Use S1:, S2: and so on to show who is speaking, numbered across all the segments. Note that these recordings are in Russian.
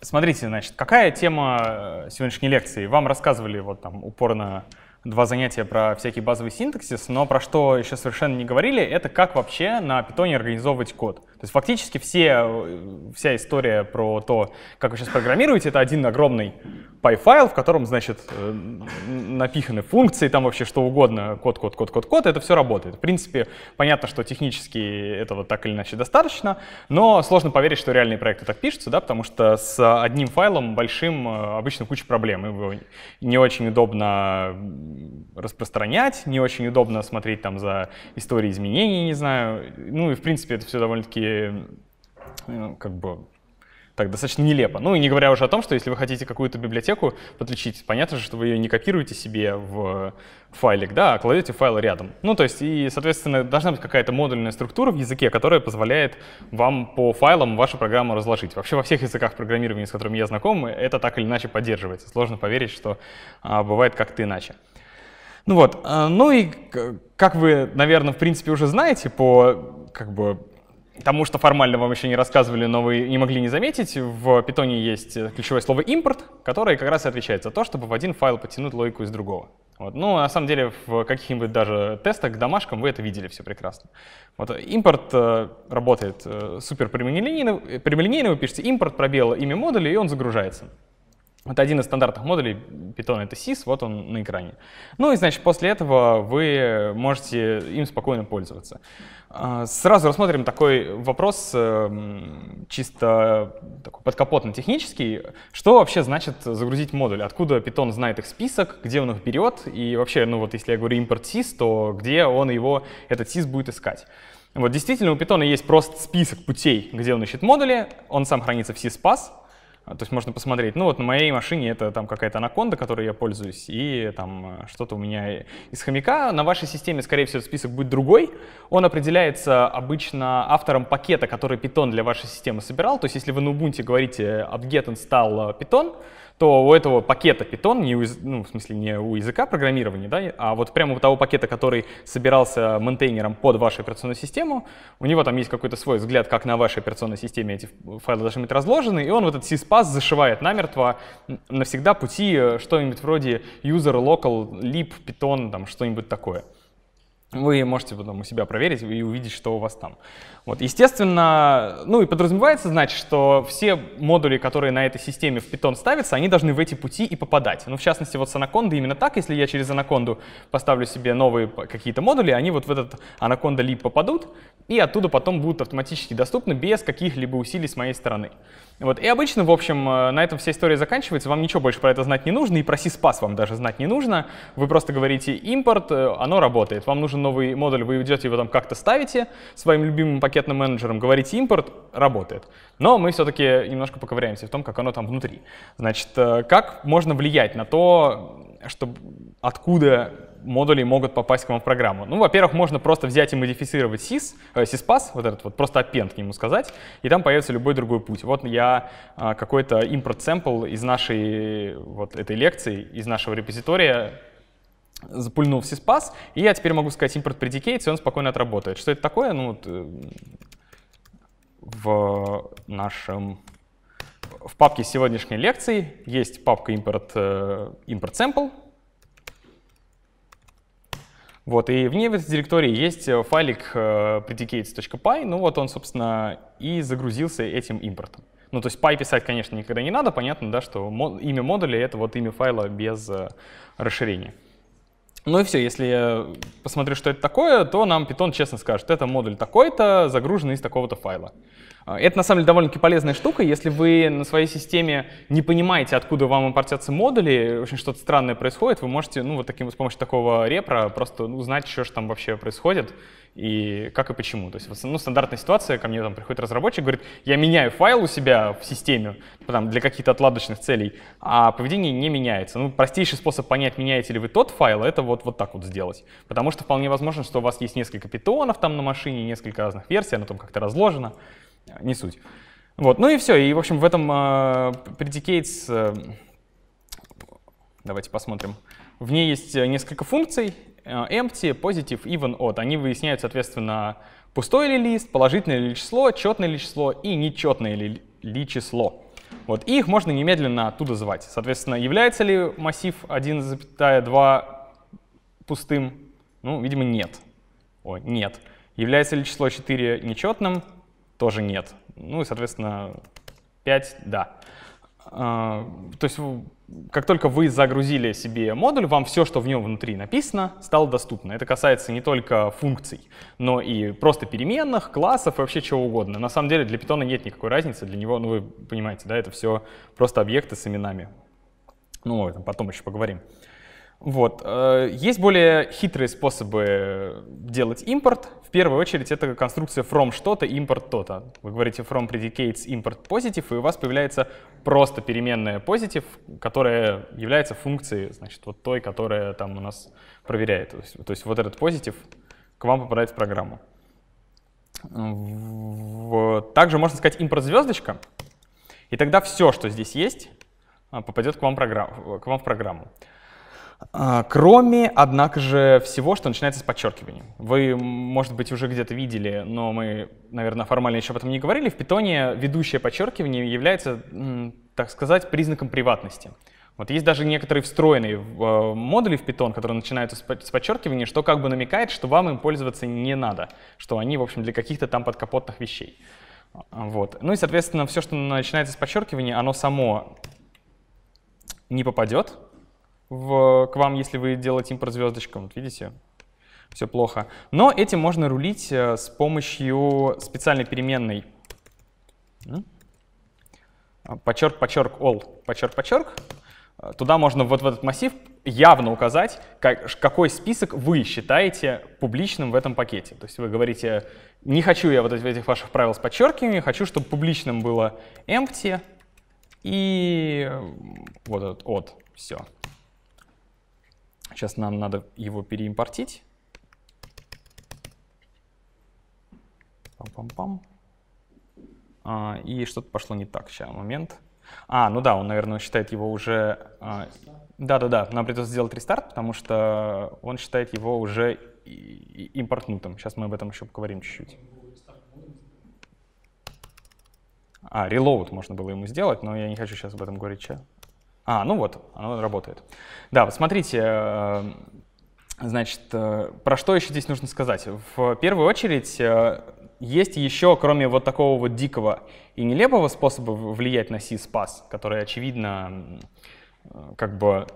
S1: Смотрите, значит, какая тема э, сегодняшней лекции? Вам рассказывали вот там упорно два занятия про всякий базовый синтаксис, но про что еще совершенно не говорили, это как вообще на питоне организовывать код. То есть фактически все, э, вся история про то, как вы сейчас программируете, это один огромный PyFile, в котором, значит, э, напиханы функции, там вообще что угодно, код, код, код, код, код, это все работает. В принципе, понятно, что технически этого так или иначе достаточно, но сложно поверить, что реальные проекты так пишутся, да, потому что с одним файлом большим э, обычно куча проблем, его не очень удобно распространять, не очень удобно смотреть там за историей изменений, не знаю, ну и в принципе это все довольно-таки ну, как бы так достаточно нелепо. Ну и не говоря уже о том, что если вы хотите какую-то библиотеку подключить, понятно же, что вы ее не копируете себе в файлик, да, а кладете файл рядом. Ну то есть и, соответственно, должна быть какая-то модульная структура в языке, которая позволяет вам по файлам вашу программу разложить. Вообще во всех языках программирования, с которыми я знаком, это так или иначе поддерживается. Сложно поверить, что а, бывает как-то иначе. Ну вот, а, ну и как вы, наверное, в принципе уже знаете по как бы тому, что формально вам еще не рассказывали, но вы не могли не заметить, в питоне есть э, ключевое слово импорт, которое как раз и отвечает за то, чтобы в один файл подтянуть логику из другого. Вот. Ну, а на самом деле, в каких-нибудь даже тестах, домашкам вы это видели все прекрасно. Вот. Э, импорт э, работает супер прямолинейно, прямолинейно, вы пишете импорт, пробел, имя модуля, и он загружается. Это один из стандартных модулей Python — это sys, вот он на экране. Ну и, значит, после этого вы можете им спокойно пользоваться. А, сразу рассмотрим такой вопрос, э, чисто такой подкапотно-технический. Что вообще значит загрузить модуль? Откуда Python знает их список, где он их берет? И вообще, ну вот если я говорю import sys, то где он его, этот sys будет искать? Вот действительно у Python есть просто список путей, где он ищет модули, он сам хранится в syspass, а, то есть можно посмотреть, ну вот на моей машине это там какая-то анаконда, которой я пользуюсь, и там э, что-то у меня из хомяка. На вашей системе, скорее всего, список будет другой. Он определяется обычно автором пакета, который Python для вашей системы собирал. То есть если вы на Ubuntu говорите apt-get install Python, э, то у этого пакета Python, не у, ну, в смысле не у языка программирования, да, а вот прямо у того пакета, который собирался ментейнером под вашу операционную систему, у него там есть какой-то свой взгляд, как на вашей операционной системе эти файлы должны быть разложены, и он вот этот CSPAS зашивает намертво навсегда пути э, что-нибудь вроде user local lib python, там что-нибудь такое вы можете потом у себя проверить и увидеть, что у вас там. Вот, естественно, ну и подразумевается, значит, что все модули, которые на этой системе в Python ставятся, они должны в эти пути и попадать. Ну, в частности, вот с Anaconda именно так, если я через Anaconda поставлю себе новые какие-то модули, они вот в этот Anaconda Lib попадут, и оттуда потом будут автоматически доступны без каких-либо усилий с моей стороны. Вот. И обычно, в общем, э, на этом вся история заканчивается, вам ничего больше про это знать не нужно, и про CSPAS вам даже знать не нужно, вы просто говорите импорт, э, оно работает, вам нужен новый модуль, вы идете его там как-то ставите своим любимым пакетным менеджером, говорите импорт, работает. Но мы все-таки немножко поковыряемся в том, как оно там внутри. Значит, э, как можно влиять на то, чтобы откуда модули могут попасть к вам в программу? Ну, во-первых, можно просто взять и модифицировать sys, э, syspass, вот этот вот, просто append к нему сказать, и там появится любой другой путь. Вот я а, какой-то импорт sample из нашей вот этой лекции, из нашего репозитория запульнул в syspass, и я теперь могу сказать импорт predicates, и он спокойно отработает. Что это такое? Ну, вот, э, в нашем в папке сегодняшней лекции есть папка импорт, э, import sample, вот, и в ней в этой директории есть э, файлик э, predicates.py, ну вот он, собственно, и загрузился этим импортом. Ну, то есть py писать, конечно, никогда не надо, понятно, да, что имя модуля — это вот имя файла без э, расширения. Ну и все, если я посмотрю, что это такое, то нам Python честно скажет, это модуль такой-то, загруженный из такого-то файла. А, это на самом деле довольно-таки полезная штука, если вы на своей системе не понимаете, откуда вам импортятся модули, очень что-то странное происходит, вы можете ну, вот таким, с помощью такого репра просто узнать, что же там вообще происходит, и как и почему. То есть ну, стандартная ситуация, ко мне там приходит разработчик, говорит, я меняю файл у себя в системе ну, там, для каких-то отладочных целей, а поведение не меняется. Ну, простейший способ понять, меняете ли вы тот файл, это вот, вот так вот сделать. Потому что вполне возможно, что у вас есть несколько питонов там на машине, несколько разных версий, оно там как-то разложено, не суть. Вот, ну и все. И, в общем, в этом э, predicates, э, давайте посмотрим, в ней есть э, несколько функций, Э, empty, positive, even, odd. Они выясняют, соответственно, пустой ли лист, положительное ли число, четное ли число и нечетное ли, ли число. Вот, и их можно немедленно оттуда звать. Соответственно, является ли массив 1,2 пустым? Ну, видимо, нет. О, нет. Является ли число 4 нечетным? Тоже нет. Ну и, соответственно, 5 — да. А, то есть как только вы загрузили себе модуль, вам все, что в нем внутри написано, стало доступно. Это касается не только функций, но и просто переменных, классов и вообще чего угодно. На самом деле для Питона нет никакой разницы, для него, ну вы понимаете, да, это все просто объекты с именами. Ну, об этом потом еще поговорим. Вот. Э, есть более хитрые способы делать импорт. В первую очередь это конструкция from что-то, import то-то. Вы говорите from predicates import positive, и у вас появляется просто переменная positive, которая является функцией, значит, вот той, которая там у нас проверяет. То есть, то есть вот этот positive к вам попадает в программу. Также можно сказать импорт звездочка, и тогда все, что здесь есть, а, попадет к вам, программ, к вам в программу. А, кроме, однако же, всего, что начинается с подчеркивания. Вы, может быть, уже где-то видели, но мы, наверное, формально еще об этом не говорили. В питоне ведущее подчеркивание является, так сказать, признаком приватности. Вот есть даже некоторые встроенные э, модули в питон, которые начинаются с подчеркивания, что как бы намекает, что вам им пользоваться не надо, что они, в общем, для каких-то там подкапотных вещей. Вот. Ну и, соответственно, все, что начинается с подчеркивания, оно само не попадет в, к вам, если вы делаете им звездочкам. Вот видите, все плохо. Но этим можно рулить э, с помощью специальной переменной. А, подчерк, подчерк, all, подчерк, подчерк. А, туда можно вот в этот массив явно указать, как, какой список вы считаете публичным в этом пакете. То есть вы говорите, не хочу я вот этих ваших правил с подчеркиванием, хочу, чтобы публичным было empty и вот этот от, все. Сейчас нам надо его переимпортить. Пам-пам-пам. А, и что-то пошло не так. Сейчас, момент. А, ну да, он, наверное, считает его уже... А, да-да-да, нам придется сделать рестарт, потому что он считает его уже импортнутым. Сейчас мы об этом еще поговорим чуть-чуть. А, релоуд можно было ему сделать, но я не хочу сейчас об этом говорить. Че? А, ну вот, оно работает. Да, вот смотрите, э, значит, э, про что еще здесь нужно сказать? В первую очередь, э, есть еще, кроме вот такого вот дикого и нелепого способа влиять на C-спас, который, очевидно, как бы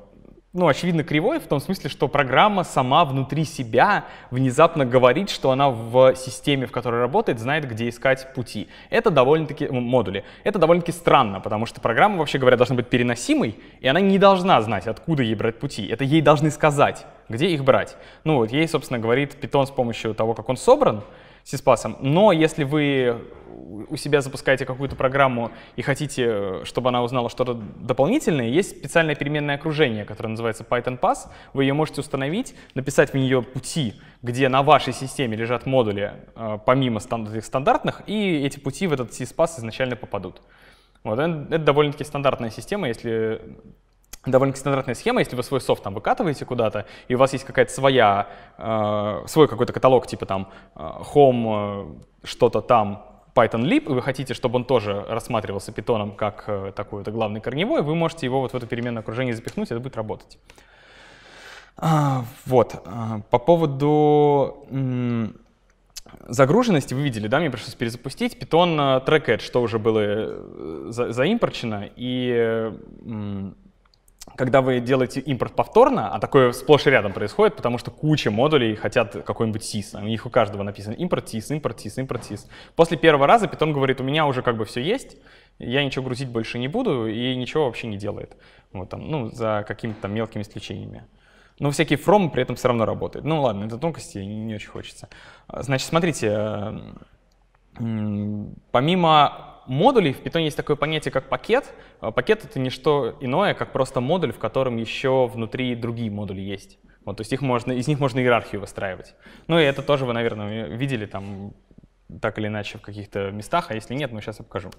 S1: ну, очевидно, кривой в том смысле, что программа сама внутри себя внезапно говорит, что она в системе, в которой работает, знает, где искать пути. Это довольно-таки, модули, это довольно-таки странно, потому что программа, вообще говоря, должна быть переносимой, и она не должна знать, откуда ей брать пути. Это ей должны сказать, где их брать. Ну вот, ей, собственно, говорит Python с помощью того, как он собран, сиспасом. Но если вы у себя запускаете какую-то программу и хотите, чтобы она узнала что-то дополнительное, есть специальное переменное окружение, которое называется Python Pass. Вы ее можете установить, написать в нее пути, где на вашей системе лежат модули э, помимо стандартных, стандартных, и эти пути в этот CSPass изначально попадут. Вот, это довольно-таки стандартная система, если довольно-таки стандартная схема, если вы свой софт там выкатываете куда-то, и у вас есть какая-то своя, э, свой какой-то каталог, типа там э, home, э, что-то там, Python lib, и вы хотите, чтобы он тоже рассматривался питоном как э, такой вот главный корневой, вы можете его вот в это переменное окружение запихнуть, и это будет работать. А, вот. А, по поводу загруженности вы видели, да, мне пришлось перезапустить. Python trackhead, э, что уже было э, за заимпорчено, и э, когда вы делаете импорт повторно, а такое сплошь и рядом происходит, потому что куча модулей хотят какой-нибудь SIS, у них у каждого написано импорт SIS, импорт SIS, импорт SIS. После первого раза Python говорит, у меня уже как бы все есть, я ничего грузить больше не буду и ничего вообще не делает. Вот там, ну, за какими-то там мелкими исключениями. Но всякие from при этом все равно работают. Ну ладно, это тонкости, не очень хочется. Значит, смотрите, э, помимо модулей в Python есть такое понятие, как пакет. А, пакет — это не что иное, как просто модуль, в котором еще внутри другие модули есть. Вот, то есть их можно, из них можно иерархию выстраивать. Ну и это тоже вы, наверное, видели там так или иначе в каких-то местах, а если нет, ну сейчас я покажу.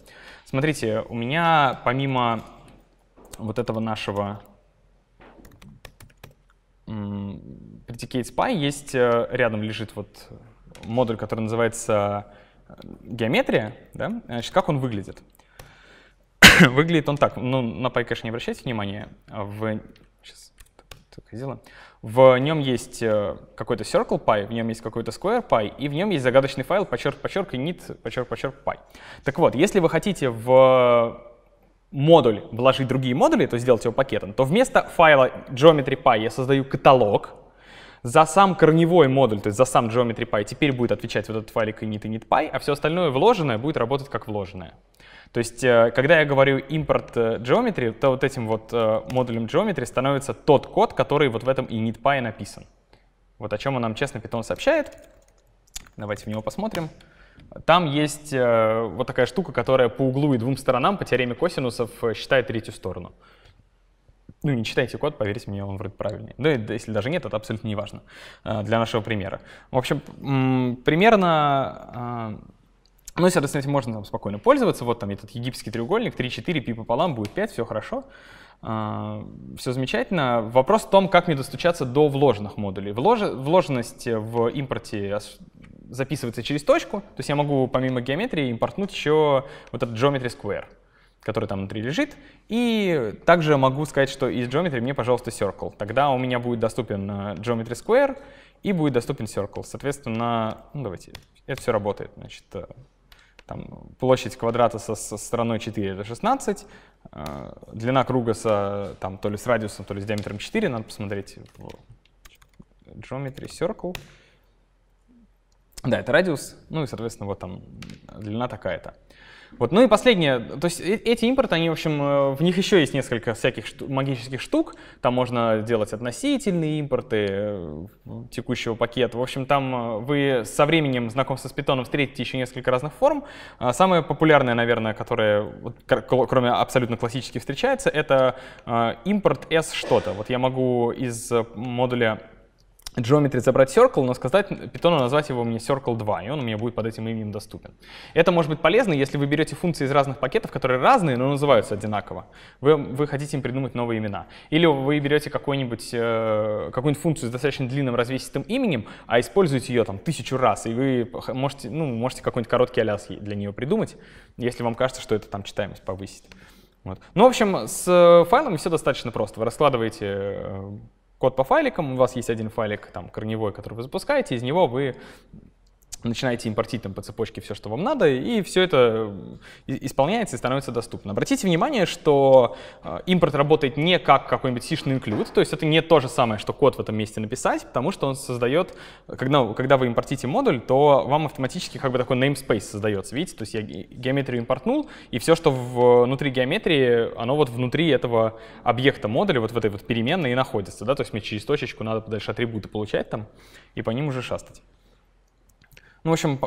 S1: Смотрите, у меня помимо вот этого нашего Predicate Spy есть, э, рядом лежит вот модуль, который называется геометрия, да, значит, как он выглядит? выглядит он так, ну, на пай, конечно, не обращайте внимания, в, сейчас, только сделаем. в нем есть э, какой-то circle pie, в нем есть какой-то square pie, и в нем есть загадочный файл подчерк, подчерк, init, подчерк, подчерк, pie. Так вот, если вы хотите в модуль вложить другие модули, то сделать его пакетом, то вместо файла geometry.py я создаю каталог, за сам корневой модуль, то есть за сам Geometry Py, теперь будет отвечать вот этот файлик init init py, а все остальное вложенное будет работать как вложенное. То есть, э, когда я говорю импорт э, Geometry, то вот этим вот э, модулем Geometry становится тот код, который вот в этом init py написан. Вот о чем он нам честно Python сообщает. Давайте в него посмотрим. Там есть вот такая штука, которая по углу и двум сторонам по теореме косинусов считает третью сторону ну, не читайте код, поверьте мне, он вроде правильный. Да, если даже нет, это абсолютно не важно а, для нашего примера. В общем, примерно а, ну, соответственно, этим можно там спокойно пользоваться. Вот там этот египетский треугольник, 3-4, пи пополам, будет 5, все хорошо. А, все замечательно. Вопрос в том, как мне достучаться до вложенных модулей. Влож... Вложенность в импорте записывается через точку, то есть я могу помимо геометрии импортнуть еще вот этот geometry square который там внутри лежит. И также могу сказать, что из Geometry мне, пожалуйста, Circle. Тогда у меня будет доступен э, Geometry Square и будет доступен Circle. Соответственно, ну давайте, это все работает. Значит, э, там, площадь квадрата со, со стороной 4 — это 16, э, длина круга со, там, то ли с радиусом, то ли с диаметром 4, надо посмотреть в Geometry Circle. Да, это радиус, ну и, соответственно, вот там длина такая-то. Вот. Ну и последнее, то есть э, эти импорты, они, в общем, э, в них еще есть несколько всяких шту- магических штук. Там можно делать относительные импорты э, текущего пакета. В общем, там вы со временем знакомства с питоном встретите еще несколько разных форм. А самое популярное, наверное, которое, кроме абсолютно классических встречается, это импорт S что-то. Вот я могу из модуля Geometry забрать Circle, но сказать питону назвать его мне Circle 2, и он у меня будет под этим именем доступен. Это может быть полезно, если вы берете функции из разных пакетов, которые разные, но называются одинаково. Вы, вы хотите им придумать новые имена. Или вы берете э, какую-нибудь э, какую функцию с достаточно длинным развесистым именем, а используете ее там тысячу раз, и вы можете, ну, можете какой-нибудь короткий аляс для нее придумать, если вам кажется, что это там читаемость повысит. Вот. Ну, в общем, с э, файлами все достаточно просто. Вы раскладываете э, код по файликам, у вас есть один файлик там корневой, который вы запускаете, из него вы начинаете импортить там по цепочке все, что вам надо, и все это э, исполняется и становится доступно. Обратите внимание, что э, импорт работает не как какой-нибудь сишный include, то есть это не то же самое, что код в этом месте написать, потому что он создает, когда, когда вы импортите модуль, то вам автоматически как бы такой namespace создается, видите, то есть я геометрию импортнул, и все, что внутри геометрии, оно вот внутри этого объекта модуля, вот в этой вот переменной и находится, да, то есть мне через точечку надо подальше атрибуты получать там и по ним уже шастать. Ну, в общем,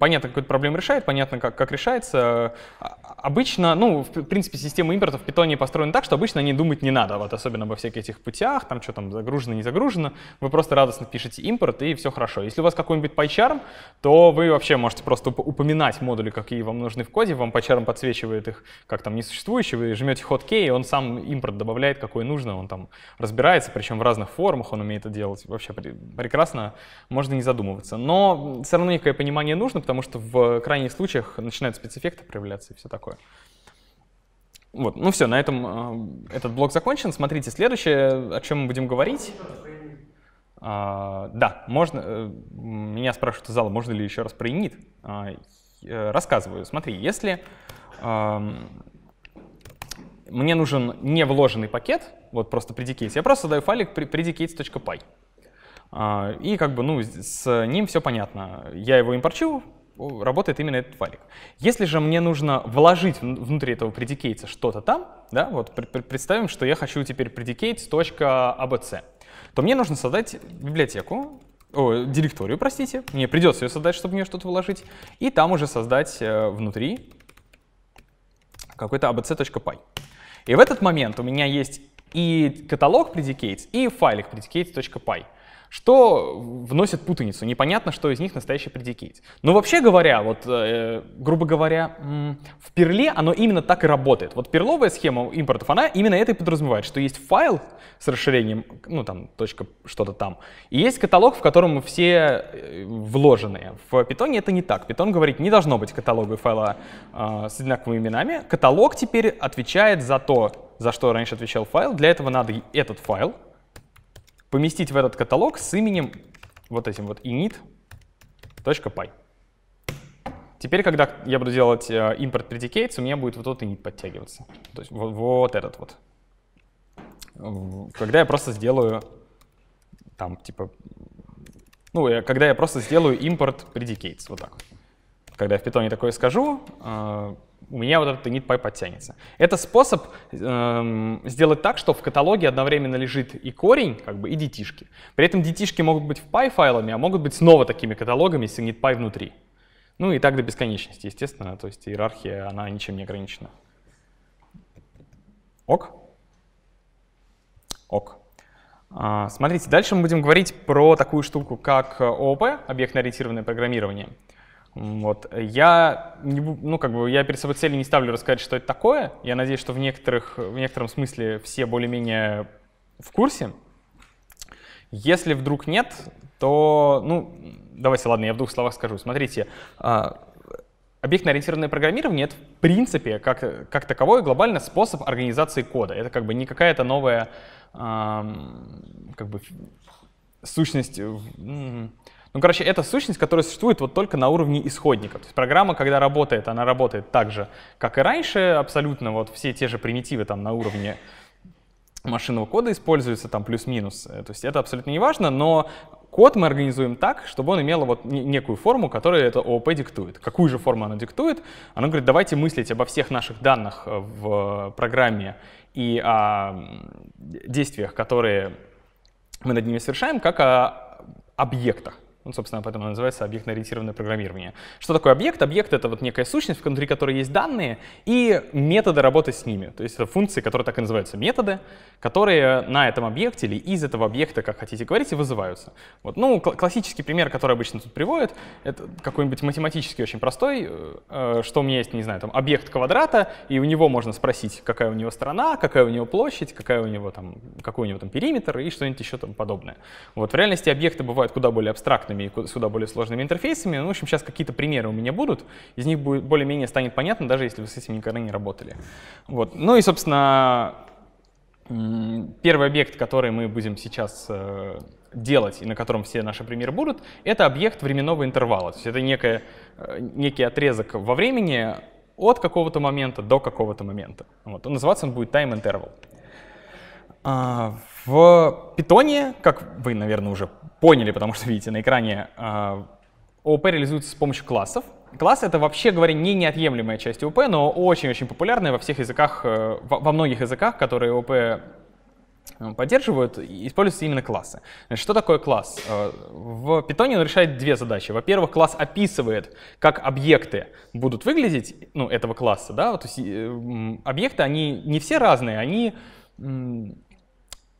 S1: понятно, какую-то проблему решает, понятно, как, как решается. А, обычно, ну, в принципе, система импортов в питоне построена так, что обычно не думать не надо, вот особенно обо всяких этих путях, там что там загружено, не загружено. Вы просто радостно пишете импорт, и все хорошо. Если у вас какой-нибудь PyCharm, то вы вообще можете просто упоминать модули, какие вам нужны в коде, вам PyCharm подсвечивает их как там несуществующие, вы жмете hotkey, и он сам импорт добавляет, какой нужно, он там разбирается, причем в разных формах он умеет это делать. Вообще прекрасно, можно не задумываться. Но все равно равно некое понимание нужно, потому что в э, крайних случаях начинают спецэффекты проявляться и все такое. Вот, ну все, на этом э, этот блок закончен. Смотрите, следующее, о чем мы будем говорить. А, да, можно. Э, меня спрашивают из зала, можно ли еще раз про init. А, э, рассказываю. Смотри, если э, мне нужен не вложенный пакет, вот просто предикейс, я просто создаю файлик predicate.py. А, и как бы, ну, с ним все понятно. Я его импорчил, работает именно этот файлик. Если же мне нужно вложить внутри этого предикейта что-то там, да, вот представим, что я хочу теперь predicate.abc, то мне нужно создать библиотеку, о, директорию, простите, мне придется ее создать, чтобы в нее что-то вложить, и там уже создать э, внутри какой-то abc.py. И в этот момент у меня есть и каталог predicates, и файлик predicates.py что вносит путаницу. Непонятно, что из них настоящий предикейт. Но вообще говоря, вот, э, грубо говоря, в перле оно именно так и работает. Вот перловая схема импортов, она именно это и подразумевает, что есть файл с расширением, ну там, точка что-то там, и есть каталог, в котором все э, вложенные. В питоне это не так. Питон говорит, не должно быть каталога и файла э, с одинаковыми именами. Каталог теперь отвечает за то, за что раньше отвечал файл. Для этого надо этот файл поместить в этот каталог с именем вот этим вот init.py. Теперь, когда я буду делать э, импорт predicates, у меня будет вот этот init подтягиваться. То есть вот, вот этот вот. Когда я просто сделаю там типа... Ну, я, когда я просто сделаю импорт predicates, вот так вот. Когда я в питоне такое скажу, э, у меня вот этот init pipe подтянется. Это способ эм, сделать так, что в каталоге одновременно лежит и корень, как бы, и детишки. При этом детишки могут быть в py файлами, а могут быть снова такими каталогами с init pipe внутри. Ну и так до бесконечности, естественно, то есть иерархия, она ничем не ограничена. Ок? Ок. А, смотрите, дальше мы будем говорить про такую штуку, как э, ООП, объектно-ориентированное программирование. Вот. Я, не, ну, как бы, я перед собой цели не ставлю рассказать, что это такое. Я надеюсь, что в, некоторых, в некотором смысле все более-менее в курсе. Если вдруг нет, то, ну, давайте, ладно, я в двух словах скажу. Смотрите, а, Объектно-ориентированное программирование — это, в принципе, как, как таковой глобально способ организации кода. Это как бы не какая-то новая эм, как бы, сущность, ну, короче, это сущность, которая существует вот только на уровне исходников. То есть программа, когда работает, она работает так же, как и раньше, абсолютно вот все те же примитивы там на уровне машинного кода используются там плюс-минус. Э, то есть это абсолютно не важно, но код мы организуем так, чтобы он имел вот некую форму, которая это ООП диктует. Какую же форму она диктует? Она говорит, давайте мыслить обо всех наших данных э, в программе и о действиях, которые мы над ними совершаем, как о объектах. Ну, собственно, поэтому называется объектно-ориентированное программирование. Что такое объект? Объект — это вот некая сущность, внутри которой есть данные, и методы работы с ними. То есть это функции, которые так и называются методы, которые на этом объекте или из этого объекта, как хотите говорить, и вызываются. Вот. Ну, кл классический пример, который обычно тут приводят, это какой-нибудь математический очень простой, э, э, что у меня есть, не знаю, там объект квадрата, и у него можно спросить, какая у него сторона, какая у него площадь, какая у него там, какой у него там периметр и что-нибудь еще там подобное. Вот в реальности объекты бывают куда более абстрактными, сложными и сюда более сложными интерфейсами. Ну, в общем, сейчас какие-то примеры у меня будут, из них будет более-менее станет понятно, даже если вы с этим никогда не работали. Вот. Ну и, собственно, первый объект, который мы будем сейчас э, делать и на котором все наши примеры будут, это объект временного интервала. То есть это некое, э, некий отрезок во времени от какого-то момента до какого-то момента. Вот. называться он будет time interval. А, в питоне, как вы, наверное, уже поняли, потому что видите на экране, а, ООП реализуется с помощью классов. Класс — это, вообще говоря, не неотъемлемая часть ООП, но очень-очень популярная во всех языках, э, во многих языках, которые ООП э, поддерживают, используются именно классы. Значит, что такое класс? Э, в питоне он решает две задачи. Во-первых, класс описывает, как объекты будут выглядеть, ну, этого класса, да, то есть объекты, они не все разные, они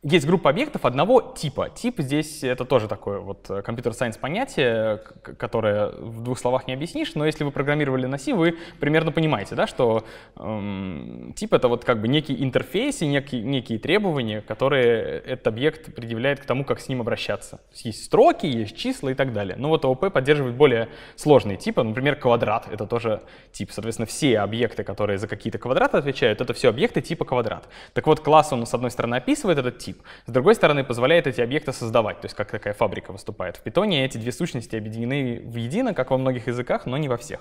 S1: есть группа объектов одного типа. Тип здесь это тоже такое вот э, компьютер-сайенс понятие, которое в двух словах не объяснишь, но если вы программировали на C, вы примерно понимаете, да, что эм, тип это вот как бы некий интерфейс и некий, некие требования, которые этот объект предъявляет к тому, как с ним обращаться. Есть строки, есть числа и так далее. Но вот ООП поддерживает более сложные типы, например, квадрат — это тоже тип. Соответственно, все объекты, которые за какие-то квадраты отвечают, это все объекты типа квадрат. Так вот, класс он, с одной стороны, описывает этот тип, тип. С другой стороны, позволяет эти объекты создавать, то есть как такая фабрика выступает. В питоне эти две сущности объединены в едино, как во многих языках, но не во всех.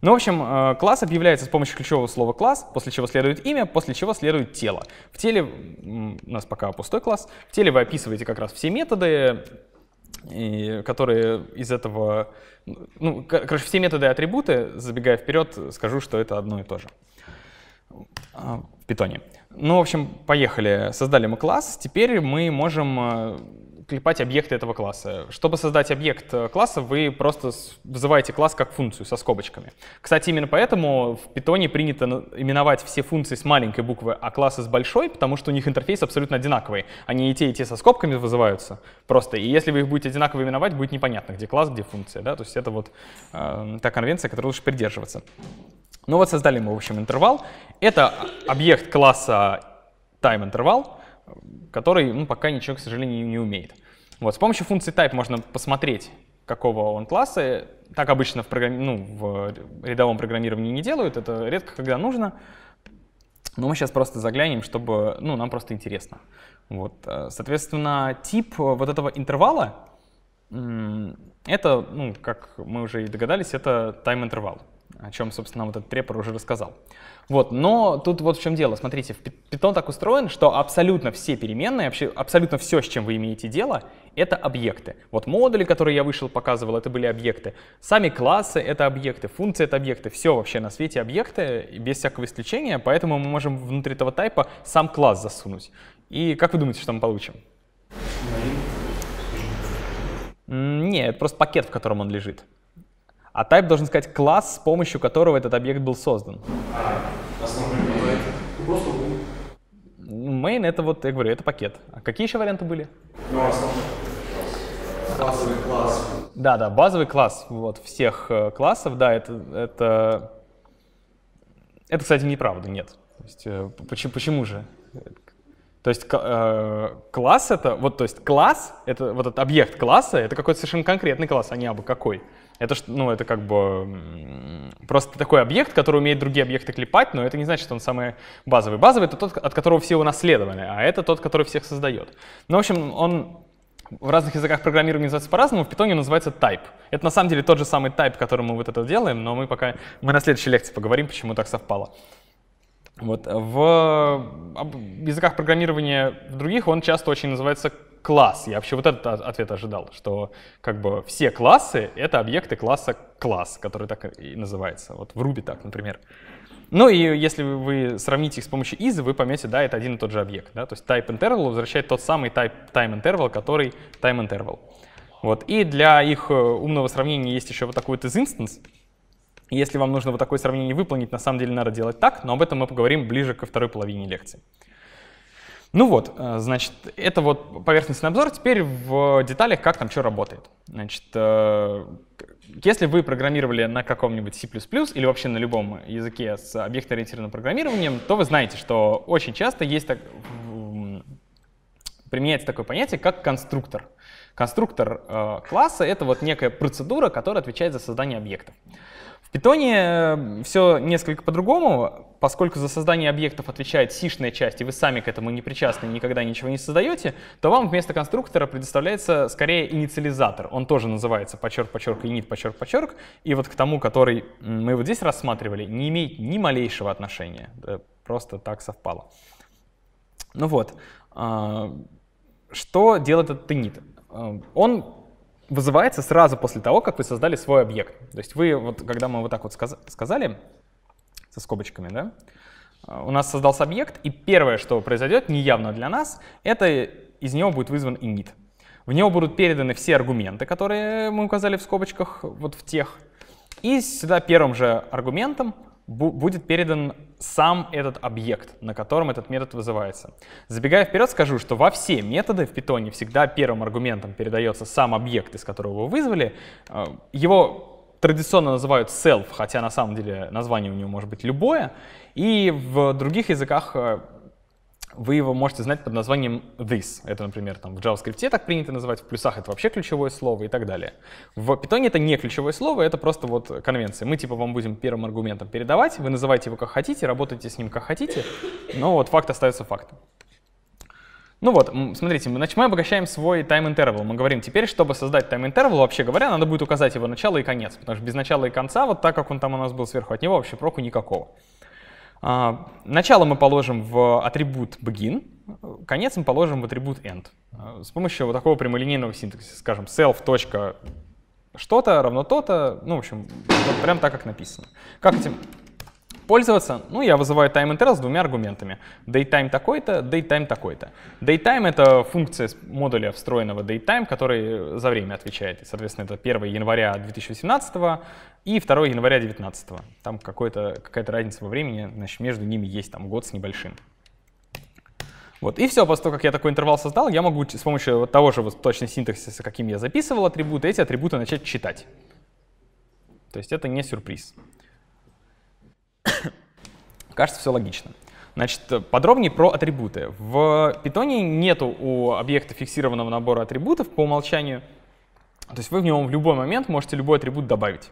S1: Ну, в общем, э, класс объявляется с помощью ключевого слова «класс», после чего следует имя, после чего следует тело. В теле у нас пока пустой класс. В теле вы описываете как раз все методы, и, которые из этого... Ну, короче, все методы и атрибуты, забегая вперед, скажу, что это одно и то же а, в питоне. Ну, в общем, поехали. Создали мы класс. Теперь мы можем э, клепать объекты этого класса. Чтобы создать объект э, класса, вы просто вызываете класс как функцию со скобочками. Кстати, именно поэтому в Питоне принято именовать все функции с маленькой буквы, а классы с большой, потому что у них интерфейс абсолютно одинаковый. Они и те, и те со скобками вызываются просто. И если вы их будете одинаково именовать, будет непонятно, где класс, где функция. Да? То есть это вот э, та конвенция, которую лучше придерживаться. Ну вот создали мы, в общем, интервал, это объект класса time интервал, который ну, пока ничего, к сожалению, не умеет. Вот, с помощью функции type можно посмотреть, какого он класса. Так обычно в, программи... ну, в рядовом программировании не делают, это редко когда нужно. Но мы сейчас просто заглянем, чтобы ну, нам просто интересно. Вот. Э, соответственно, тип вот этого интервала — это, ну, как мы уже и догадались, это time интервал, о чем, собственно, вот этот трепор уже рассказал. Вот, но тут вот в чем дело. Смотрите, Python так устроен, что абсолютно все переменные, вообще абсолютно все, с чем вы имеете дело, это объекты. Вот модули, которые я вышел, показывал, это были объекты. Сами классы — это объекты, функции — это объекты. Все вообще на свете объекты, без всякого исключения, поэтому мы можем внутри этого тайпа сам класс засунуть. И как вы думаете, что мы получим? Нет, это просто пакет, в котором он лежит а type должен сказать класс, с помощью которого этот объект был создан. А Main — это вот, я говорю, это пакет. А какие еще варианты были? Ну, основной а Базовый класс. Да, да, базовый класс вот, всех э, классов, да, это, это, это кстати, неправда, нет. То есть, э, почему, почему же? То есть э, класс это, вот то есть класс, это вот этот объект класса, это какой-то совершенно конкретный класс, а не абы какой. Это, ну, это как бы просто такой объект, который умеет другие объекты клепать, но это не значит, что он самый базовый. Базовый — это тот, от которого все унаследованы, а это тот, который всех создает. Ну, в общем, он в разных языках программирования называется по-разному, в питоне называется type. Это на самом деле тот же самый type, который мы вот это делаем, но мы пока мы на следующей лекции поговорим, почему так совпало. Вот. В языках программирования в других он часто очень называется класс. Я вообще вот этот ответ ожидал, что как бы все классы — это объекты класса класс, который так и называется. Вот в Ruby так, например. Ну и если вы сравните их с помощью is, вы поймете, да, это один и тот же объект. Да? То есть type interval возвращает тот самый type time interval, который time interval. Вот. И для их э, умного сравнения есть еще вот такой вот is instance. Если вам нужно вот такое сравнение выполнить, на самом деле надо делать так, но об этом мы поговорим ближе ко второй половине лекции. Ну вот, э, значит, это вот поверхностный обзор. Теперь в деталях, как там что работает. Значит, э, если вы программировали на каком-нибудь C++ или вообще на любом языке с объектно-ориентированным программированием, то вы знаете, что очень часто есть так, применяется такое понятие, как конструктор. Конструктор э, класса — это вот некая процедура, которая отвечает за создание объектов питоне э, все несколько по-другому, поскольку за создание объектов отвечает сишная часть, и вы сами к этому не причастны, никогда ничего не создаете, то вам вместо конструктора предоставляется скорее инициализатор. Он тоже называется подчерк, подчерк, init, подчерк, подчерк. И вот к тому, который мы вот здесь рассматривали, не имеет ни малейшего отношения. Просто так совпало. Ну вот. А, что делает этот init? Э, он вызывается сразу после того, как вы создали свой объект. То есть вы, вот, когда мы вот так вот сказ сказали, со скобочками, да, э, у нас создался объект, и первое, что произойдет, неявно для нас, это из него будет вызван init. В него будут переданы все аргументы, которые мы указали в скобочках, вот в тех. И сюда первым же аргументом будет передан сам этот объект, на котором этот метод вызывается. Забегая вперед, скажу, что во все методы в питоне всегда первым аргументом передается сам объект, из которого его вызвали. А, его традиционно называют self, хотя на самом деле название у него может быть любое. И в других языках э, вы его можете знать под названием this. Это, например, там в JavaScript так принято называть, в плюсах это вообще ключевое слово и так далее. В Python это не ключевое слово, это просто вот конвенция. Мы типа вам будем первым аргументом передавать, вы называете его как хотите, работаете с ним как хотите, но вот факт остается фактом. Ну вот, смотрите, мы, значит, мы обогащаем свой time interval. Мы говорим, теперь, чтобы создать time interval, вообще говоря, надо будет указать его начало и конец, потому что без начала и конца, вот так как он там у нас был сверху, от него вообще проку никакого. А, начало мы положим в атрибут begin, конец мы положим в атрибут end. А, с помощью вот такого прямолинейного синтаксиса, скажем, self. что-то равно то-то, ну, в общем, вот прям так, как написано. Как этим пользоваться, ну, я вызываю time-interl с двумя аргументами. DateTime такой-то, DateTime такой-то. DateTime — это функция модуля встроенного DateTime, который за время отвечает. И, соответственно, это 1 января 2018 и 2 января 2019. Там какая-то разница во времени, значит, между ними есть там год с небольшим. Вот. И все, после того, как я такой интервал создал, я могу с помощью вот того же вот точно синтаксиса, каким я записывал атрибуты, эти атрибуты начать читать. То есть это не сюрприз. Кажется, все логично. Значит, подробнее про атрибуты. В питоне нету у объекта фиксированного набора атрибутов по умолчанию. То есть вы в нем в любой момент можете любой атрибут добавить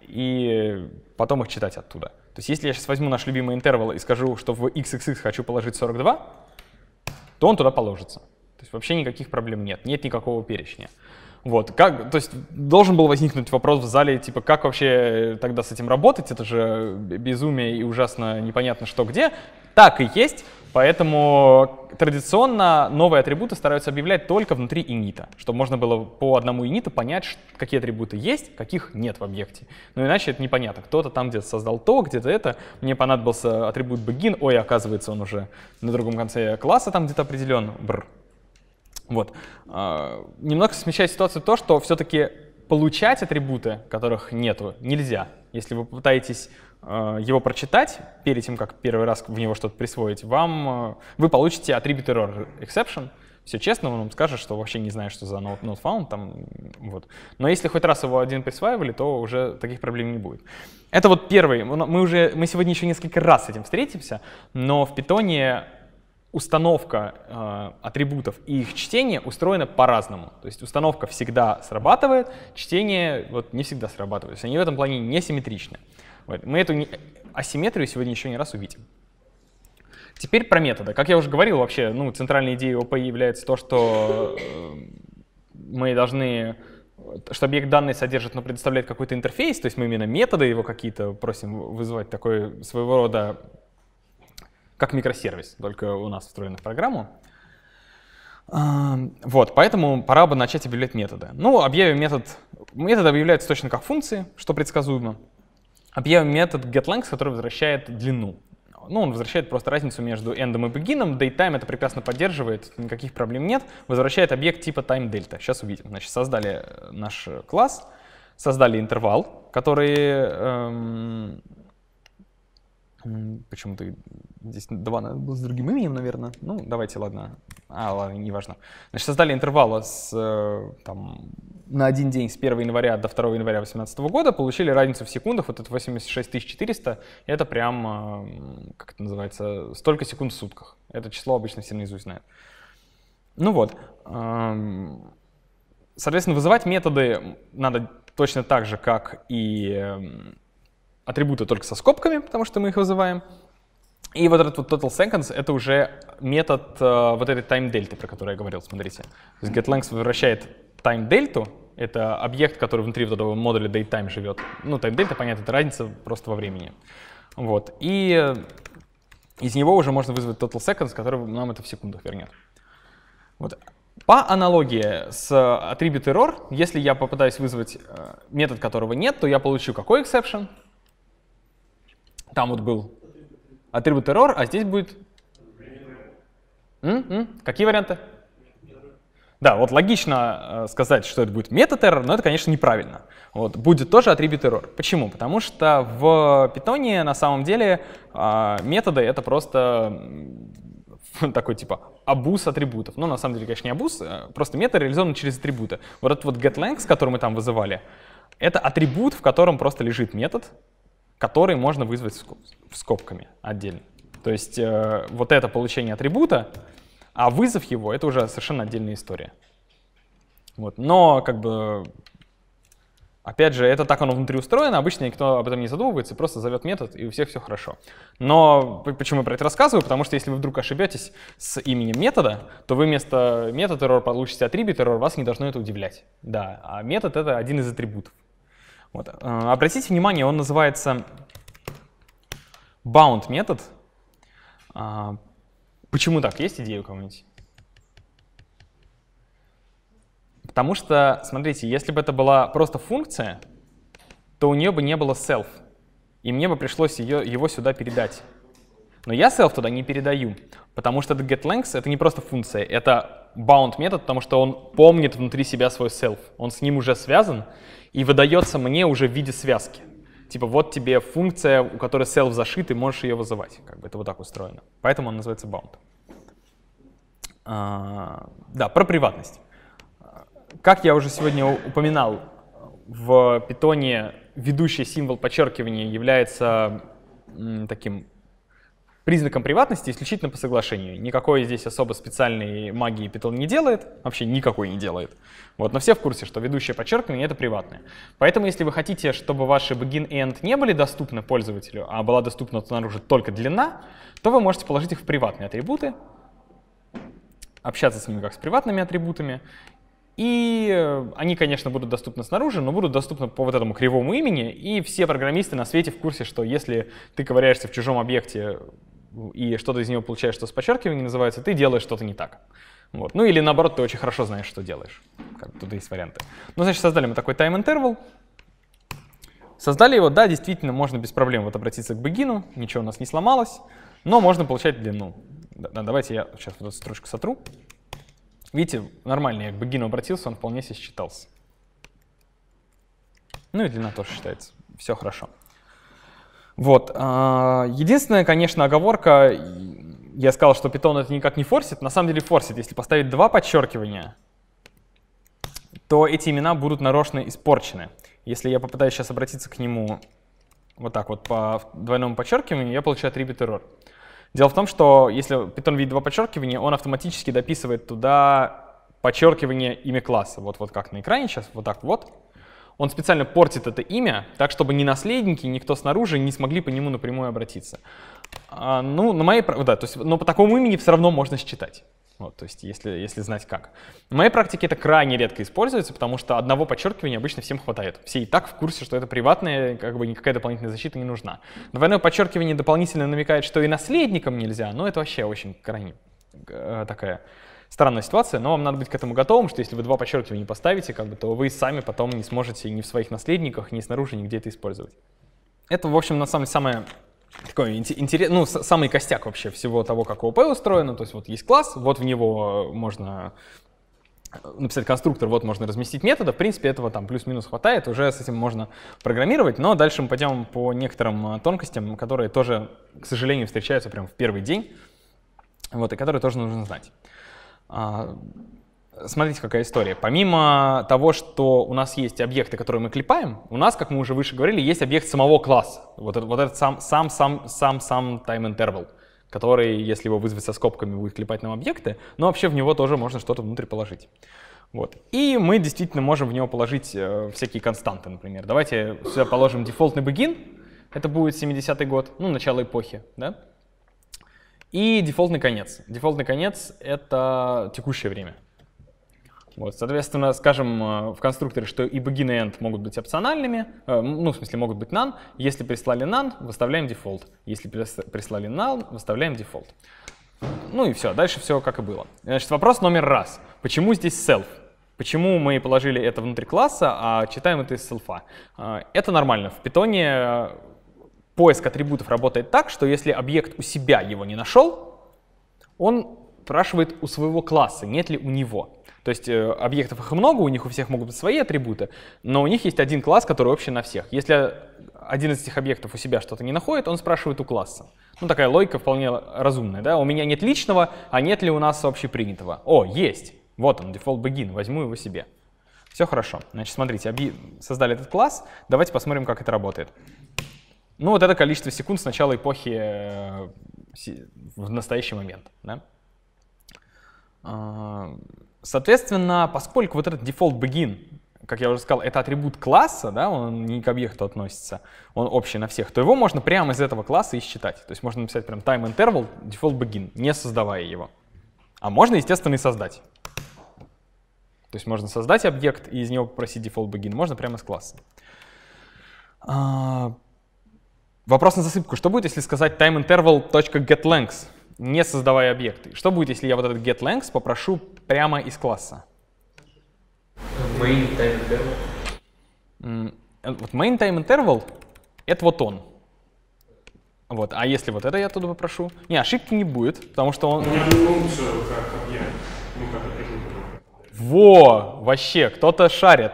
S1: и потом их читать оттуда. То есть если я сейчас возьму наш любимый интервал и скажу, что в xxx хочу положить 42, то он туда положится. То есть вообще никаких проблем нет, нет никакого перечня. Вот, как, то есть должен был возникнуть вопрос в зале, типа, как вообще э, тогда с этим работать, это же э, безумие и ужасно непонятно что где. Так и есть, поэтому традиционно новые атрибуты стараются объявлять только внутри инита, чтобы можно было по одному иниту понять, какие атрибуты есть, каких нет в объекте. Но ну, иначе это непонятно. Кто-то там где-то создал то, где-то это. Мне понадобился атрибут begin, ой, оказывается, он уже на другом конце класса там где-то определен. Бррр. Вот. А, Немного смещает ситуацию то, что все-таки получать атрибуты, которых нету, нельзя. Если вы пытаетесь а, его прочитать перед тем, как первый раз в него что-то присвоить, вам, а, вы получите attribute error exception. Все честно, он вам скажет, что вообще не знает, что за not, not found. Там, вот. Но если хоть раз его один присваивали, то уже таких проблем не будет. Это вот первый. Мы, уже, мы сегодня еще несколько раз с этим встретимся, но в питоне установка э, атрибутов и их чтение устроена по-разному. То есть установка всегда срабатывает, чтение вот не всегда срабатывает. То есть они в этом плане несимметричны. Вот. Мы эту асимметрию сегодня еще не раз увидим. Теперь про методы. Как я уже говорил, вообще ну, центральной идеей ОП является то, что э, мы должны что объект данные содержит, но предоставляет какой-то интерфейс, то есть мы именно методы его какие-то просим вызвать такой своего рода как микросервис, только у нас встроено в программу. Вот, поэтому пора бы начать объявлять методы. Ну, объявим метод... Метод объявляется точно как функции, что предсказуемо. Объявим метод getLength, который возвращает длину. Ну, он возвращает просто разницу между end и begin. DateTime это прекрасно поддерживает, никаких проблем нет. Возвращает объект типа timeDelta. Сейчас увидим. Значит, создали э, наш класс, создали интервал, который эм, Почему-то здесь два было с другим именем, наверное. Ну, давайте, ладно. А, ладно, неважно. Значит, создали интервалы с, э, там, на один день с 1 января до 2 января 2018 года, получили разницу в секундах, вот это 86 400, это прям, э, как это называется, столько секунд в сутках. Это число обычно все наизусть знают. Ну вот. Эм, соответственно, вызывать методы надо точно так же, как и эм, атрибуты только со скобками, потому что мы их вызываем. И вот этот вот total seconds — это уже метод э, вот этой time дельты, про которую я говорил, смотрите. То есть getLength возвращает time дельту, это объект, который внутри вот этого модуля datetime живет. Ну, time дельта, понятно, это разница просто во времени. Вот. И э, из него уже можно вызвать total seconds, который нам это в секундах вернет. Вот. По аналогии с э, attribute error, если я попытаюсь вызвать э, метод, которого нет, то я получу какой exception? Там вот был атрибут error, а здесь будет... М -м? Какие варианты? Да, вот логично э, сказать, что это будет метод error, но это, конечно, неправильно. Вот, будет тоже атрибут error. Почему? Потому что в питоне на самом деле а, методы — это просто такой типа абуз атрибутов. Ну, на самом деле, конечно, не абуз, э, просто метод реализован через атрибуты. Вот этот вот getLength, который мы там вызывали, это атрибут, в котором просто лежит метод, который можно вызвать скоб скобками отдельно. То есть э, вот это получение атрибута, а вызов его — это уже совершенно отдельная история. Вот. Но как бы Опять же, это так оно внутри устроено, обычно никто об этом не задумывается, просто зовет метод, и у всех все хорошо. Но почему я про это рассказываю? Потому что если вы вдруг ошибетесь с именем метода, то вы вместо метод error получите атрибут error, вас не должно это удивлять. Да, а метод — это один из атрибутов. Вот. А, обратите внимание, он называется bound метод. А, почему так? Есть идея у кого-нибудь? Потому что, смотрите, если бы это была просто функция, то у нее бы не было self, и мне бы пришлось ее, его сюда передать. Но я self туда не передаю, потому что get length — это не просто функция, это bound метод, потому что он помнит внутри себя свой self. Он с ним уже связан и выдается мне уже в виде связки. Типа вот тебе функция, у которой self зашит, и можешь ее вызывать. Как бы это вот так устроено. Поэтому он называется bound. А, да, про приватность. Как я уже сегодня упоминал, в питоне ведущий символ подчеркивания является таким признаком приватности исключительно по соглашению. Никакой здесь особо специальной магии Python не делает, вообще никакой не делает. Вот, но все в курсе, что ведущее подчеркивание — это приватное. Поэтому если вы хотите, чтобы ваши begin и end не были доступны пользователю, а была доступна снаружи только длина, то вы можете положить их в приватные атрибуты, общаться с ними как с приватными атрибутами, и э, они, конечно, будут доступны снаружи, но будут доступны по вот этому кривому имени. И все программисты на свете в курсе, что если ты ковыряешься в чужом объекте и что-то из него получаешь, что с подчеркиванием называется, ты делаешь что-то не так. Вот. Ну или наоборот, ты очень хорошо знаешь, что делаешь. Как, тут есть варианты. Ну, значит, создали мы такой time interval. Создали его, да, действительно, можно без проблем вот обратиться к бегину, ничего у нас не сломалось, но можно получать длину. Да, давайте я сейчас вот эту строчку сотру. Видите, нормально я к бегину обратился, он вполне себе считался. Ну и длина тоже считается. Все хорошо. Вот. А, единственная, конечно, оговорка, я сказал, что питон это никак не форсит, на самом деле форсит. Если поставить два подчеркивания, то эти имена будут нарочно испорчены. Если я попытаюсь сейчас обратиться к нему вот так вот по двойному подчеркиванию, я получаю attribute error. Дело в том, что если Python видит два подчеркивания, он автоматически дописывает туда подчеркивание имя класса. Вот, вот как на экране сейчас, вот так вот он специально портит это имя, так, чтобы ни наследники, никто снаружи не смогли по нему напрямую обратиться. А, ну, на моей, да, то есть, но по такому имени все равно можно считать. Вот, то есть, если, если знать как. В моей практике это крайне редко используется, потому что одного подчеркивания обычно всем хватает. Все и так в курсе, что это приватное, как бы никакая дополнительная защита не нужна. Двойное подчеркивание дополнительно намекает, что и наследникам нельзя, но это вообще очень крайне э, такая странная ситуация, но вам надо быть к этому готовым, что если вы два подчеркивания не поставите, как бы, то вы сами потом не сможете ни в своих наследниках, ни снаружи нигде это использовать. Это, в общем, на самом деле самое такой интерес, ну, самый костяк вообще всего того, как ООП устроено. То есть вот есть класс, вот в него э, можно э, написать конструктор, вот можно разместить методы. В принципе, этого там плюс-минус хватает, уже с этим можно программировать. Но дальше мы пойдем по некоторым э, тонкостям, которые тоже, к сожалению, встречаются прямо в первый день, вот, и которые тоже нужно знать. А, смотрите, какая история. Помимо того, что у нас есть объекты, которые мы клепаем, у нас, как мы уже выше говорили, есть объект самого класса. Вот этот, вот этот сам, сам, сам, сам, сам time interval, который, если его вызвать со скобками, будет клепать нам объекты, но вообще в него тоже можно что-то внутрь положить. Вот. И мы действительно можем в него положить э, всякие константы, например. Давайте сюда положим дефолтный begin, это будет 70-й год, ну, начало эпохи, да? И дефолтный конец. Дефолтный конец — это текущее время. Вот, соответственно, скажем э, в конструкторе, что и begin и end могут быть опциональными, э, ну, в смысле, могут быть none. Если прислали none, выставляем дефолт. Если прислали null, выставляем дефолт. Ну и все, дальше все как и было. Значит, вопрос номер раз. Почему здесь self? Почему мы положили это внутри класса, а читаем это из self? Э, это нормально. В питоне поиск атрибутов работает так, что если объект у себя его не нашел, он спрашивает у своего класса, нет ли у него. То есть э, объектов их много, у них у всех могут быть свои атрибуты, но у них есть один класс, который общий на всех. Если один из этих объектов у себя что-то не находит, он спрашивает у класса. Ну, такая логика вполне разумная, да? У меня нет личного, а нет ли у нас общепринятого? О, есть! Вот он, default begin, возьму его себе. Все хорошо. Значит, смотрите, создали этот класс, давайте посмотрим, как это работает. Ну, вот это количество секунд с начала эпохи э, в настоящий момент. Да? А, соответственно, поскольку вот этот default begin, как я уже сказал, это атрибут класса, да, он не к объекту относится, он общий на всех, то его можно прямо из этого класса и считать. То есть можно написать прям time interval default begin, не создавая его. А можно, естественно, и создать. То есть можно создать объект и из него попросить default begin, можно прямо из класса. А, Вопрос на засыпку. Что будет, если сказать timeinterval.getLength, не создавая объекты? Что будет, если я вот этот getLength попрошу прямо из класса? Main time interval. Э, вот main time interval — это вот он. Вот. А если вот это я туда попрошу? Не, ошибки не будет, потому что он... Ну, Во, вообще, кто-то шарит.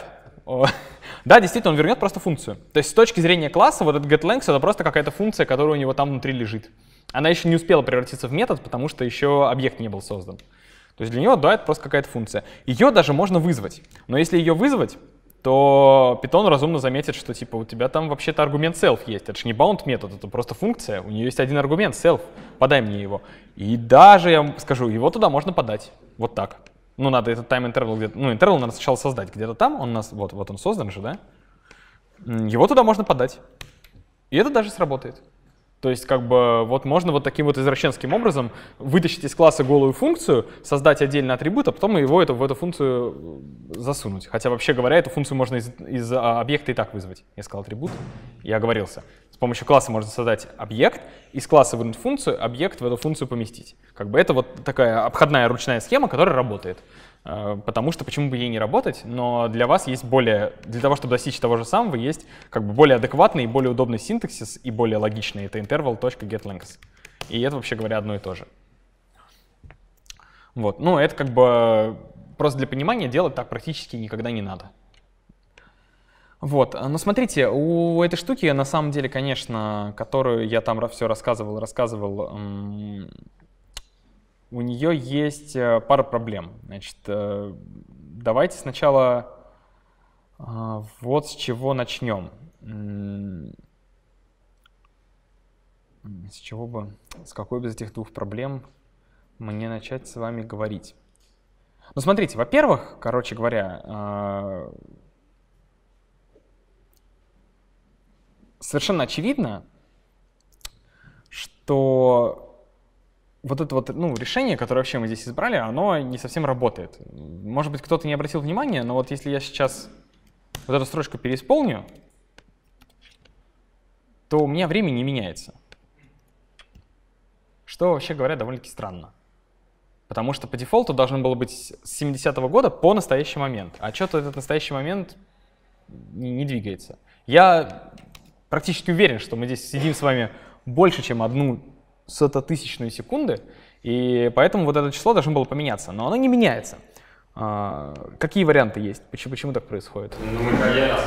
S1: Да, действительно, он вернет просто функцию. То есть с точки зрения класса вот этот getLength — это просто какая-то функция, которая у него там внутри лежит. Она еще не успела превратиться в метод, потому что еще объект не был создан. То есть для него, да, это просто какая-то функция. Ее даже можно вызвать. Но если ее вызвать, то Python разумно заметит, что типа у тебя там вообще-то аргумент self есть. Это же не bound метод, это просто функция. У нее есть один аргумент self. Подай мне его. И даже, я вам скажу, его туда можно подать. Вот так ну, надо этот time interval где-то, ну, интервал надо сначала создать где-то там, он у нас, вот, вот он создан же, да? Его туда можно подать. И это даже сработает. То есть как бы вот можно вот таким вот извращенским образом вытащить из класса голую функцию, создать отдельный атрибут, а потом его эту в эту функцию э, засунуть. Хотя вообще говоря, эту функцию можно из, из а, объекта и так вызвать. Я сказал атрибут, я оговорился. С помощью класса можно создать объект, из класса вынуть функцию, объект в эту функцию поместить. Как бы это вот такая обходная ручная схема, которая работает. Э, потому что почему бы ей не работать, но для вас есть более, для того, чтобы достичь того же самого, есть как бы более адекватный и более удобный синтаксис и более логичный. Это interval.getLength. И это, вообще говоря, одно и то же. Вот. Ну, это как бы просто для понимания делать так практически никогда не надо. Вот, э, но смотрите, у этой штуки на самом деле, конечно, которую я там все рассказывал, рассказывал, у нее есть э, пара проблем. Значит, э, давайте сначала а, вот с чего начнем. С чего бы, с какой из этих двух проблем мне начать с вами говорить? Ну смотрите, во-первых, короче говоря, а, совершенно очевидно, что вот это вот ну, решение, которое вообще мы здесь избрали, оно не совсем работает. Может быть, кто-то не обратил внимания, но вот если я сейчас вот эту строчку переисполню, то у меня время не меняется. Что, вообще говоря, довольно-таки странно. Потому что по дефолту должно было быть с 70-го года по настоящий момент. А что-то этот настоящий момент не, не двигается. Я практически уверен, что мы здесь сидим с вами больше, чем одну сототысячную секунды, и поэтому вот это число должно было поменяться, но оно не меняется. А, какие варианты есть? Почему, почему так происходит? Ну, мы а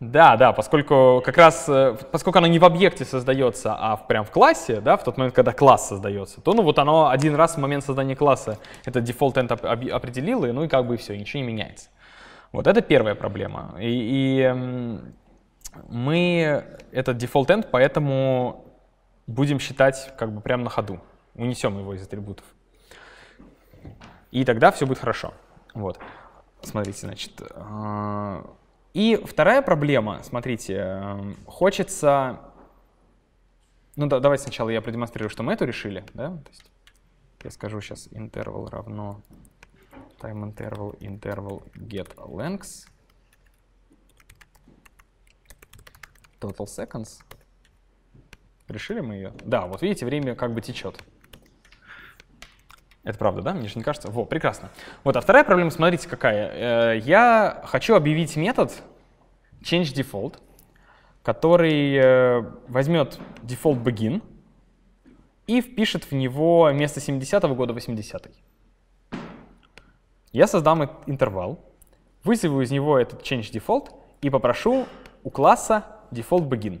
S1: Да, да, поскольку как раз, э, поскольку оно не в объекте создается, а в, прям в классе, да, в тот момент, когда класс создается, то ну вот оно один раз в момент создания класса это дефолт end определило, и ну и как бы все, ничего не меняется. Вот это первая проблема. И, и мы этот дефолт end, поэтому будем считать как бы прямо на ходу. Унесем его из атрибутов. И тогда все будет хорошо. Вот. Смотрите, значит. Э, и вторая проблема, смотрите, э, хочется... Ну да, давайте сначала я продемонстрирую, что мы эту решили. Да? То есть я скажу сейчас interval равно time interval interval get length. Total seconds. Решили мы ее? Да, вот видите, время как бы течет. Это правда, да? Мне же не кажется. Во, прекрасно. Вот, а вторая проблема, смотрите, какая. Э, я хочу объявить метод change default, который возьмет default begin и впишет в него место 70-го года 80 -й. Я создам интервал, вызову из него этот change default и попрошу у класса default begin.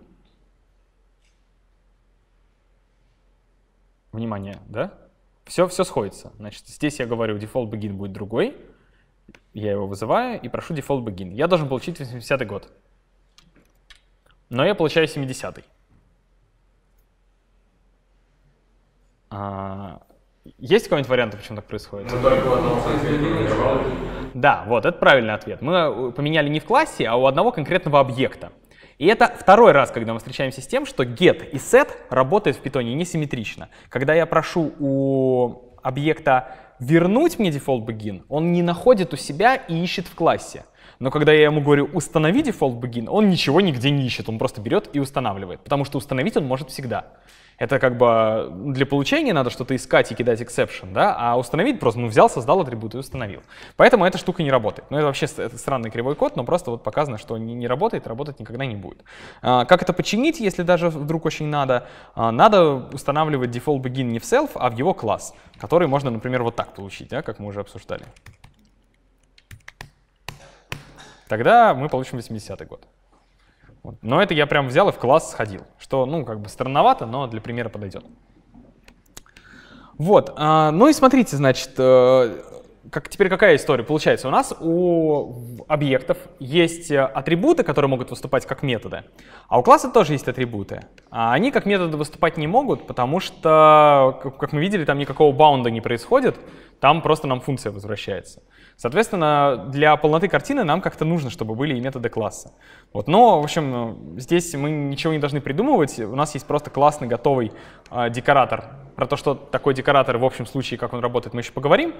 S1: Внимание, да? Все, все сходится. Значит, здесь я говорю, default begin будет другой. Я его вызываю и прошу default begin. Я должен получить 80 год. Но я получаю 70 -й. А, есть какой-нибудь вариант, почему так происходит? Ну, да, вот, это правильный ответ. Мы э, поменяли не в классе, а у одного конкретного объекта. И это второй раз, когда мы встречаемся с тем, что get и set работают в питоне несимметрично. Когда я прошу у объекта вернуть мне default begin, он не находит у себя и ищет в классе. Но когда я ему говорю «установи default begin», он ничего нигде не ищет, он просто берет и устанавливает, потому что установить он может всегда. Это как бы для получения надо что-то искать и кидать exception, да, а установить просто, ну, взял, создал атрибут и установил. Поэтому эта штука не работает. Ну, это вообще это странный кривой код, но просто вот показано, что не, не работает, работать никогда не будет. А, как это починить, если даже вдруг очень надо? А, надо устанавливать default begin не в self, а в его класс, который можно, например, вот так получить, да, как мы уже обсуждали. Тогда мы получим 80-й год. Вот. Но это я прям взял и в класс сходил, что, ну, как бы странновато, но для примера подойдет. Вот, а, ну и смотрите, значит, э, как, теперь какая история? Получается, у нас у объектов есть э, атрибуты, которые могут выступать как методы, а у класса тоже есть атрибуты. А они как методы выступать не могут, потому что, как мы видели, там никакого баунда не происходит, там просто нам функция возвращается. Соответственно, для полноты картины нам как-то нужно, чтобы были и методы класса. Вот. Но, в общем, здесь мы ничего не должны придумывать. У нас есть просто классный готовый э, декоратор. Про то, что такой декоратор, в общем случае, как он работает, мы еще поговорим.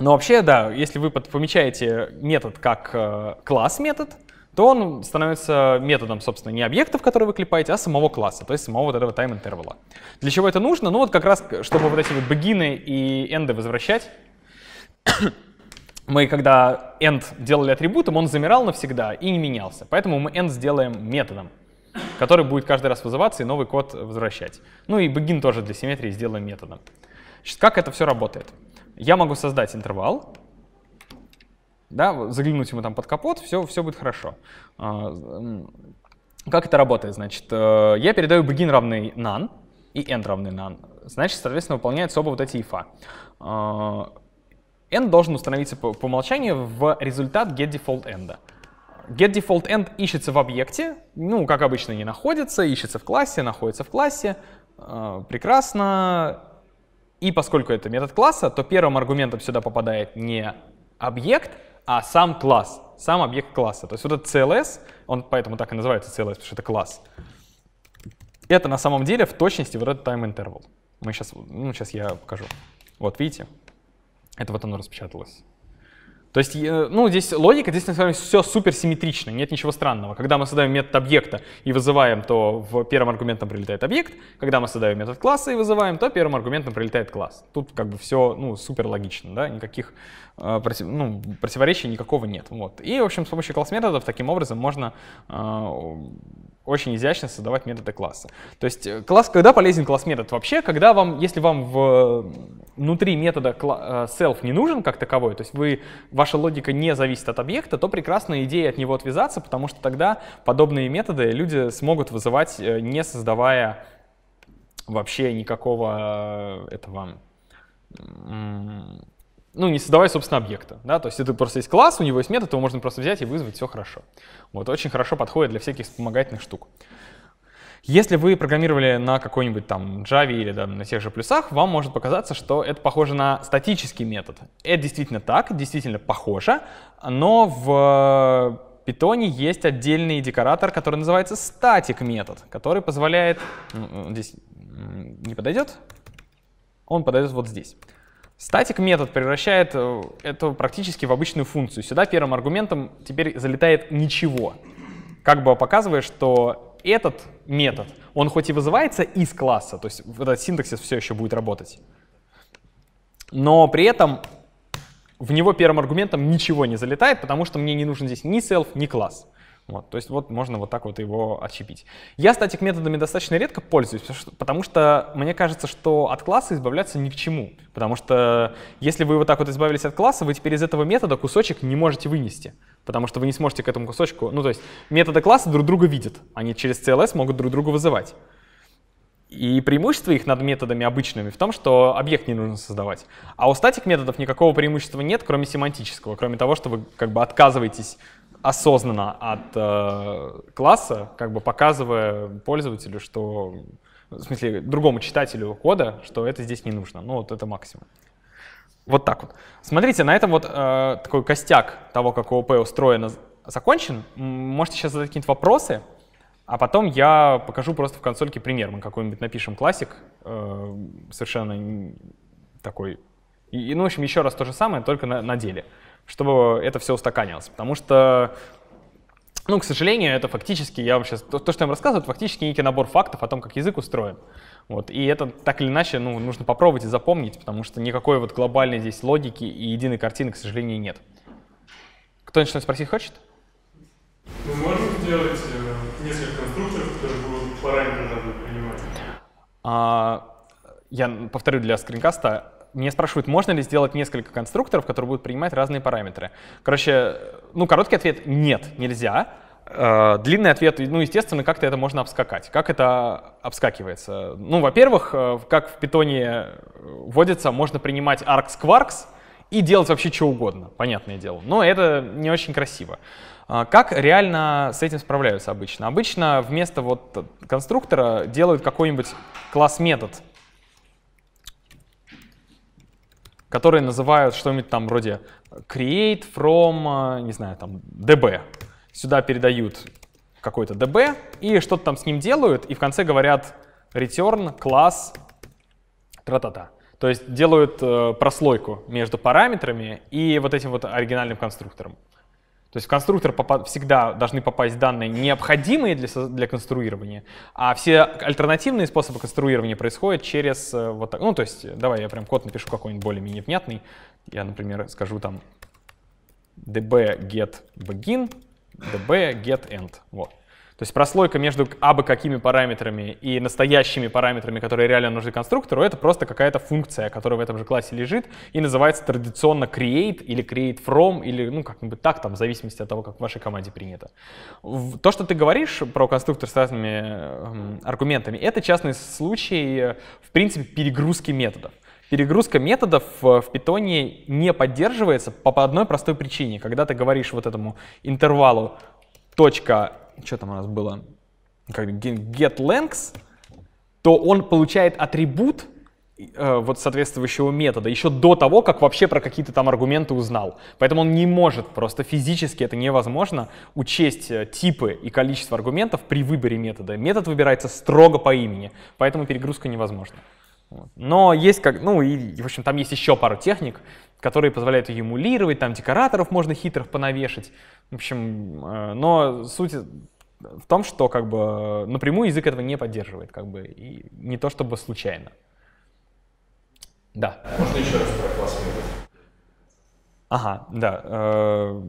S1: Но вообще, да, если вы помечаете метод как э, класс-метод, то он становится методом, собственно, не объектов, которые вы клепаете, а самого класса, то есть самого вот этого тайм интервала Для чего это нужно? Ну вот как раз, чтобы вот эти вот бегины и энды возвращать, мы когда end делали атрибутом, он замирал навсегда и не менялся. Поэтому мы end сделаем методом, который будет каждый раз вызываться и новый код возвращать. Ну и begin тоже для симметрии сделаем методом. Значит, как это все работает? Я могу создать интервал, да, заглянуть ему там под капот, все, все будет хорошо. А, как это работает? Значит, э, я передаю begin равный none и end равный none. Значит, соответственно, выполняются оба вот эти ифа end должен установиться по, по умолчанию в результат getDefaultEnd. GetDefaultEnd ищется в объекте, ну, как обычно, не находится, ищется в классе, находится в классе, э, прекрасно. И поскольку это метод класса, то первым аргументом сюда попадает не объект, а сам класс, сам объект класса. То есть вот этот CLS, он поэтому так и называется CLS, потому что это класс. Это на самом деле в точности вот этот time interval. Мы сейчас, ну, сейчас я покажу. Вот видите, это вот оно распечаталось. То есть, э, ну, здесь логика, здесь на самом деле все супер нет ничего странного. Когда мы создаем метод объекта и вызываем, то в первым аргументом прилетает объект. Когда мы создаем метод класса и вызываем, то первым аргументом прилетает класс. Тут как бы все, ну, супер логично, да, никаких э, против, ну, противоречий никакого нет. Вот. И, в общем, с помощью класс-методов таким образом можно э, очень изящно создавать методы класса. То есть э, класс, когда полезен класс-метод вообще, когда вам, если вам в, внутри метода э, self не нужен как таковой, то есть вы, ваша логика не зависит от объекта, то прекрасная идея от него отвязаться, потому что тогда подобные методы люди смогут вызывать, э, не создавая вообще никакого этого ну, не создавая, собственно, объекта. Да? То есть это просто есть класс, у него есть метод, его можно просто взять и вызвать, все хорошо. Вот, очень хорошо подходит для всяких вспомогательных штук. Если вы программировали на какой-нибудь там Java или да, на тех же плюсах, вам может показаться, что это похоже на статический метод. Это действительно так, действительно похоже, но в э, Питоне есть отдельный декоратор, который называется статик метод, который позволяет... Ну, э, здесь не подойдет? Он подойдет вот здесь. Статик метод превращает э, это практически в обычную функцию. Сюда первым аргументом теперь залетает ничего, как бы показывая, что этот метод, он хоть и вызывается из класса, то есть этот синтаксис все еще будет работать, но при этом в него первым аргументом ничего не залетает, потому что мне не нужен здесь ни self, ни класс. Вот, то есть вот можно вот так вот его отщепить. Я статик методами достаточно редко пользуюсь, потому что, потому что мне кажется, что от класса избавляться ни к чему. Потому что если вы вот так вот избавились от класса, вы теперь из этого метода кусочек не можете вынести. Потому что вы не сможете к этому кусочку... Ну, то есть методы класса друг друга видят. Они через CLS могут друг друга вызывать. И преимущество их над методами обычными в том, что объект не нужно создавать. А у статик методов никакого преимущества нет, кроме семантического, кроме того, что вы как бы отказываетесь осознанно от э, класса, как бы показывая пользователю, что в смысле, другому читателю кода, что это здесь не нужно. Ну, вот это максимум. Вот так вот. Смотрите, на этом вот э, такой костяк того, как ООП устроено, закончен. Можете сейчас задать какие-то вопросы, а потом я покажу просто в консольке пример. Мы какой-нибудь напишем классик, э, совершенно такой. И, ну, в общем, еще раз то же самое, только на, на деле чтобы это все устаканилось. Потому что ну, к сожалению, это фактически, я вам сейчас, то, то, что я вам рассказываю, это фактически некий набор фактов о том, как язык устроен. Вот, и это так или иначе, ну, нужно попробовать и запомнить, потому что никакой вот глобальной здесь логики и единой картины, к сожалению, нет. Кто-нибудь что-нибудь спросить хочет? Мы можем сделать э, несколько конструкторов, которые будут параметры данные принимать? А, я повторю для скринкаста, меня спрашивают, можно ли сделать несколько конструкторов, которые будут принимать разные параметры. Короче, ну, короткий ответ — нет, нельзя. Э, длинный ответ, ну, естественно, как-то это можно обскакать. Как это обскакивается? Ну, во-первых, э, как в питоне вводится, э, можно принимать args-quarks и делать вообще что угодно, понятное дело. Но это не очень красиво. А как реально с этим справляются обычно? Обычно вместо вот конструктора делают какой-нибудь класс-метод, которые называют что-нибудь там вроде create from, а, не знаю, там, db. Сюда передают какой-то db и что-то там с ним делают, и в конце говорят return класс тра-та-та. То есть делают э, прослойку между параметрами и вот этим вот оригинальным конструктором. То есть в конструктор всегда должны попасть данные, необходимые для, для конструирования, а все альтернативные способы конструирования происходят через э, вот так. Ну, то есть э, давай я прям код напишу какой-нибудь более-менее внятный. Я, например, скажу там db get begin, db get end. Вот. То есть прослойка между абы какими параметрами и настоящими параметрами, которые реально нужны конструктору, это просто какая-то функция, которая в этом же классе лежит и называется традиционно create или create from или ну как-нибудь так, там, в зависимости от того, как в вашей команде принято. То, что ты говоришь про конструктор с разными эм, аргументами, это частный случай, в принципе, перегрузки методов. Перегрузка методов э, в питоне не поддерживается по одной простой причине. Когда ты говоришь вот этому интервалу точка что там у нас было, как get lengths, то он получает атрибут э, вот соответствующего метода еще до того, как вообще про какие-то там аргументы узнал. Поэтому он не может, просто физически это невозможно, учесть э, типы и количество аргументов при выборе метода. Метод выбирается строго по имени, поэтому перегрузка невозможна. Но есть как, ну и, в общем, там есть еще пару техник, которые позволяют эмулировать, там декораторов можно хитрых понавешать. В общем, э, но суть в том, что как бы напрямую язык этого не поддерживает, как бы, и не то чтобы случайно. Да. Можно еще раз про класс метод? Ага, да. Э,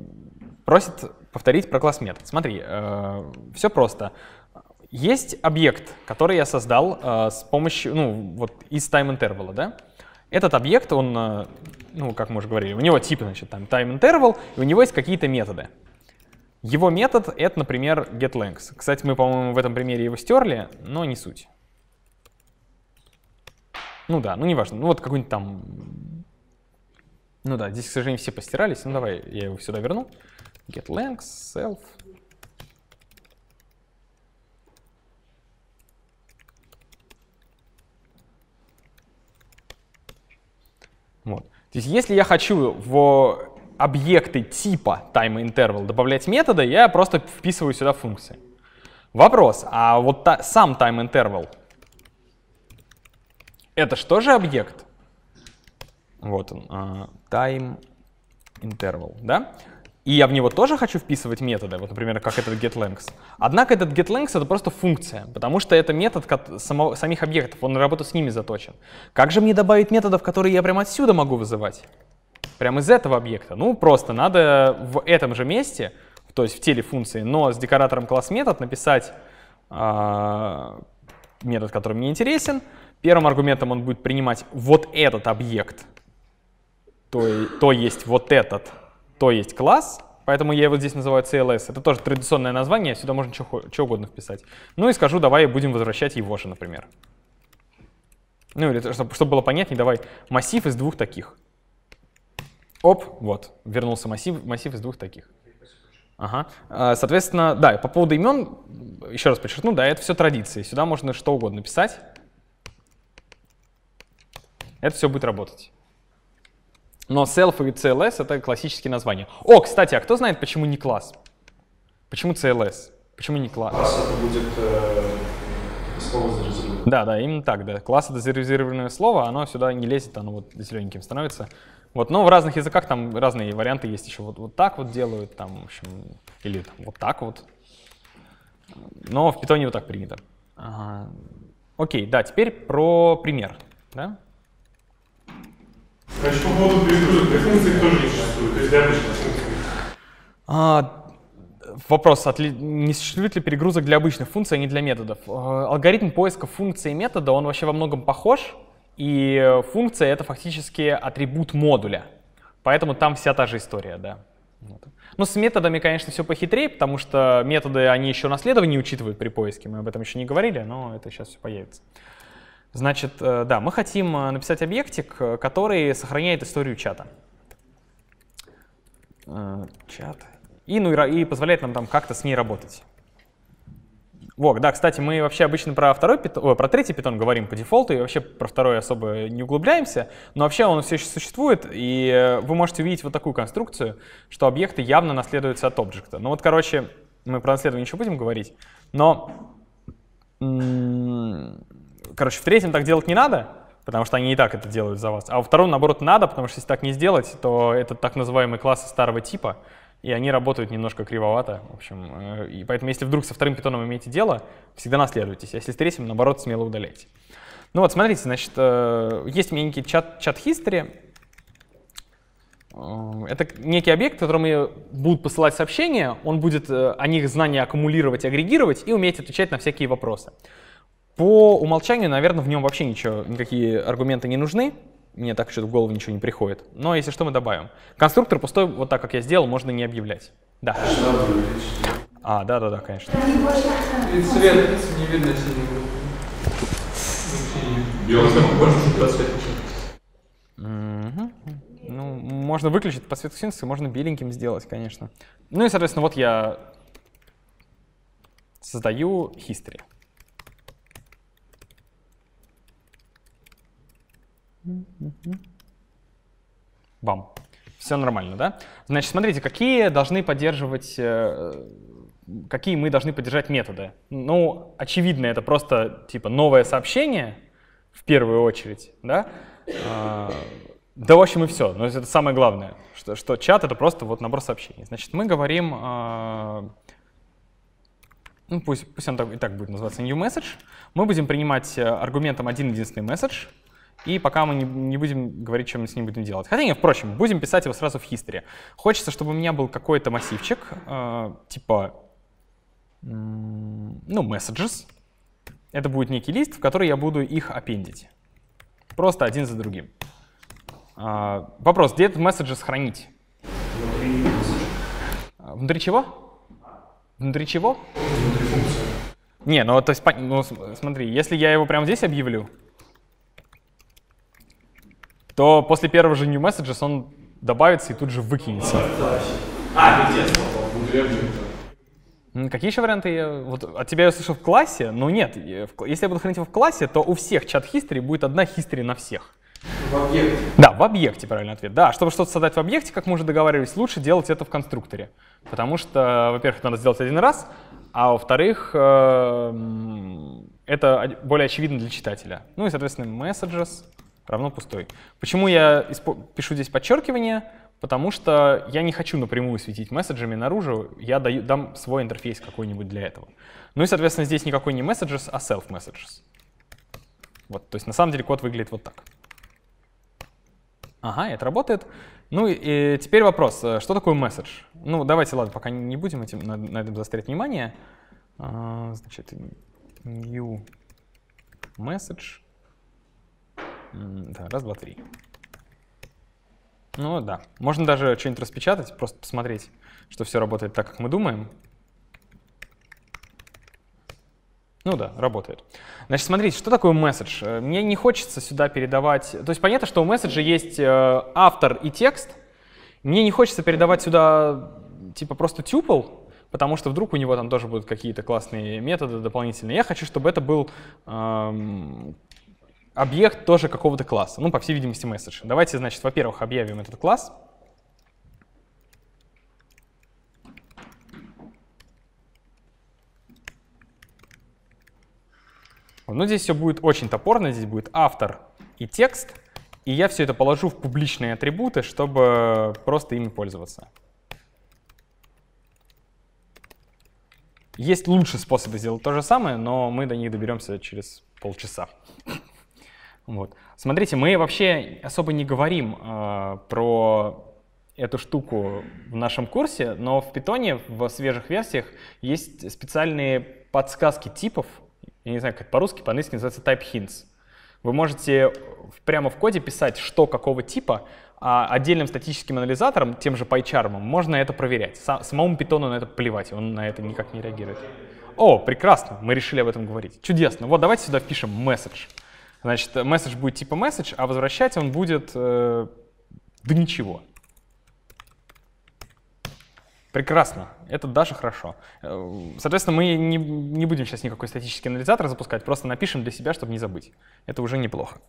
S1: просит повторить про класс метод. Смотри, э, все просто. Есть объект, который я создал э, с помощью, ну, вот из time interval, да? Этот объект, он, ну, как мы уже говорили, у него тип, значит, там time interval, и у него есть какие-то методы. Его метод — это, например, getLength. Кстати, мы, по-моему, в этом примере его стерли, но не суть. Ну да, ну неважно. Ну вот какой-нибудь там... Ну да, здесь, к сожалению, все постирались. Ну давай я его сюда верну. getLength, self. Вот. То есть если я хочу в объекты типа time interval добавлять методы, я просто вписываю сюда функции. Вопрос, а вот та, сам time interval, это что же объект? Вот он, а, time interval, да? И я в него тоже хочу вписывать методы, вот, например, как этот getLengths. Однако этот getLengths — это просто функция, потому что это метод само, самих объектов, он на работу с ними заточен. Как же мне добавить методов, которые я прямо отсюда могу вызывать? прямо из этого объекта. Ну, просто надо в этом же месте, то есть в теле функции, но с декоратором класс метод написать э, метод, который мне интересен. Первым аргументом он будет принимать вот этот объект, то, то есть вот этот, то есть класс, Поэтому я его здесь называю CLS. Это тоже традиционное название, сюда можно что, угодно вписать. Ну и скажу, давай будем возвращать его же, например. Ну или, чтобы было понятнее, давай массив из двух таких. Оп, вот, вернулся массив, массив из двух таких. Ага. А, соответственно, да, по поводу имен, еще раз подчеркну, да, это все традиции. Сюда можно что угодно писать. Это все будет работать. Но self и CLS — это классические названия. О, кстати, а кто знает, почему не класс? Почему CLS? Почему не класс? Класс — это будет э, слово Да, да, именно так, да. Класс — это зарезервированное слово, оно сюда не лезет, оно вот зелененьким становится. Вот, но ну, в разных языках там разные варианты есть еще. Вот, вот так вот делают, там, в общем, или там, вот так вот. Но в питоне вот так принято. Ага. Окей, да, теперь про пример. Да? Значит, по поводу перегрузок, функции тоже не существует, то есть для обычных функций. А, вопрос, не существует ли перегрузок для обычных функций, а не для методов? Э, алгоритм поиска функции и метода, он вообще во многом похож, и функция — это фактически атрибут модуля. Поэтому там вся та же история, да. Вот. Ну, с методами, конечно, все похитрее, потому что методы, они еще наследование учитывают при поиске. Мы об этом еще не говорили, но это сейчас все появится. Значит, э, да, мы хотим э, написать объектик, э, который сохраняет историю чата. Чат. И, ну, и позволяет нам там как-то с ней работать. Вот, да, кстати, мы вообще обычно про второй питон, о, про третий питон говорим по дефолту, и вообще про второй особо не углубляемся, но вообще он все еще существует, и э, вы можете увидеть вот такую конструкцию, что объекты явно наследуются от объекта. Ну вот, короче, мы про наследование еще будем говорить, но... Короче, в третьем так делать не надо, потому что они и так это делают за вас. А во втором, наоборот, надо, потому что если так не сделать, то это так называемые классы старого типа — и они работают немножко кривовато, в общем. Э, и поэтому, если вдруг со вторым питоном имеете дело, всегда наследуйтесь, а если с третьим, наоборот, смело удаляйте. Ну вот, смотрите, значит, э, есть некий чат, чат history, э, это некий объект, которому будут посылать сообщения, он будет о них знания аккумулировать, агрегировать и уметь отвечать на всякие вопросы. По умолчанию, наверное, в нем вообще ничего, никакие аргументы не нужны мне так что-то в голову ничего не приходит. Но если что, мы добавим. Конструктор пустой, вот так, как я сделал, можно не объявлять. Да. А, да, да, да, конечно.
S2: цвет не видно
S1: синий. больше Ну, можно выключить подсветку синтеза, можно беленьким сделать, конечно. Ну и, соответственно, вот я создаю history. Бам. Все нормально, да? Значит, смотрите, какие должны поддерживать, э, какие мы должны поддержать методы. Ну, очевидно, это просто типа новое сообщение в первую очередь, да? А, да, в общем, и все. Но это самое главное, что, что чат — это просто вот набор сообщений. Значит, мы говорим, а, ну пусть, пусть он так, и так будет называться new message. Мы будем принимать э, аргументом один единственный message — и пока мы не, не будем говорить, чем мы с ним будем делать. Хотя, не, впрочем, будем писать его сразу в history. Хочется, чтобы у меня был какой-то массивчик, э, типа, ну, messages. Это будет некий лист, в который я буду их аппендить. Просто один за другим. Э, вопрос, где этот messages хранить? Внутри, Внутри чего? Внутри чего? Внутри функции. Не, ну то есть, ну, смотри, если я его прямо здесь объявлю, то после первого же new messages он добавится и тут же выкинется. А, Какие еще варианты? вот от тебя я слышал в классе, но нет. Если я буду хранить его в классе, то у всех чат history будет одна history на всех. В объекте. Да, в объекте правильный ответ. Да, чтобы что-то создать в объекте, как мы уже договаривались, лучше делать это в конструкторе. Потому что, во-первых, это надо сделать один раз, а во-вторых, э, это более очевидно для читателя. Ну и, соответственно, messages равно пустой. Почему я пишу здесь подчеркивание? Потому что я не хочу напрямую светить месседжами наружу, я даю, дам свой интерфейс какой-нибудь для этого. Ну и, соответственно, здесь никакой не messages, а self-messages. Вот, то есть на самом деле код выглядит вот так. Ага, это работает. Ну и теперь вопрос, э, что такое месседж? Ну давайте, ладно, пока не будем этим, на, на этом заострять внимание. А, значит, new message. Да, раз, два, три. Ну да. Можно даже что-нибудь распечатать, просто посмотреть, что все работает так, как мы думаем. Ну да, работает. Значит, смотрите, что такое месседж? Э, мне не хочется сюда передавать... То есть понятно, что у месседжа есть э, автор и текст. Мне не хочется передавать сюда типа просто тюпл, потому что вдруг у него там тоже будут какие-то классные методы дополнительные. Я хочу, чтобы это был эм, объект тоже какого-то класса, ну, по всей видимости, месседж. Давайте, значит, во-первых, объявим этот класс. Ну, здесь все будет очень топорно, здесь будет автор и текст, и я все это положу в публичные атрибуты, чтобы просто ими пользоваться. Есть лучший способ сделать то же самое, но мы до них доберемся через полчаса. Вот. Смотрите, мы вообще особо не говорим э, про эту штуку в нашем курсе, но в питоне в свежих версиях есть специальные подсказки типов, я не знаю, как по-русски, по-английски называется type hints. Вы можете прямо в коде писать, что какого типа, а отдельным статическим анализатором, тем же PyCharm, можно это проверять. Самому питону на это плевать, он на это никак не реагирует. О, прекрасно, мы решили об этом говорить. Чудесно. Вот давайте сюда впишем message. Значит, месседж будет типа месседж, а возвращать он будет э, да ничего. Прекрасно. Это даже хорошо. Э, соответственно, мы не, не будем сейчас никакой статический анализатор запускать, просто напишем для себя, чтобы не забыть. Это уже неплохо.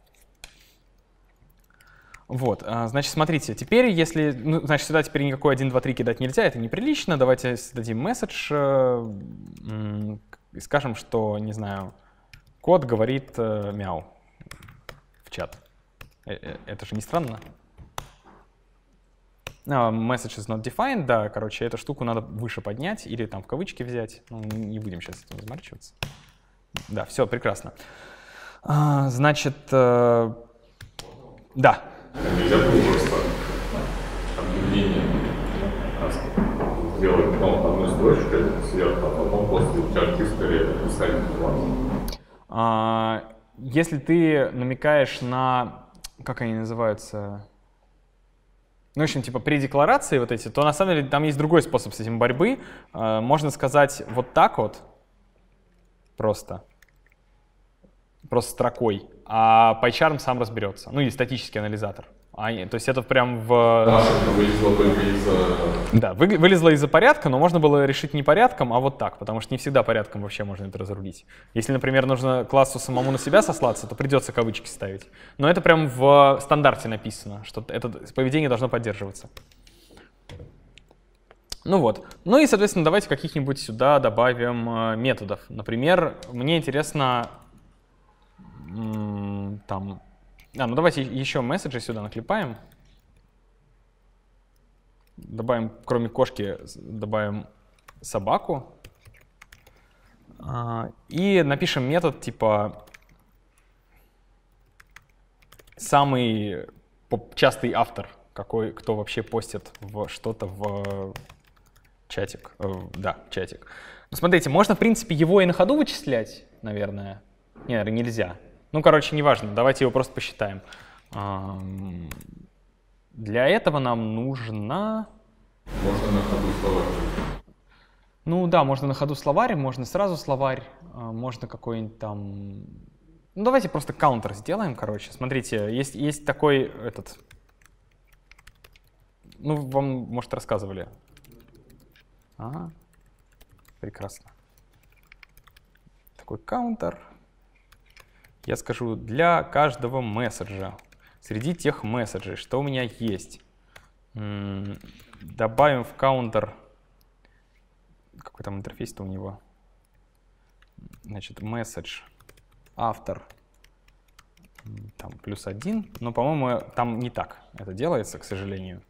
S1: Вот, а, значит, смотрите, теперь, если, ну, значит, сюда теперь никакой 1, 2, 3 кидать нельзя, это неприлично, давайте дадим месседж э, и скажем, что, не знаю, код говорит э, мяу чат. Э, э, это же не странно. Uh, message is not defined, да, короче, эту штуку надо выше поднять или там в кавычки взять. Ну, не будем сейчас этим заморачиваться. Да, все, прекрасно. А, значит, э, да. Нельзя просто объявление сделать потом одной строчкой сверху, а потом после чарки скорее написать два. Если ты намекаешь на, как они называются, ну, в общем, типа при декларации вот эти, то на самом деле там есть другой способ с этим борьбы. Э, можно сказать вот так вот, просто, просто строкой, а PyCharm сам разберется, ну или статический анализатор. А, то есть это прям в... Э, Ошибка вылезла только из... Э, да, вы, вылезла из-за порядка, но можно было решить не порядком, а вот так, потому что не всегда порядком вообще можно это разрулить. Если, например, нужно классу самому на себя сослаться, то придется кавычки ставить. Но это прям в стандарте написано, что это поведение должно поддерживаться. Ну вот. Ну и, соответственно, давайте каких-нибудь сюда добавим э, методов. Например, мне интересно там а, ну давайте еще месседжи сюда наклепаем. Добавим, кроме кошки, добавим собаку. А, и напишем метод типа самый частый автор, какой, кто вообще постит в что-то в чатик. Э, да, чатик. Ну, смотрите, можно, в принципе, его и на ходу вычислять, наверное. нет, нельзя. Ну, короче, неважно, давайте его просто посчитаем. А, для этого нам нужно... Можно на ходу словарь. Ну да, можно на ходу словарь, можно сразу словарь, а, можно какой-нибудь там... Ну давайте просто каунтер сделаем, короче. Смотрите, есть, есть такой этот... Ну, вам, может, рассказывали. Ага, прекрасно. Такой каунтер. Я скажу для каждого месседжа, среди тех месседжей, что у меня есть, добавим в каунтер, какой там интерфейс-то у него, значит, message автор, там плюс один, но, по-моему, там не так это делается, к сожалению.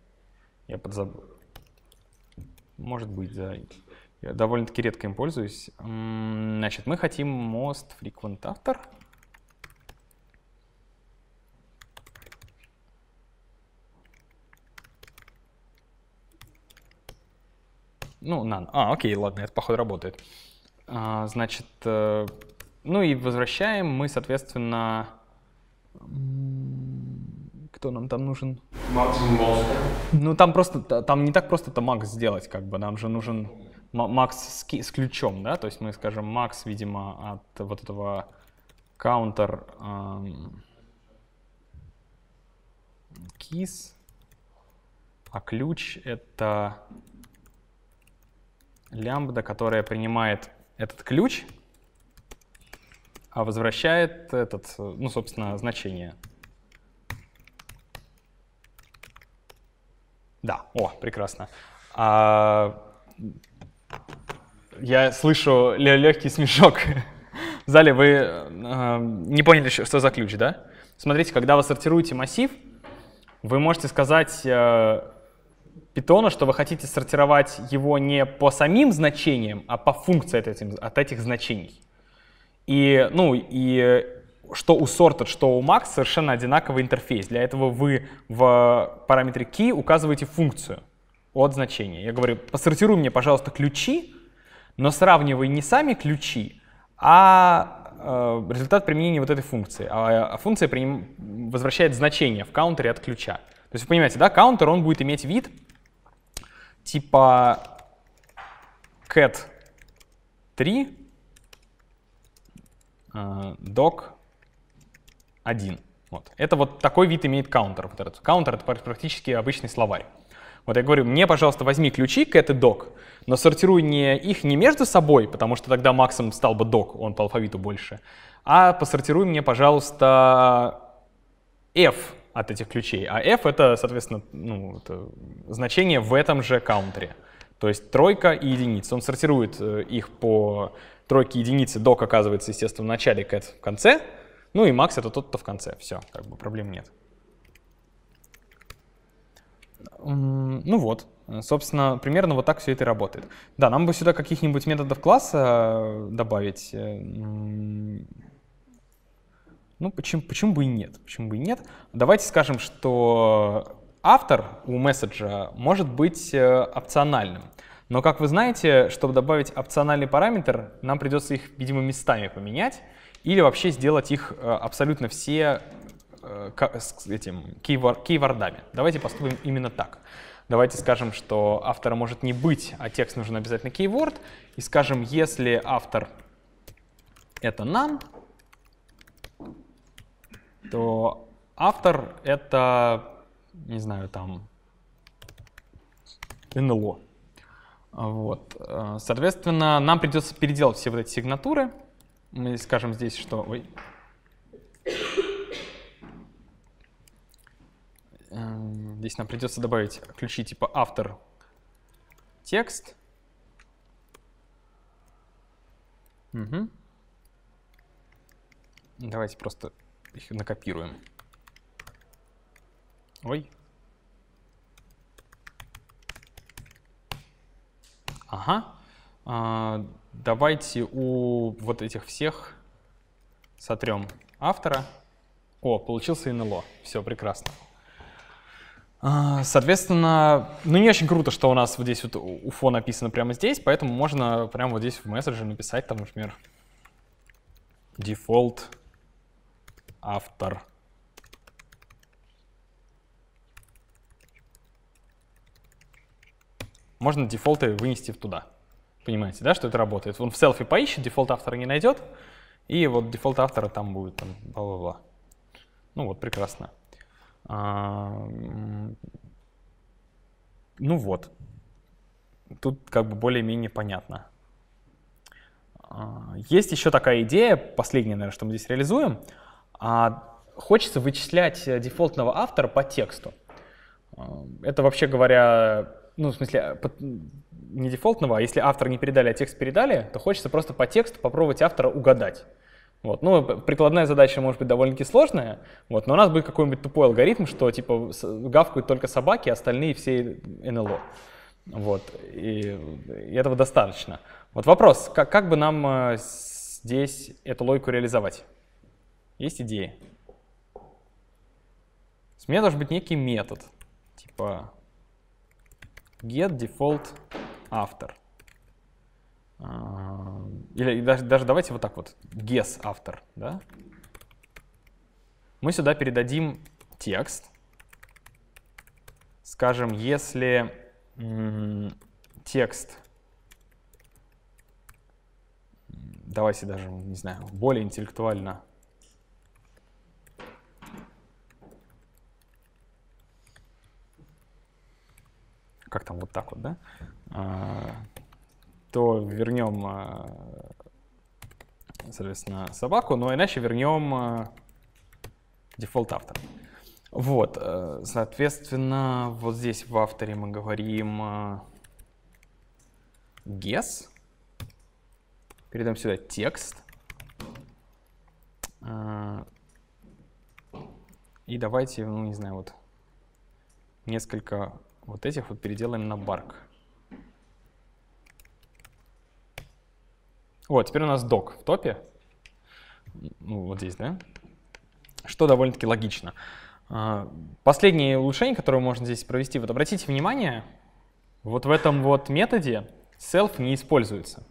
S1: Я подзабыл. Может быть, да. Я довольно-таки редко им пользуюсь. Значит, мы хотим most frequent after. Ну, none. А, окей, ладно, это, походу, работает. А, значит, э, ну и возвращаем мы, соответственно, кто нам там нужен? Макс Ну, там просто, там не так просто это Макс сделать, как бы, нам же нужен Макс с, с ключом, да, то есть мы скажем Макс, видимо, от вот этого counter эм, keys, а ключ это лямбда, которая принимает этот ключ, а возвращает этот, ну, собственно, значение. Да, о, прекрасно. А, я слышу легкий смешок. В зале вы э, не поняли, что за ключ, да? Смотрите, когда вы сортируете массив, вы можете сказать э, питона, что вы хотите сортировать его не по самим значениям, а по функции от, этим, от этих значений. И, ну, и что у сорта, что у max совершенно одинаковый интерфейс. Для этого вы в параметре key указываете функцию от значения. Я говорю, посортируй мне, пожалуйста, ключи, но сравнивай не сами ключи, а э, результат применения вот этой функции. А, а функция приним... возвращает значение в каунтере от ключа. То есть вы понимаете, да, каунтер, он будет иметь вид типа cat 3 док 1. Вот. Это вот такой вид имеет каунтер. Вот этот. Каунтер — это практически обычный словарь. Вот я говорю, мне, пожалуйста, возьми ключи к этой док, но сортируй не их не между собой, потому что тогда максимум стал бы док, он по алфавиту больше, а посортируй мне, пожалуйста, f от этих ключей, а f — это, соответственно, ну, это значение в этом же каунтере. То есть тройка и единица. Он сортирует э, их по тройке единицы. Док оказывается, естественно, в начале, cat в конце. Ну и макс — это тот, кто в конце. Все, как бы проблем нет. Ну вот, собственно, примерно вот так все это и работает. Да, нам бы сюда каких-нибудь методов класса э, добавить. Э, ну, почему, почему бы и нет? Почему бы и нет? Давайте скажем, что автор у месседжа может быть э, опциональным. Но, как вы знаете, чтобы добавить опциональный параметр, нам придется их, видимо, местами поменять или вообще сделать их э, абсолютно все э, с этим кейвордами. Давайте поступим именно так. Давайте скажем, что автора может не быть, а текст нужен обязательно кейворд. И скажем, если автор — это none, то автор — это, не знаю, там, НЛО. Вот. Э, соответственно, нам придется переделать все вот эти сигнатуры. Мы скажем здесь, что... Ой. Э, здесь нам придется добавить ключи типа автор текст. Угу. Давайте просто их накопируем. Ой. Ага. А, давайте у вот этих всех сотрем автора. О, получился НЛО. Все, прекрасно. А, соответственно, ну не очень круто, что у нас вот здесь вот UFO написано прямо здесь, поэтому можно прямо вот здесь в месседже написать, там, например, default автор. Можно дефолты вынести в туда. Понимаете, да, что это работает? Он в селфи поищет, дефолт автора не найдет, и вот дефолт автора там будет, там, бла-бла-бла. Ну вот, прекрасно. А, ну вот. Тут как бы более-менее понятно. А, есть еще такая идея, последняя, наверное, что мы здесь реализуем — а хочется вычислять э, дефолтного автора по тексту. Э, это вообще говоря, ну, в смысле, э, не дефолтного, а если автор не передали, а текст передали, то хочется просто по тексту попробовать автора угадать. Вот. Ну, прикладная задача может быть довольно-таки сложная, вот, но у нас будет какой-нибудь тупой алгоритм, что типа гавкают только собаки, остальные все НЛО. Вот. И, этого достаточно. Вот вопрос, как, как бы нам здесь эту логику реализовать? Есть идеи? у меня должен быть некий метод, типа get default after. А, или даже, даже давайте вот так вот, guess after, да? Мы сюда передадим текст. Скажем, если текст, давайте даже, не знаю, более интеллектуально как там вот так вот, да, а, то вернем, а, соответственно, собаку, но иначе вернем а, дефолт автор. Вот, э, соответственно, вот здесь в авторе мы говорим guess, передаем сюда текст, и давайте, ну не знаю, вот несколько вот этих вот переделаем на барк. О, теперь у нас док в топе. Ну, вот здесь, да? Что довольно-таки логично. А, последнее улучшение, которое можно здесь провести, вот обратите внимание, вот в этом вот методе self не используется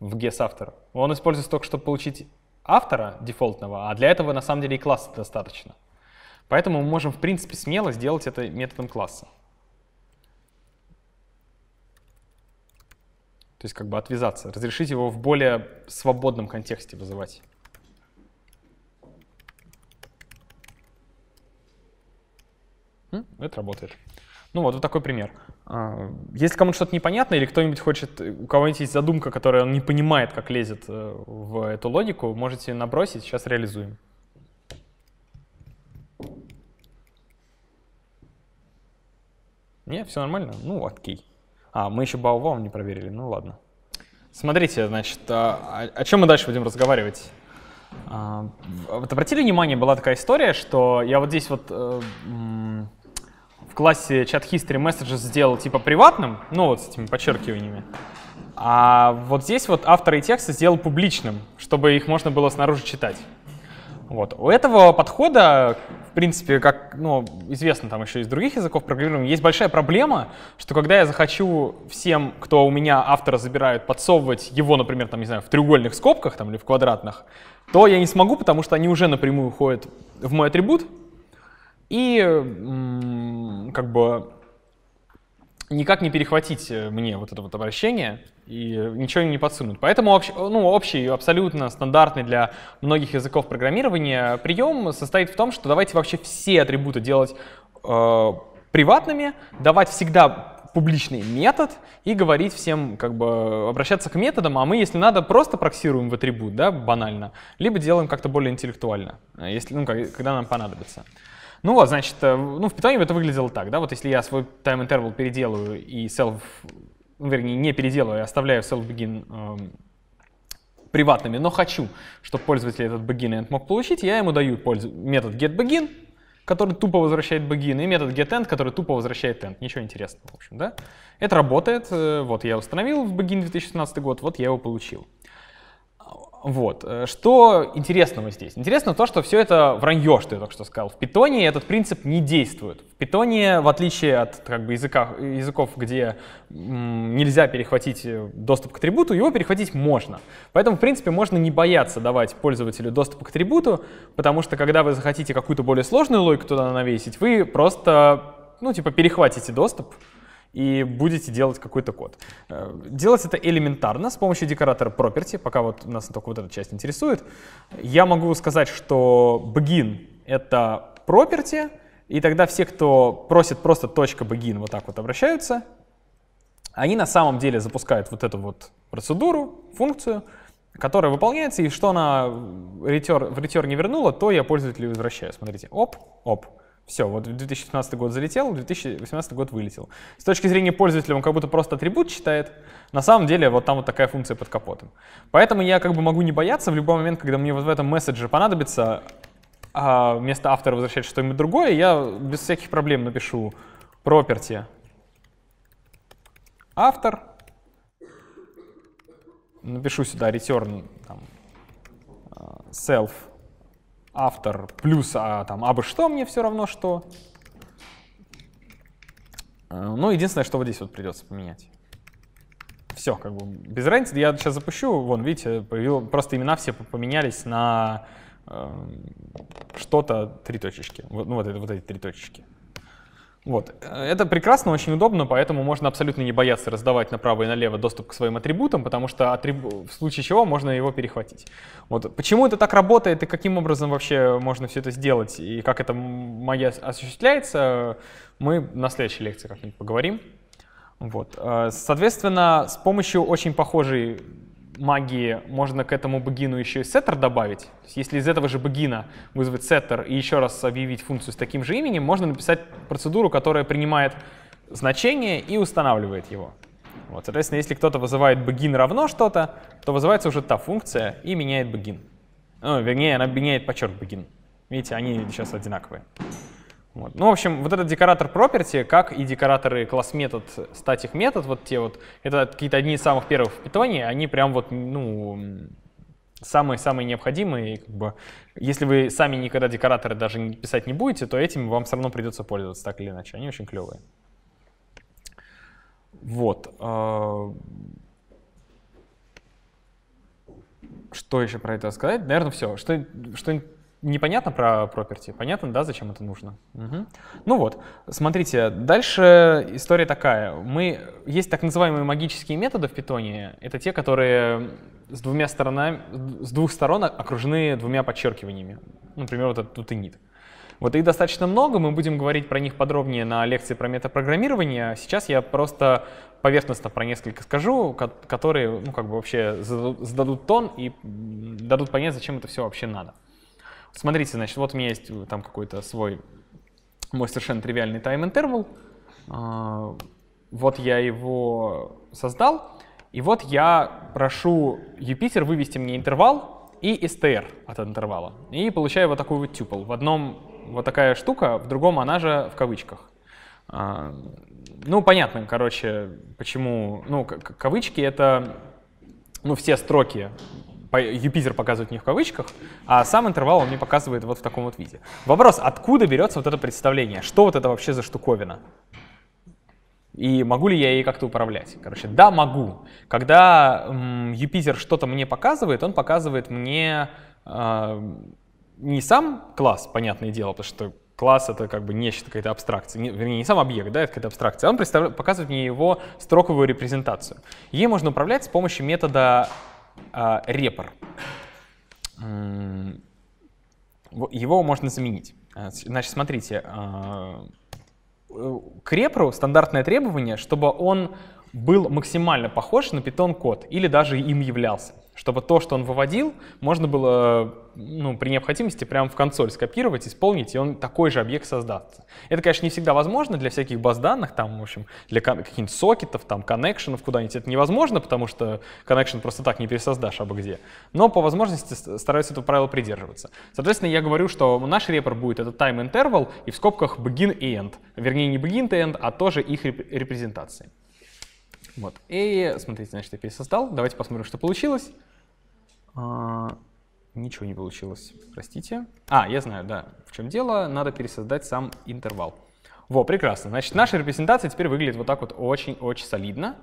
S1: в getAuthor. Он используется только, чтобы получить автора дефолтного, а для этого на самом деле и класса достаточно. Поэтому мы можем, в принципе, смело сделать это методом класса. То есть как бы отвязаться, разрешить его в более свободном контексте вызывать. Это работает. Ну вот, вот такой пример. А, если кому-то что-то непонятно или кто-нибудь хочет, э, у кого-нибудь есть задумка, которая он не понимает, как лезет э, в эту логику, можете набросить, сейчас реализуем. Не, все нормально? Ну, окей. А, мы еще Баувом не проверили, ну ладно. Смотрите, значит, а, а о чем мы дальше будем разговаривать? А, вот обратили внимание, была такая история, что я вот здесь вот э, в классе чат history messages сделал типа приватным, ну вот с этими подчеркиваниями, а вот здесь вот авторы текста сделал публичным, чтобы их можно было снаружи читать. Вот. У этого подхода, в принципе, как ну, известно там еще из других языков программирования, есть большая проблема, что когда я захочу всем, кто у меня автора забирает, подсовывать его, например, там, не знаю, в треугольных скобках там, или в квадратных, то я не смогу, потому что они уже напрямую уходят в мой атрибут, и как бы никак не перехватить э, мне вот это вот обращение и ничего не подсунут. Поэтому общ, ну, общий, абсолютно стандартный для многих языков программирования прием состоит в том, что давайте вообще все атрибуты делать э, приватными, давать всегда публичный метод и говорить всем, как бы обращаться к методам, а мы, если надо, просто проксируем в атрибут, да, банально, либо делаем как-то более интеллектуально, если, ну, когда нам понадобится. Ну вот, значит, э, ну, в питоне это выглядело так, да, вот если я свой time interval переделаю и self ну, вернее, не переделываю, а оставляю self-begin э, эм, приватными, но хочу, чтобы пользователь этот begin end мог получить, я ему даю пользу, метод getBegin, который тупо возвращает begin, и метод getEnd, который тупо возвращает end. Ничего интересного, в общем, да? Это работает, э, вот я установил в begin 2017 год, вот я его получил. Вот. Э, что интересного здесь? Интересно то, что все это вранье, что я только что сказал. В питоне этот принцип не действует. В питоне, в отличие от как бы, языка, языков, где м, нельзя перехватить э, доступ к атрибуту, его перехватить можно. Поэтому, в принципе, можно не бояться давать пользователю доступ к атрибуту, потому что, когда вы захотите какую-то более сложную логику туда навесить, вы просто, ну, типа, перехватите доступ, и будете делать какой-то код. Э, делать это элементарно с помощью декоратора property, пока вот нас только вот эта часть интересует. Я могу сказать, что begin — это property, и тогда все, кто просит просто .begin, вот так вот обращаются, они на самом деле запускают вот эту вот процедуру, функцию, которая выполняется, и что она ретер, в ретер не вернула, то я пользователю возвращаю. Смотрите, оп, оп. Все, вот 2017 год залетел, 2018 год вылетел. С точки зрения пользователя он как будто просто атрибут читает. На самом деле вот там вот такая функция под капотом. Поэтому я как бы могу не бояться в любой момент, когда мне вот в этом месседже понадобится а вместо автора возвращать что-нибудь другое, я без всяких проблем напишу property автор, напишу сюда return там, а, self автор плюс а, там абы что, мне все равно что. Э, ну, единственное, что вот здесь вот придется поменять. Все, как бы, без разницы. Я сейчас запущу, вон, видите, появил, просто имена все поменялись на э, что-то, три точечки. Вот, ну, вот, это, вот эти три точечки. Вот. Это прекрасно, очень удобно, поэтому можно абсолютно не бояться раздавать направо и налево доступ к своим атрибутам, потому что атрибу... в случае чего можно его перехватить. Вот. Почему это так работает и каким образом вообще можно все это сделать и как это моя осуществляется, мы на следующей лекции как-нибудь поговорим. Вот. Э, соответственно, с помощью очень похожей магии можно к этому богину еще и сеттер добавить. То есть, если из этого же богина вызвать сеттер и еще раз объявить функцию с таким же именем, можно написать процедуру, которая принимает значение и устанавливает его. Вот, соответственно, если кто-то вызывает begin равно что-то, то вызывается уже та функция и меняет begin. Ну, вернее, она меняет подчерк begin. Видите, они сейчас одинаковые. Вот. Ну, в общем, вот этот декоратор property, как и декораторы класс метод, статик метод, вот те вот, это какие-то одни из самых первых в питоне, они прям вот, ну, самые-самые необходимые. как бы, если вы сами никогда декораторы даже писать не будете, то этим вам все равно придется пользоваться так или иначе. Они очень клевые. Вот. Э, что еще про это сказать? Наверное, все. Что, что Непонятно про property? Понятно, да, зачем это нужно? Угу. Ну вот, смотрите, дальше история такая. Мы, есть так называемые магические методы в питоне. Это те, которые с, двумя сторонами, с двух сторон окружены двумя подчеркиваниями. Например, вот этот тут и нет. Вот их достаточно много, мы будем говорить про них подробнее на лекции про метапрограммирование. Сейчас я просто поверхностно про несколько скажу, которые ну, как бы вообще зададут тон и дадут понять, зачем это все вообще надо. Смотрите, значит, вот у меня есть э, там какой-то свой, мой совершенно тривиальный time-interval. А, вот я его создал, и вот я прошу Юпитер вывести мне интервал и str от интервала. И получаю вот такой вот тюпл. В одном вот такая штука, в другом она же в кавычках. А, ну, понятно, короче, почему. Ну, кавычки — это ну, все строки Юпитер показывает мне в кавычках, а сам интервал он мне показывает вот в таком вот виде. Вопрос, откуда берется вот это представление? Что вот это вообще за штуковина? И могу ли я ей как-то управлять? Короче, да, могу. Когда м, Юпитер что-то мне показывает, он показывает мне э, не сам класс, понятное дело, потому что класс — это как бы нечто, какая-то абстракция. Не, вернее, не сам объект, да, это какая-то абстракция. Он представ... показывает мне его строковую репрезентацию. Ей можно управлять с помощью метода а, репор. Его можно заменить. А, значит, смотрите, а, э, к репру стандартное требование, чтобы он был максимально похож на питон код или даже им являлся чтобы то, что он выводил, можно было ну, при необходимости прямо в консоль скопировать, исполнить, и он такой же объект создастся. Это, конечно, не всегда возможно для всяких баз данных, там, в общем, для каких-нибудь сокетов, там, коннекшенов куда-нибудь. Это невозможно, потому что коннекшен просто так не пересоздашь обо где. Но по возможности стараются этого правила придерживаться. Соответственно, я говорю, что наш репер будет это time interval и в скобках begin и end. Вернее, не begin и end, а тоже их репрезентации. Вот. И смотрите, значит, я пересоздал. Давайте посмотрим, что получилось. А, ничего не получилось, простите. А, я знаю, да, в чем дело, надо пересоздать сам интервал. Во, прекрасно. Значит, наша репрезентация теперь выглядит вот так вот очень-очень солидно.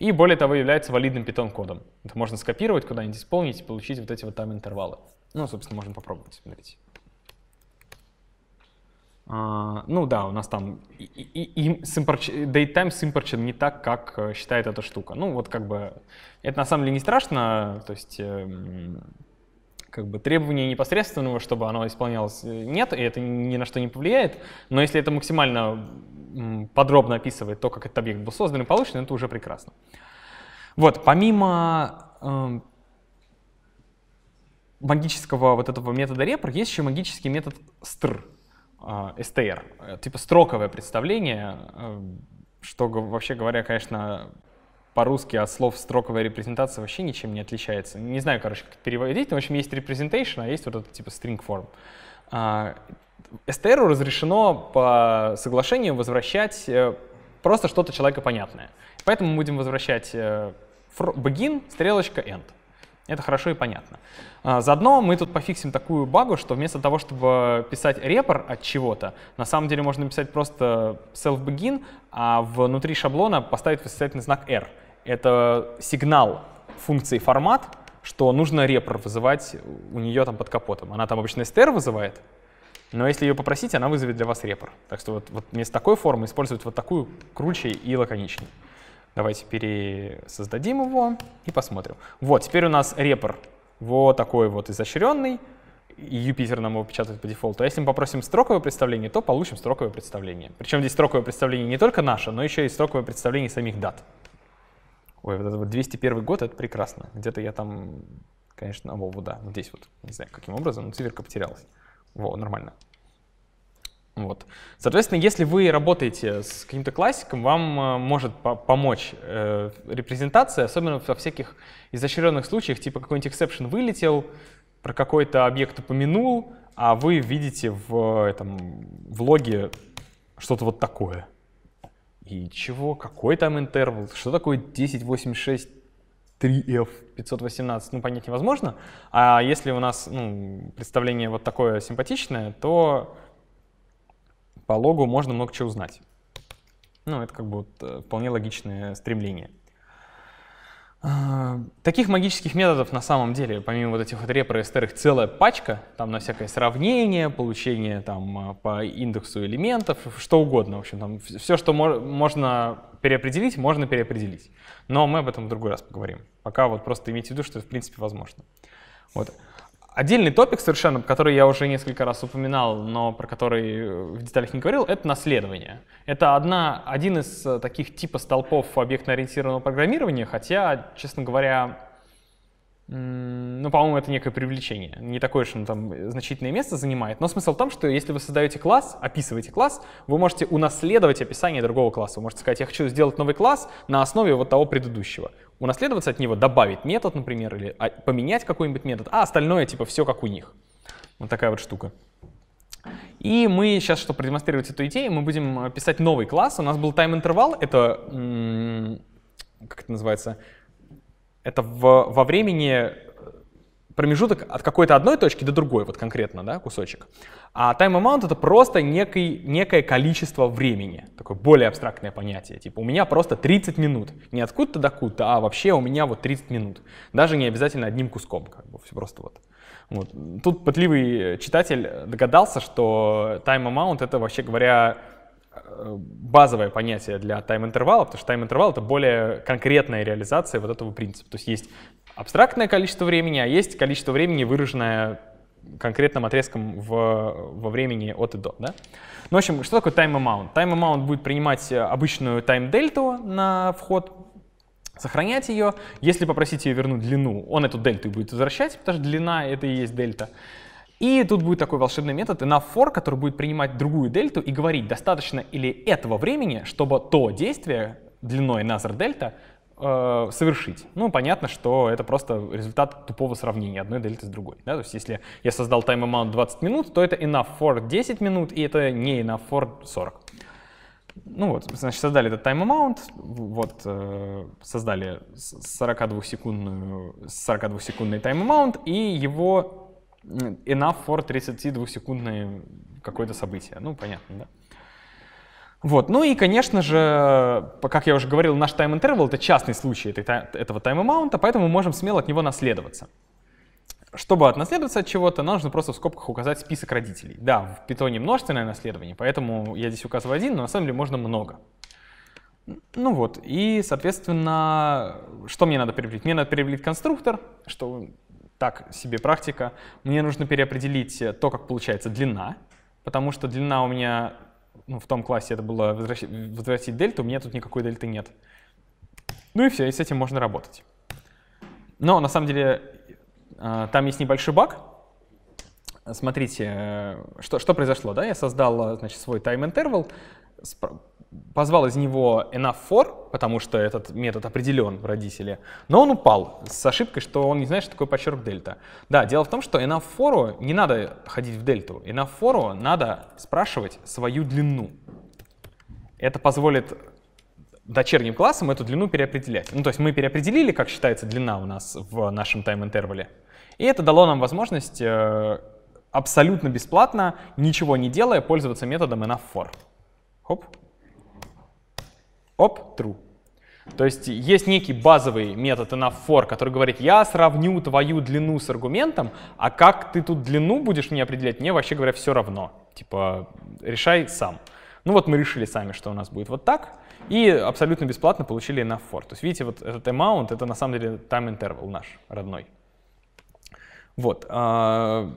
S1: И более того, является валидным питон-кодом. Это можно скопировать куда-нибудь, исполнить и получить вот эти вот там интервалы. Ну, собственно, можно попробовать. Смотрите. А, ну да, у нас там и, и, и date time симпорчен не так, как э, считает эта штука. Ну вот как бы это на самом деле не страшно, то есть эм, как бы требования непосредственного, чтобы оно исполнялось, э, нет, и это ни на что не повлияет. Но если это максимально подробно описывает то, как этот объект был создан и получен, это уже прекрасно. Вот, помимо э, магического вот этого метода репр, есть еще магический метод str. А, СТР, э, типа строковое представление, э, что вообще говоря, конечно, по-русски от слов строковая репрезентация вообще ничем не отличается. Не знаю, короче, как переводить, но, в общем, есть representation, а есть вот этот типа string form. str а, разрешено по соглашению возвращать э, просто что-то человека понятное. Поэтому мы будем возвращать begin, стрелочка, end. Это хорошо и понятно. А, заодно мы тут пофиксим такую багу, что вместо того, чтобы писать репор от чего-то, на самом деле можно написать просто self-begin, а внутри шаблона поставить восклицательный знак r. Это сигнал функции формат, что нужно репор вызывать у нее там под капотом. Она там обычно str вызывает, но если ее попросить, она вызовет для вас репор. Так что вот, вот вместо такой формы использовать вот такую круче и лаконичнее. Давайте пересоздадим его и посмотрим. Вот, теперь у нас репор вот такой вот изощренный, Юпитер нам его печатает по дефолту. А если мы попросим строковое представление, то получим строковое представление. Причем здесь строковое представление не только наше, но еще и строковое представление самих дат. Ой, вот это вот 201 год, это прекрасно. Где-то я там, конечно, о, да, вот здесь вот, не знаю, каким образом, но циферка потерялась. Во, нормально. Вот. Соответственно, если вы работаете с каким-то классиком, вам э, может помочь э, репрезентация, особенно во всяких изощренных случаях, типа какой-нибудь эксепшн вылетел, про какой-то объект упомянул, а вы видите в этом в логе что-то вот такое. И чего? Какой там интервал? Что такое 1086 3F 518? Ну, понять невозможно. А если у нас ну, представление вот такое симпатичное, то по логу можно много чего узнать. Ну, это как бы вот э, вполне логичное стремление. Э, таких магических методов на самом деле, помимо вот этих вот репро их целая пачка, там на всякое сравнение, получение там э, по индексу элементов, что угодно, в общем, там все, что можно переопределить, можно переопределить. Но мы об этом в другой раз поговорим. Пока вот просто имейте в виду, что это в принципе возможно. Вот. Отдельный топик совершенно, который я уже несколько раз упоминал, но про который э, в деталях не говорил, это наследование. Это одна, один из э, таких типа столпов объектно-ориентированного программирования, хотя, честно говоря, ну, по-моему, это некое привлечение. Не такое, что он там значительное место занимает. Но смысл в том, что если вы создаете класс, описываете класс, вы можете унаследовать описание другого класса. Вы можете сказать, я хочу сделать новый класс на основе вот того предыдущего. Унаследоваться от него, добавить метод, например, или а, поменять какой-нибудь метод, а остальное типа все как у них. Вот такая вот штука. И мы сейчас, чтобы продемонстрировать эту идею, мы будем э, писать новый класс. У нас был time-интервал, это, как это называется, это в, во времени э, промежуток от какой-то одной точки до другой, вот конкретно, да, кусочек. А time amount — это просто некий, некое количество времени, такое более абстрактное понятие. Типа у меня просто 30 минут, не откуда-то до куда, а вообще у меня вот 30 минут. Даже не обязательно одним куском, как бы все просто вот. вот. Тут пытливый читатель догадался, что time amount — это, вообще говоря, базовое понятие для тайм-интервала, потому что тайм-интервал — это более конкретная реализация вот этого принципа. То есть есть абстрактное количество времени, а есть количество времени, выраженное конкретным отрезком в, во времени от и до. Да? Ну, в общем, что такое time amount? Time amount будет принимать обычную time дельту на вход, сохранять ее. Если попросить ее вернуть длину, он эту дельту будет возвращать, потому что длина — это и есть дельта. И тут будет такой волшебный метод на for, который будет принимать другую дельту и говорить, достаточно или этого времени, чтобы то действие длиной назар дельта э, совершить. Ну, понятно, что это просто результат тупого сравнения одной дельты с другой. Да? То есть если я создал time amount 20 минут, то это enough for 10 минут, и это не enough for 40. Ну вот, значит, создали этот time amount, вот, э, создали 42-секундную, 42-секундный time amount, и его enough for 32-секундное какое-то событие. Ну, понятно, да? Вот. Ну и, конечно же, как я уже говорил, наш time interval — это частный случай этого time amount, а поэтому мы можем смело от него наследоваться. Чтобы отнаследоваться от чего-то, нам нужно просто в скобках указать список родителей. Да, в питоне множественное наследование, поэтому я здесь указываю один, но на самом деле можно много. Ну вот, и, соответственно, что мне надо приобрести? Мне надо приобрести конструктор, что так себе практика. Мне нужно переопределить э, то, как получается длина, потому что длина у меня ну, в том классе это было возвращать, возвратить дельту, у меня тут никакой дельты нет. Ну и все, и с этим можно работать. Но на самом деле э, там есть небольшой баг. Смотрите, э, что, что произошло. Да? Я создал значит, свой time interval, позвал из него enough for, потому что этот метод определен в родителе, но он упал с ошибкой, что он не знает, что такое подчерк дельта. Да, дело в том, что enough for не надо ходить в дельту, enough for надо спрашивать свою длину. Это позволит дочерним классам эту длину переопределять. Ну, то есть мы переопределили, как считается длина у нас в нашем тайм-интервале, и это дало нам возможность э, абсолютно бесплатно, ничего не делая, пользоваться методом enough for. Оп. Оп, true. То есть есть некий базовый метод enough for, который говорит, я сравню твою длину с аргументом, а как ты тут длину будешь мне определять, мне вообще говоря все равно. Типа, решай сам. Ну вот мы решили сами, что у нас будет вот так, и абсолютно бесплатно получили enough for. То есть видите, вот этот amount — это на самом деле time interval наш родной. Вот. А,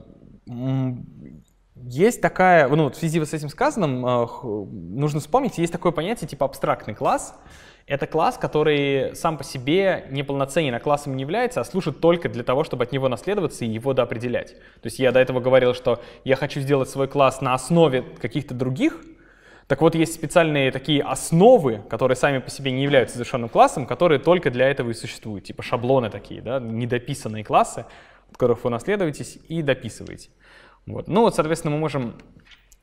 S1: есть такая, ну, вот в связи с этим сказанным, э, нужно вспомнить, есть такое понятие типа абстрактный класс. Это класс, который сам по себе неполноценен, а классом не является, а служит только для того, чтобы от него наследоваться и его доопределять. То есть я до этого говорил, что я хочу сделать свой класс на основе каких-то других, так вот, есть специальные такие основы, которые сами по себе не являются завершенным классом, которые только для этого и существуют, типа шаблоны такие, да, недописанные классы, от которых вы наследуетесь и дописываете. Вот. Ну вот, соответственно, мы можем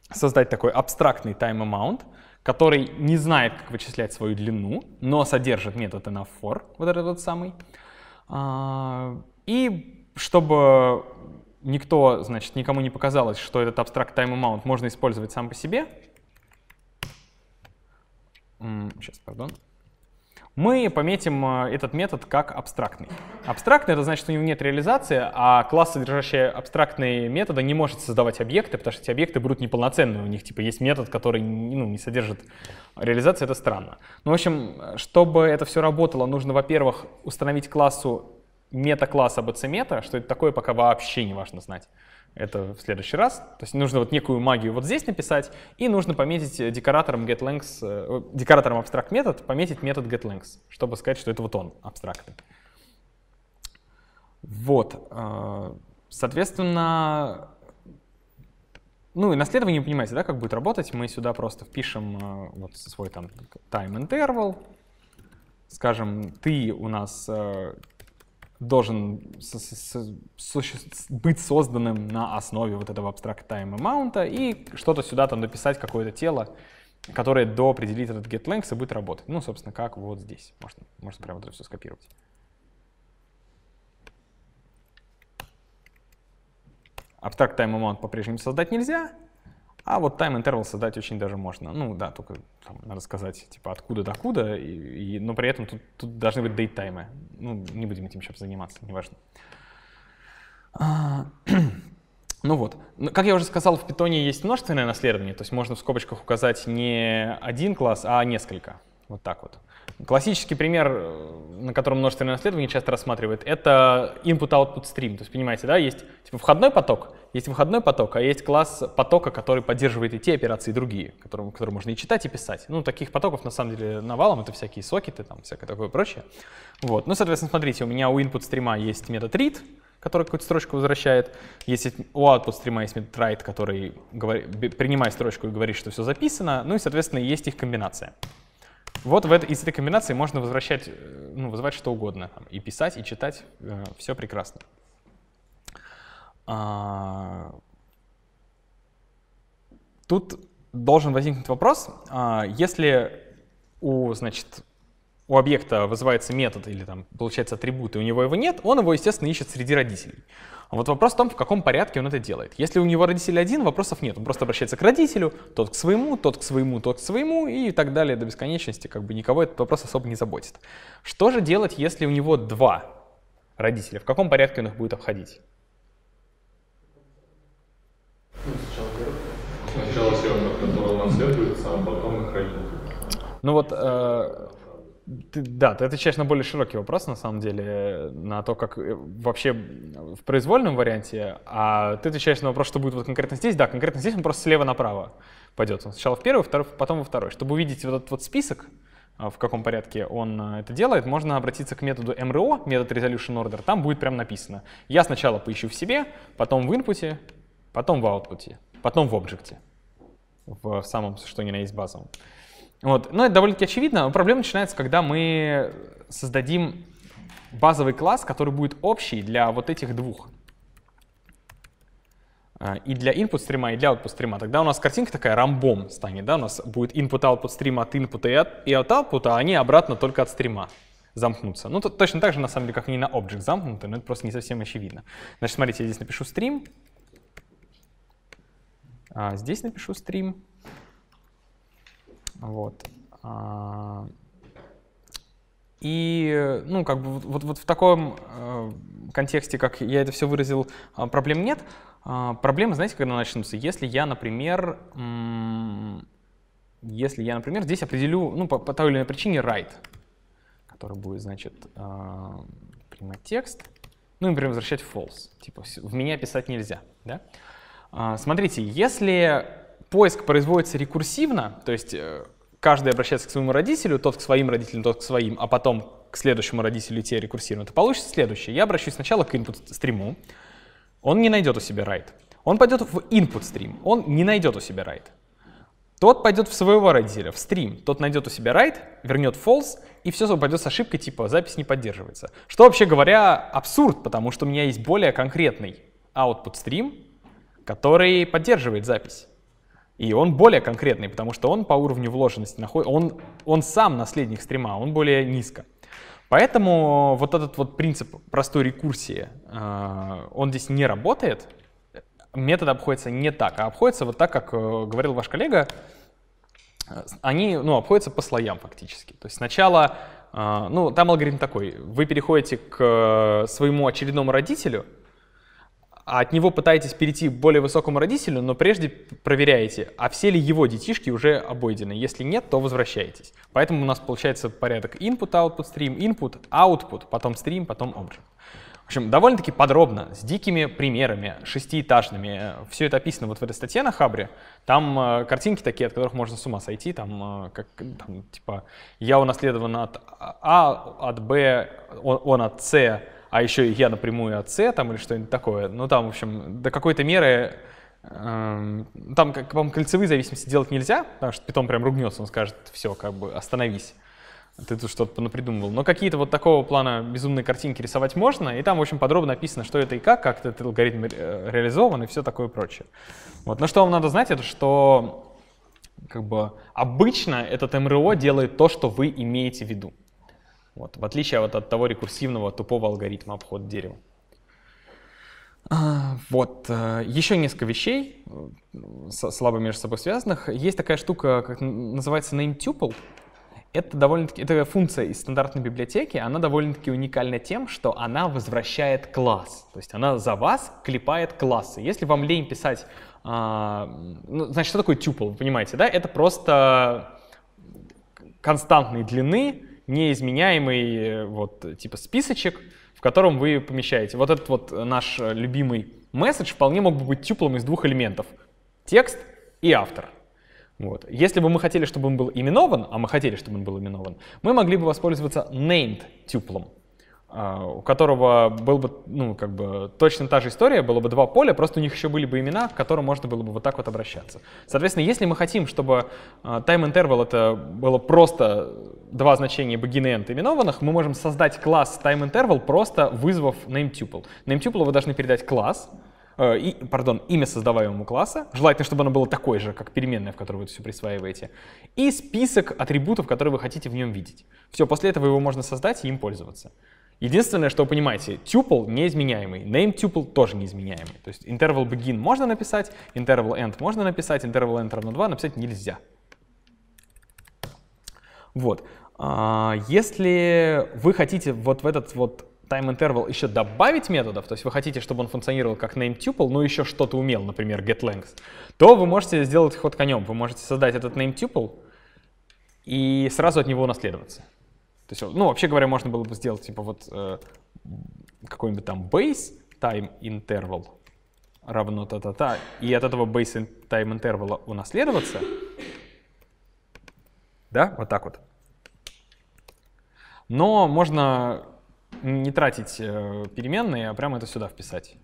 S1: создать такой абстрактный time amount, который не знает, как вычислять свою длину, но содержит метод enough вот этот вот самый. А, и чтобы никто, значит, никому не показалось, что этот абстракт time amount можно использовать сам по себе, сейчас, пардон, мы пометим э, этот метод как абстрактный. Абстрактный — это значит, что у него нет реализации, а класс, содержащий абстрактные методы, не может создавать объекты, потому что эти объекты будут неполноценные. У них типа есть метод, который ну, не содержит реализации, это странно. Ну, в общем, чтобы это все работало, нужно, во-первых, установить классу метакласс класс что это такое, пока вообще не важно знать это в следующий раз. То есть нужно вот некую магию вот здесь написать, и нужно пометить э, декоратором getLength, э, декоратором abstract метод, пометить метод getLength, чтобы сказать, что это вот он, абстрактный. Вот. Э, соответственно, ну и наследование, понимаете, да, как будет работать. Мы сюда просто впишем вот свой там time interval, скажем, ты у нас должен с -с -с быть созданным на основе вот этого abstract time amount и что-то сюда там написать, какое-то тело, которое доопределит этот get length и будет работать. Ну, собственно, как вот здесь. Можно, можно прямо вот это все скопировать. Abstract time amount по-прежнему создать нельзя, а вот тайм интервал создать очень даже можно. Ну да, только там, надо сказать, типа, откуда до куда, и, и, но при этом тут, тут должны быть date таймы. Ну, не будем этим сейчас заниматься, неважно. А, ну вот, ну, как я уже сказал, в питоне есть множественное наследование, то есть можно в скобочках указать не один класс, а несколько, вот так вот. Классический пример, э, на котором множественное наследование часто рассматривают, это input-output stream. То есть, понимаете, да, есть типа входной поток, есть выходной поток, а есть класс потока, который поддерживает и те операции, и другие, которые, которые можно и читать, и писать. Ну, таких потоков, на самом деле, навалом, это всякие сокеты, там, всякое такое прочее. Вот. Ну, соответственно, смотрите, у меня у input стрима есть метод read, который какую-то строчку возвращает. Если у output стрима есть метод write, который говори, принимает строчку и говорит, что все записано. Ну и, соответственно, есть их комбинация. Вот в этой, из этой комбинации можно возвращать, э, ну, вызывать что угодно. И писать, и читать, э, все прекрасно. А, тут должен возникнуть вопрос, а, если у, значит, у объекта вызывается метод или там получается атрибут, и у него его нет, он его, естественно, ищет среди родителей. А вот вопрос в том, в каком порядке он это делает. Если у него родитель один, вопросов нет. Он просто обращается к родителю, тот к своему, тот к своему, тот к своему и так далее до бесконечности. Как бы никого этот вопрос особо не заботит. Что же делать, если у него два родителя? В каком порядке он их будет обходить? Ну, сначала сервер, который унаследуется, а потом их родители. Ну вот э, ты, да, ты отвечаешь на более широкий вопрос, на самом деле, на то, как э, вообще в произвольном варианте, а ты отвечаешь на вопрос, что будет вот конкретно здесь. Да, конкретно здесь он просто слева направо пойдет. Он сначала в первый, второй, потом во второй. Чтобы увидеть вот этот вот список, а, в каком порядке он а, это делает, можно обратиться к методу MRO, метод Resolution Order, там будет прям написано. Я сначала поищу в себе, потом в инпуте, потом в output, потом в объекте, в самом, что ни на есть базовом. Вот. Но ну, это довольно-таки очевидно. Но проблема начинается, когда мы создадим базовый класс, который будет общий для вот этих двух. А, и для input стрима, и для output стрима. Тогда у нас картинка такая рамбом станет. Да? У нас будет input, output стрима от input и от, и output, а они обратно только от стрима замкнутся. Ну, тут точно так же, на самом деле, как они на object замкнуты, но это просто не совсем очевидно. Значит, смотрите, я здесь напишу стрим. А здесь напишу стрим. Вот. А, и, ну, как бы вот, вот в таком э, контексте, как я это все выразил, а, проблем нет. А, проблемы, знаете, когда начнутся? Если я, например, если я, например, здесь определю, ну, по, по той или иной причине write, который будет, значит, э, принимать текст, ну, и например, возвращать false, типа в меня писать нельзя, да? смотрите, если поиск производится рекурсивно, то есть э, каждый обращается к своему родителю, тот к своим родителям, тот к своим, а потом к следующему родителю те рекурсивно, то получится следующее. Я обращусь сначала к input стриму, он не найдет у себя write. Он пойдет в input стрим, он не найдет у себя write. Тот пойдет в своего родителя, в стрим, тот найдет у себя write, вернет false, и все упадет с ошибкой типа «запись не поддерживается». Что, вообще говоря, абсурд, потому что у меня есть более конкретный output стрим, который поддерживает запись. И он более конкретный, потому что он по уровню вложенности находит, он, он сам наследник стрима, он более низко. Поэтому вот этот вот принцип простой рекурсии, э, он здесь не работает. Метод обходится не так, а обходится вот так, как э, говорил ваш коллега, они ну, обходятся по слоям фактически. То есть сначала, э, ну там алгоритм такой, вы переходите к своему очередному родителю, а от него пытаетесь перейти к более высокому родителю, но прежде проверяете, а все ли его детишки уже обойдены. Если нет, то возвращаетесь. Поэтому у нас получается порядок input, output, stream, input, output, потом stream, потом object. В общем, довольно-таки подробно, с дикими примерами, шестиэтажными. Э, все это описано вот в этой статье на Хабре. Там э, картинки такие, от которых можно с ума сойти. Там, э, как, там типа, я унаследован от А, от Б, он, он от С, а еще и я напрямую от С там или что-нибудь такое. Ну там, в общем, до какой-то меры эм, там, как вам кольцевые зависимости делать нельзя, потому что питон прям ругнется, он скажет, все, как бы остановись. Ты тут что-то напридумывал. Но какие-то вот такого плана безумные картинки рисовать можно, и там очень подробно описано, что это и как, как этот алгоритм реализован и все такое прочее. Вот. Но что вам надо знать, это что как бы обычно этот МРО делает то, что вы имеете в виду. Вот, в отличие вот от того рекурсивного тупого алгоритма обход дерева. А, вот, э, еще несколько вещей, э, слабо между собой связанных. Есть такая штука, как называется nameTuple. Это довольно-таки, это функция из стандартной библиотеки, она довольно-таки уникальна тем, что она возвращает класс. То есть она за вас клепает классы. Если вам лень писать, а, ну, значит, что такое tuple, вы понимаете, да? Это просто константной длины неизменяемый э, вот типа списочек, в котором вы помещаете. Вот этот вот наш любимый месседж вполне мог бы быть тюплом из двух элементов — текст и автор. Вот. Если бы мы хотели, чтобы он был именован, а мы хотели, чтобы он был именован, мы могли бы воспользоваться named тюплом. А, у которого был бы, ну, как бы точно та же история, было бы два поля, просто у них еще были бы имена, к которым можно было бы вот так вот обращаться. Соответственно, если мы хотим, чтобы а, time interval это было просто два значения begin и end именованных, мы можем создать класс time interval, просто вызвав name tuple. Name tuple вы должны передать класс, э, и, пардон, имя создаваемого класса, желательно, чтобы оно было такое же, как переменная, в которой вы это все присваиваете, и список атрибутов, которые вы хотите в нем видеть. Все, после этого его можно создать и им пользоваться. Единственное, что вы понимаете, tuple неизменяемый, name tuple тоже неизменяемый. То есть interval begin можно написать, interval end можно написать, interval end равно 2 написать нельзя. Вот. А, если вы хотите вот в этот вот time interval еще добавить методов, то есть вы хотите, чтобы он функционировал как name tuple, но еще что-то умел, например, getLength, то вы можете сделать ход конем. Вы можете создать этот name tuple и сразу от него унаследоваться. То есть, ну, вообще говоря, можно было бы сделать, типа, вот э, какой-нибудь там base time interval равно та-та-та, и от этого base time interval унаследоваться. Да, вот так вот. Но можно не тратить э, переменные, а прямо это сюда вписать.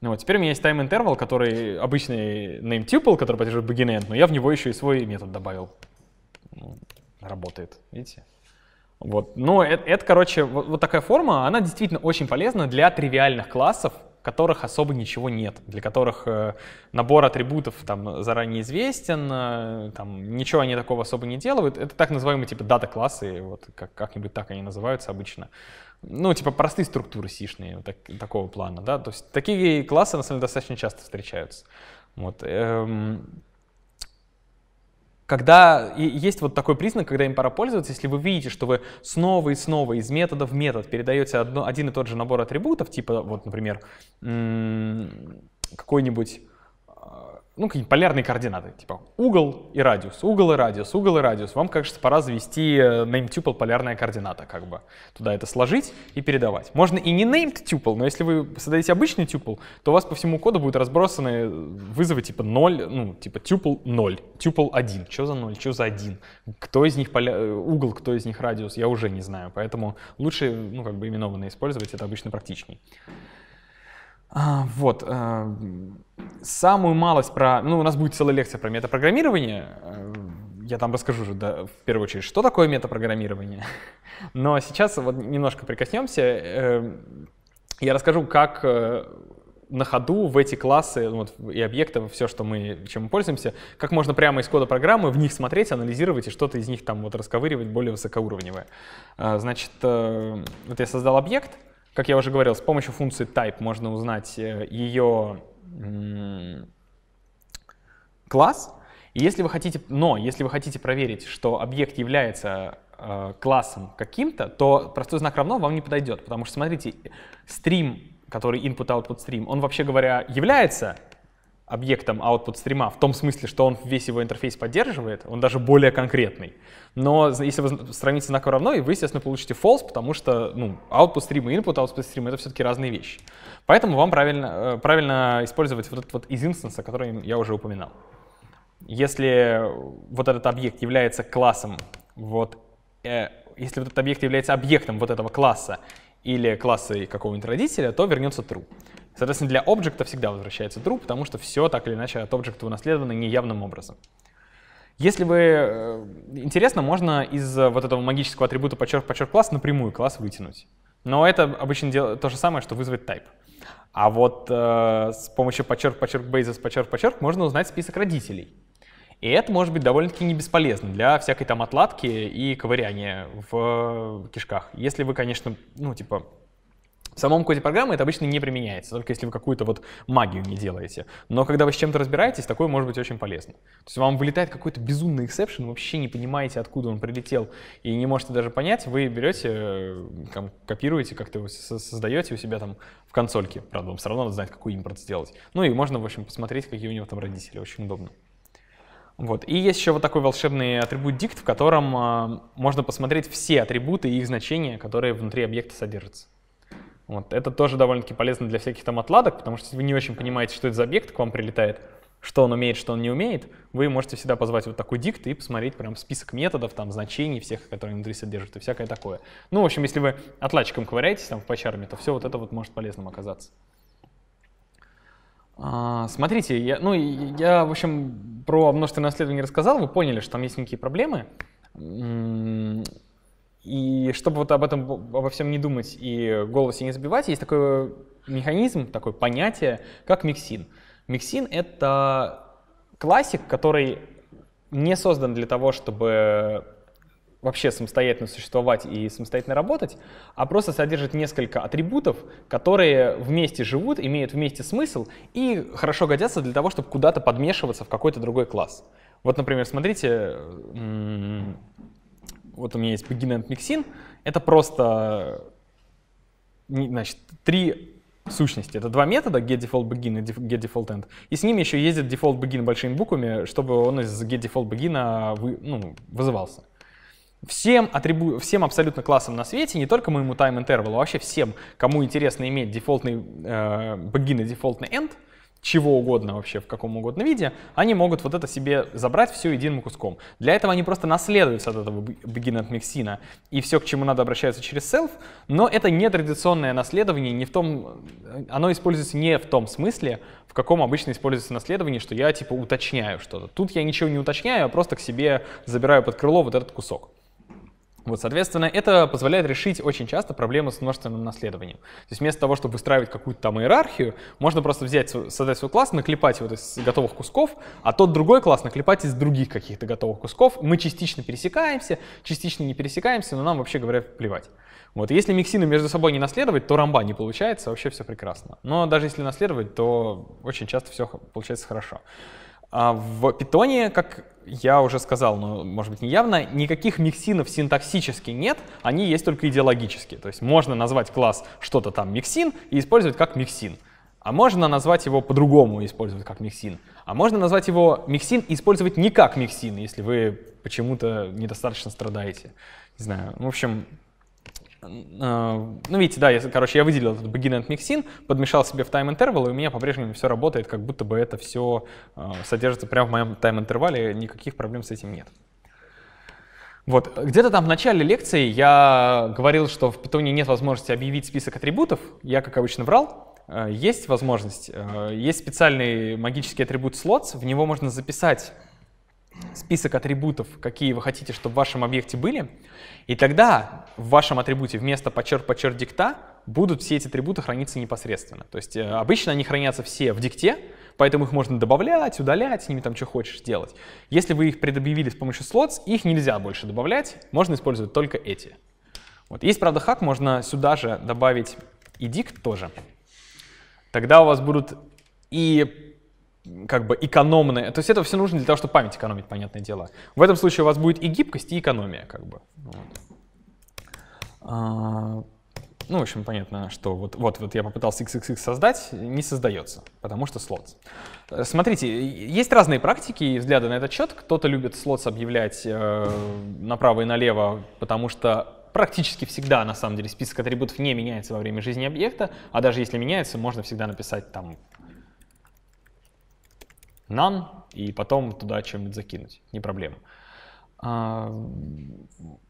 S1: Ну вот, теперь у меня есть time interval, который обычный name tuple, который поддерживает begin end, но я в него еще и свой метод добавил работает, видите? Вот. Но ну, это, это короче, вот, вот такая форма, она действительно очень полезна для тривиальных классов, которых особо ничего нет, для которых э, набор атрибутов там заранее известен, э, там ничего они такого особо не делают. Это так называемые типа дата-классы, вот как, как-нибудь так они называются обычно. Ну, типа простые структуры сишные так, такого плана, да, то есть такие классы на самом деле достаточно часто встречаются. Вот. Эм, когда есть вот такой признак, когда им пора пользоваться, если вы видите, что вы снова и снова из метода в метод передаете одно, один и тот же набор атрибутов, типа вот, например, какой-нибудь ну, какие-нибудь полярные координаты, типа угол и радиус, угол и радиус, угол и радиус. Вам, кажется, пора завести э, named tuple полярная координата, как бы. Туда это сложить и передавать. Можно и не named tuple, но если вы создаете обычный tuple, то у вас по всему коду будут разбросаны э, вызовы типа 0, ну, типа tuple 0, tuple 1. Что за 0, что за 1? Кто из них поля... Э, угол, кто из них радиус, я уже не знаю. Поэтому лучше, ну, как бы именованные использовать, это обычно практичней. А, вот. А, самую малость про... Ну, у нас будет целая лекция про метапрограммирование. Э, я там расскажу уже да, в первую очередь, что такое метапрограммирование. Но сейчас вот немножко прикоснемся. Э, я расскажу, как э, на ходу в эти классы ну, вот, и объекты, все, что мы, чем мы пользуемся, как можно прямо из кода программы в них смотреть, анализировать и что-то из них там вот расковыривать более высокоуровневое. Значит, вот я создал объект, как я уже говорил, с помощью функции type можно узнать э, ее класс. И если вы хотите, но если вы хотите проверить, что объект является э, классом каким-то, то простой знак равно вам не подойдет, потому что, смотрите, стрим, который input-output stream, он вообще говоря является объектом output стрима в том смысле, что он весь его интерфейс поддерживает, он даже более конкретный. Но если вы сравните знаком равно, и вы, естественно, получите false, потому что ну, output stream и input output stream — это все-таки разные вещи. Поэтому вам правильно, э, правильно использовать вот этот вот из инстанса, который я уже упоминал. Если вот этот объект является классом, вот, э, если вот этот объект является объектом вот этого класса или класса какого-нибудь родителя, то вернется true. Соответственно, для объекта всегда возвращается true, потому что все так или иначе от объекта унаследовано неявным образом. Если вы, э, интересно, можно из э, вот этого магического атрибута подчерк, подчерк класс напрямую класс вытянуть. Но это обычно дел... то же самое, что вызвать type. А вот э, с помощью подчерк, подчерк, basis, подчерк, подчерк можно узнать список родителей. И это может быть довольно-таки не бесполезно для всякой там отладки и ковыряния в кишках. Если вы, конечно, ну типа в самом коде программы это обычно не применяется, только если вы какую-то вот магию не делаете. Но когда вы с чем-то разбираетесь, такое может быть очень полезно. То есть вам вылетает какой-то безумный эксепшн, вообще не понимаете, откуда он прилетел, и не можете даже понять, вы берете, э, там, копируете, как-то создаете у себя там в консольке. Правда, вам все равно надо знать, какой импорт сделать. Ну и можно, в общем, посмотреть, какие у него там родители. Очень удобно. Вот. И есть еще вот такой волшебный атрибут dict, в котором э, можно посмотреть все атрибуты и их значения, которые внутри объекта содержатся. Вот. Это тоже довольно-таки полезно для всяких там отладок, потому что если вы не очень понимаете, что это за объект к вам прилетает, что он умеет, что он не умеет, вы можете всегда позвать вот такой дикт и посмотреть прям список методов, там, значений всех, которые внутри содержат и всякое такое. Ну, в общем, если вы отладчиком ковыряетесь там в пачарме, то все вот это вот может полезным оказаться. А, смотрите, я, ну, я, в общем, про множественное исследование рассказал, вы поняли, что там есть некие проблемы. И чтобы вот об этом, обо всем не думать и голос не забивать, есть такой механизм, такое понятие, как миксин. Миксин — это классик, который не создан для того, чтобы вообще самостоятельно существовать и самостоятельно работать, а просто содержит несколько атрибутов, которые вместе живут, имеют вместе смысл и хорошо годятся для того, чтобы куда-то подмешиваться в какой-то другой класс. Вот, например, смотрите, вот у меня есть begin and mixin. это просто значит, три сущности. Это два метода, getDefaultBegin и getDefaultEnd. И с ними еще ездит defaultBegin большими буквами, чтобы он из getDefaultBegin а, вы, ну, вызывался. Всем, атрибу... всем абсолютно классам на свете, не только моему time interval, а вообще всем, кому интересно иметь дефолтный э, begin и дефолтный end — чего угодно вообще, в каком угодно виде, они могут вот это себе забрать все единым куском. Для этого они просто наследуются от этого begin от миксина, и все, к чему надо, обращаются через self, но это не традиционное наследование, не в том, э, оно используется не в том смысле, в каком обычно используется наследование, что я типа уточняю что-то. Тут я ничего не уточняю, а просто к себе забираю под крыло вот этот кусок. Вот, соответственно, это позволяет решить очень часто проблемы с множественным наследованием. То есть вместо того, чтобы выстраивать какую-то там иерархию, можно просто взять, создать свой класс, наклепать его из готовых кусков, а тот другой класс наклепать из других каких-то готовых кусков. Мы частично пересекаемся, частично не пересекаемся, но нам вообще говоря плевать. Вот, если миксины между собой не наследовать, то рамба не получается, вообще все прекрасно. Но даже если наследовать, то очень часто все получается хорошо. А в питоне, как я уже сказал, но ну, может быть не явно, никаких миксинов синтаксически нет, они есть только идеологически. То есть можно назвать класс что-то там миксин и использовать как миксин. А можно назвать его по-другому и использовать как миксин. А можно назвать его миксин и использовать не как миксин, если вы почему-то недостаточно страдаете. Не знаю. В общем, а, ну, видите, да, я, короче, я выделил этот begin and mixin, подмешал себе в time interval, и у меня по-прежнему все работает, как будто бы это все а, содержится прямо в моем time интервале, никаких проблем с этим нет. Вот, где-то там в начале лекции я говорил, что в питоне нет возможности объявить список атрибутов, я, как обычно, врал, э, есть возможность, э, есть специальный магический атрибут slots, в него можно записать список атрибутов, какие вы хотите, чтобы в вашем объекте были, и тогда в вашем атрибуте вместо подчерк подчерк дикта будут все эти атрибуты храниться непосредственно. То есть э, обычно они хранятся все в дикте, поэтому их можно добавлять, удалять, с ними там что хочешь делать. Если вы их предобъявили с помощью slots, их нельзя больше добавлять, можно использовать только эти. Вот. Есть, правда, хак, можно сюда же добавить и дикт тоже. Тогда у вас будут и как бы экономное. То есть это все нужно для того, чтобы память экономить, понятное дело. В этом случае у вас будет и гибкость, и экономия, как бы. Вот. А, ну, в общем, понятно, что вот, вот, вот я попытался XXX создать, не создается, потому что слот. Э, смотрите, есть разные практики и взгляды на этот счет. Кто-то любит слот объявлять э, направо и налево, потому что практически всегда, на самом деле, список атрибутов не меняется во время жизни объекта, а даже если меняется, можно всегда написать там нан и потом туда чем-нибудь закинуть, не проблема. А,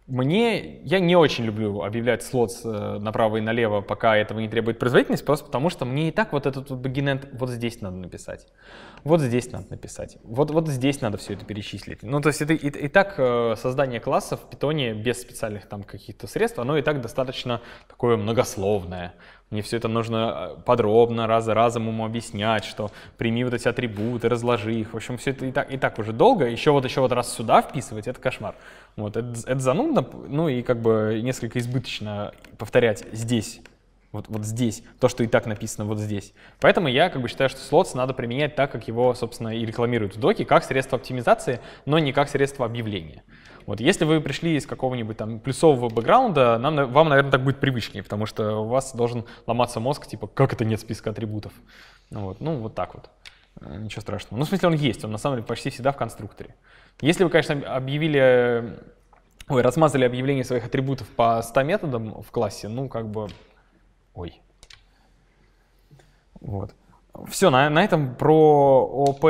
S1: мне, я не очень люблю объявлять слот э, направо и налево, пока этого не требует производительность, просто потому что мне и так вот этот вот бэгиненд вот здесь надо написать, вот здесь надо написать, вот, вот здесь надо все это перечислить. Ну, то есть это и, и так э, создание классов в питоне без специальных там каких-то средств, оно и так достаточно такое многословное. Мне все это нужно э, подробно, раз за разом ему объяснять, что прими вот эти атрибуты, разложи их. В общем, все это и так, и так уже долго. Еще вот еще вот раз сюда вписывать, это кошмар. Вот, это, это занудно, ну и как бы несколько избыточно повторять здесь, вот, вот здесь, то, что и так написано вот здесь. Поэтому я как бы считаю, что слотс надо применять так, как его, собственно, и рекламируют в доке, как средство оптимизации, но не как средство объявления. Вот, если вы пришли из какого-нибудь там плюсового бэкграунда, нам, вам, наверное, так будет привычнее, потому что у вас должен ломаться мозг, типа, как это нет списка атрибутов? Ну вот, ну, вот так вот. Э, ничего страшного. Ну, в смысле, он есть, он на самом деле почти всегда в конструкторе. Если вы, конечно, объявили, э, ой, размазали объявление своих атрибутов по 100 методам в классе, ну, как бы, ой. Вот. Все, на, на этом про ОП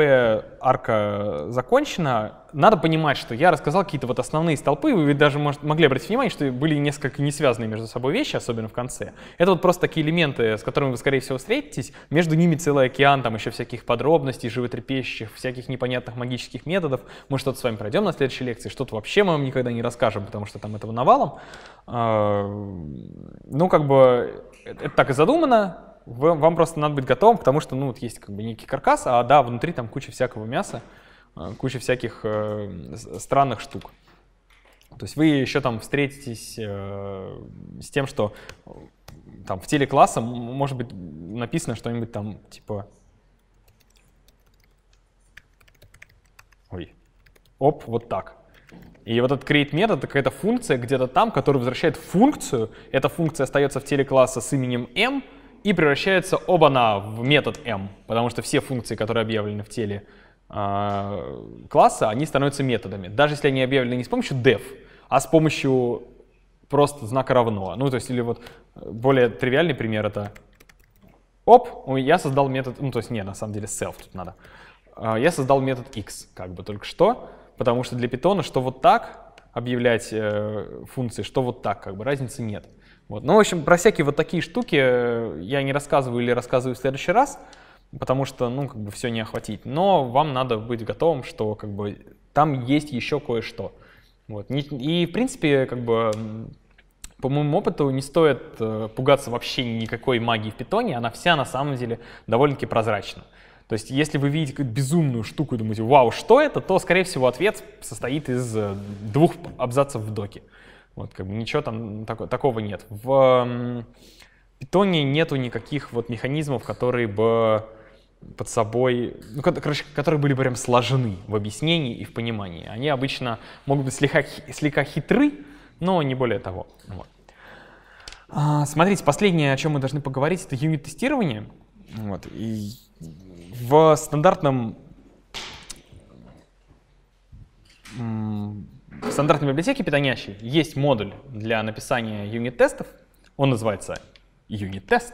S1: арка закончено. Надо понимать, что я рассказал какие-то вот основные столпы, вы ведь даже может, могли обратить внимание, что были несколько не связанные между собой вещи, особенно в конце. Это вот просто такие элементы, с которыми вы, скорее всего, встретитесь. Между ними целый океан, там еще всяких подробностей, животрепещущих, всяких непонятных магических методов. Мы что-то с вами пройдем на следующей лекции, что-то вообще мы вам никогда не расскажем, потому что там этого навалом. А, ну, как бы, э, это так и задумано, вам, просто надо быть готовым, потому что, ну, вот есть как бы некий каркас, а да, внутри там куча всякого мяса, э, куча всяких э, странных штук. То есть вы еще там встретитесь э, с тем, что э, там в теле класса может быть написано что-нибудь там типа ой, оп, вот так. И вот этот create метод — это какая-то функция где-то там, которая возвращает функцию. Эта функция остается в теле класса с именем m, и превращается оба-на в метод m, потому что все функции, которые объявлены в теле э, класса, они становятся методами. Даже если они объявлены не с помощью def, а с помощью просто знака равно. Ну, то есть, или вот э, более тривиальный пример — это оп, я создал метод, ну, то есть, не, на самом деле, self тут надо. А, я создал метод x, как бы только что, потому что для питона что вот так объявлять э, функции, что вот так, как бы разницы нет. Вот. Ну, в общем, про всякие вот такие штуки э, я не рассказываю или рассказываю в следующий раз, потому что, ну, как бы все не охватить. Но вам надо быть готовым, что как бы там есть еще кое-что. Вот. И, в принципе, как бы по моему опыту, не стоит э, пугаться вообще никакой магии в питоне, она вся на самом деле довольно-таки прозрачна. То есть, если вы видите какую-то безумную штуку и думаете, вау, что это, то, скорее всего, ответ состоит из э, двух абзацев в доке. Вот, как бы ничего там так, такого нет. В питоне нету никаких вот механизмов, которые бы под собой, ну, короче, которые были бы прям сложены в объяснении и в понимании. Они обычно могут быть слегка, слегка хитры, но не более того. Вот. А, смотрите, последнее, о чем мы должны поговорить, это юнит-тестирование. Вот. И в стандартном в стандартной библиотеке питанящей есть модуль для написания юнит-тестов. Он называется юнит-тест.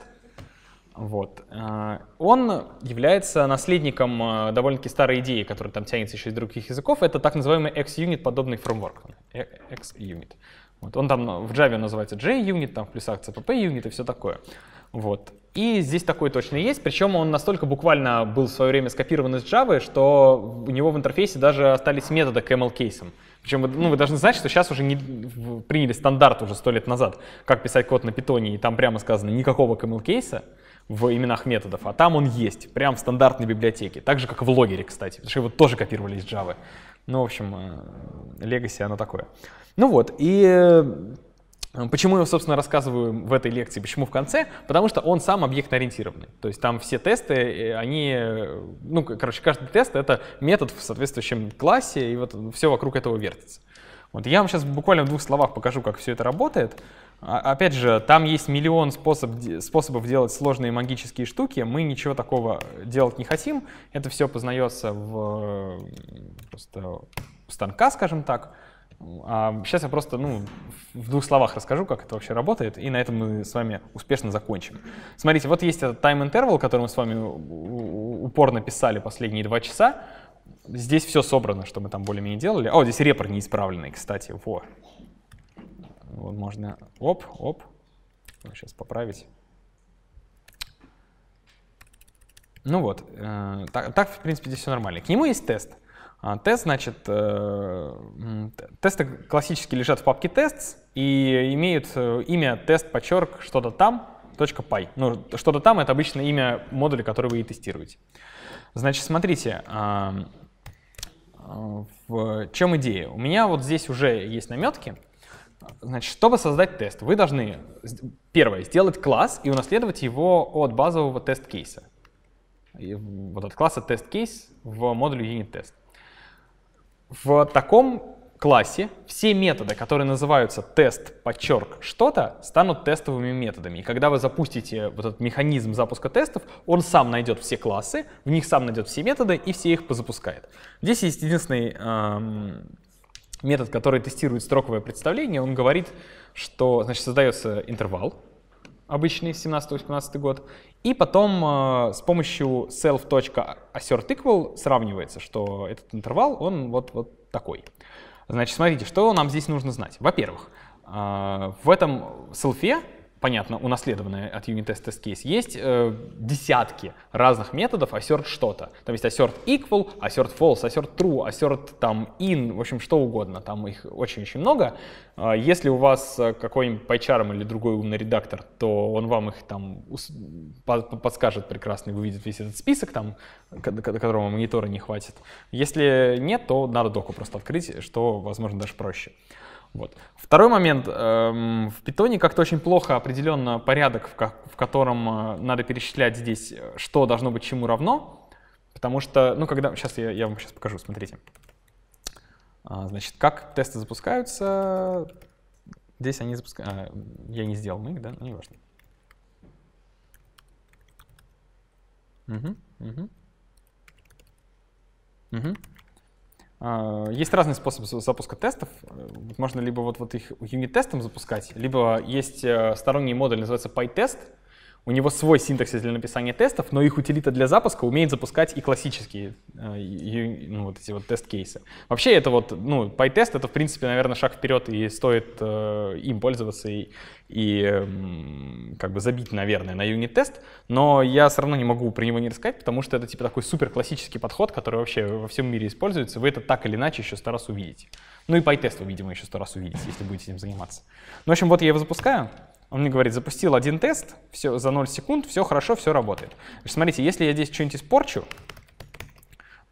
S1: Вот. Э, он является наследником э, довольно-таки старой идеи, которая там тянется еще из других языков. Это так называемый X-Unit подобный фреймворк. Э, X-Unit. Вот. Он там в Java называется J-Unit, там в плюсах CPP-Unit и все такое. Вот. И здесь такой точно есть, причем он настолько буквально был в свое время скопирован из Java, что у него в интерфейсе даже остались методы к ML-кейсам. Причем ну, вы должны знать, что сейчас уже не приняли стандарт уже сто лет назад, как писать код на питоне, и там прямо сказано никакого camel-кейса в именах методов, а там он есть, прям в стандартной библиотеке, так же, как в логере, кстати, потому что его тоже копировали из Java. Ну, в общем, Legacy э, оно такое. Ну вот, и э, Э, почему я, собственно, рассказываю в этой лекции, почему в конце? Потому что он сам объектно-ориентированный. То есть там все тесты, они, э, ну, короче, каждый тест — это метод в соответствующем классе, и вот все вокруг этого вертится. Вот я вам сейчас буквально в двух словах покажу, как все это работает. А, опять же, там есть миллион способ, способов делать сложные магические штуки. Мы ничего такого делать не хотим. Это все познается в э, просто станка, скажем так. А сейчас я просто ну, в двух словах расскажу, как это вообще работает, и на этом мы с вами успешно закончим. Смотрите, вот есть этот time interval, который мы с вами упорно писали последние два часа. Здесь все собрано, что мы там более-менее делали. О, здесь репор неисправленный, кстати. Во. Вот можно... Оп, оп. Сейчас поправить. Ну вот, э, так, так, в принципе, здесь все нормально. К нему есть тест. А, тест, значит, э, тесты классически лежат в папке tests и имеют э, имя тест подчерк что-то там, .py. Ну, что-то там — это обычно имя модуля, который вы и тестируете. Значит, смотрите, а, а, в чем идея? У меня вот здесь уже есть наметки. Значит, чтобы создать тест, вы должны, первое, сделать класс и унаследовать его от базового тест-кейса. Вот от класса тест-кейс в модуле unit-test. В таком классе все методы, которые называются тест, подчерк, что-то, станут тестовыми методами. И когда вы запустите вот этот механизм запуска тестов, он сам найдет все классы, в них сам найдет все методы и все их позапускает. Здесь есть единственный эм, метод, который тестирует строковое представление. Он говорит, что значит, создается интервал, обычный 17-18 год, и потом э, с помощью self.assertEqual сравнивается, что этот интервал, он вот, вот такой. Значит, смотрите, что нам здесь нужно знать. Во-первых, э, в этом селфе понятно, унаследованный от unit-тест тест-кейс, есть э, десятки разных методов assert что-то. Там есть assert equal, assert false, assert true, assert там in, в общем, что угодно. Там их очень-очень много. А если у вас э, какой-нибудь PyCharm или другой умный редактор, то он вам их там подскажет прекрасно и увидит весь этот список, там, которого монитора не хватит. Если нет, то надо доку просто открыть, что, возможно, даже проще. Вот. Второй момент. Эм, в питоне как-то очень плохо определен порядок, в котором э, надо перечислять здесь, э, что должно быть чему равно. Потому что, ну, когда... Сейчас я, я вам сейчас покажу, смотрите. А, значит, как тесты запускаются. Здесь они запускаются... А, я не сделал ну их, да? Ну, не важно. Угу, угу. Угу. А, есть разные способы запуска тестов. Можно либо вот, вот их юнит-тестом запускать, либо есть э, сторонний модуль, называется PyTest, у него свой синтаксис для написания тестов, но их утилита для запуска умеет запускать и классические э, ну, вот эти вот тест-кейсы. Вообще это вот, ну, PyTest — это, в принципе, наверное, шаг вперед, и стоит э, им пользоваться и, и э, как бы забить, наверное, на юнит-тест, но я все равно не могу про него не рассказать, потому что это типа такой супер классический подход, который вообще во всем мире используется, вы это так или иначе еще сто раз увидите. Ну и PyTest вы, видимо, еще сто раз увидите, если будете этим заниматься. Ну, в общем, вот я его запускаю. Он мне говорит, запустил один тест, все за 0 секунд, все хорошо, все работает. смотрите, если я здесь что-нибудь испорчу,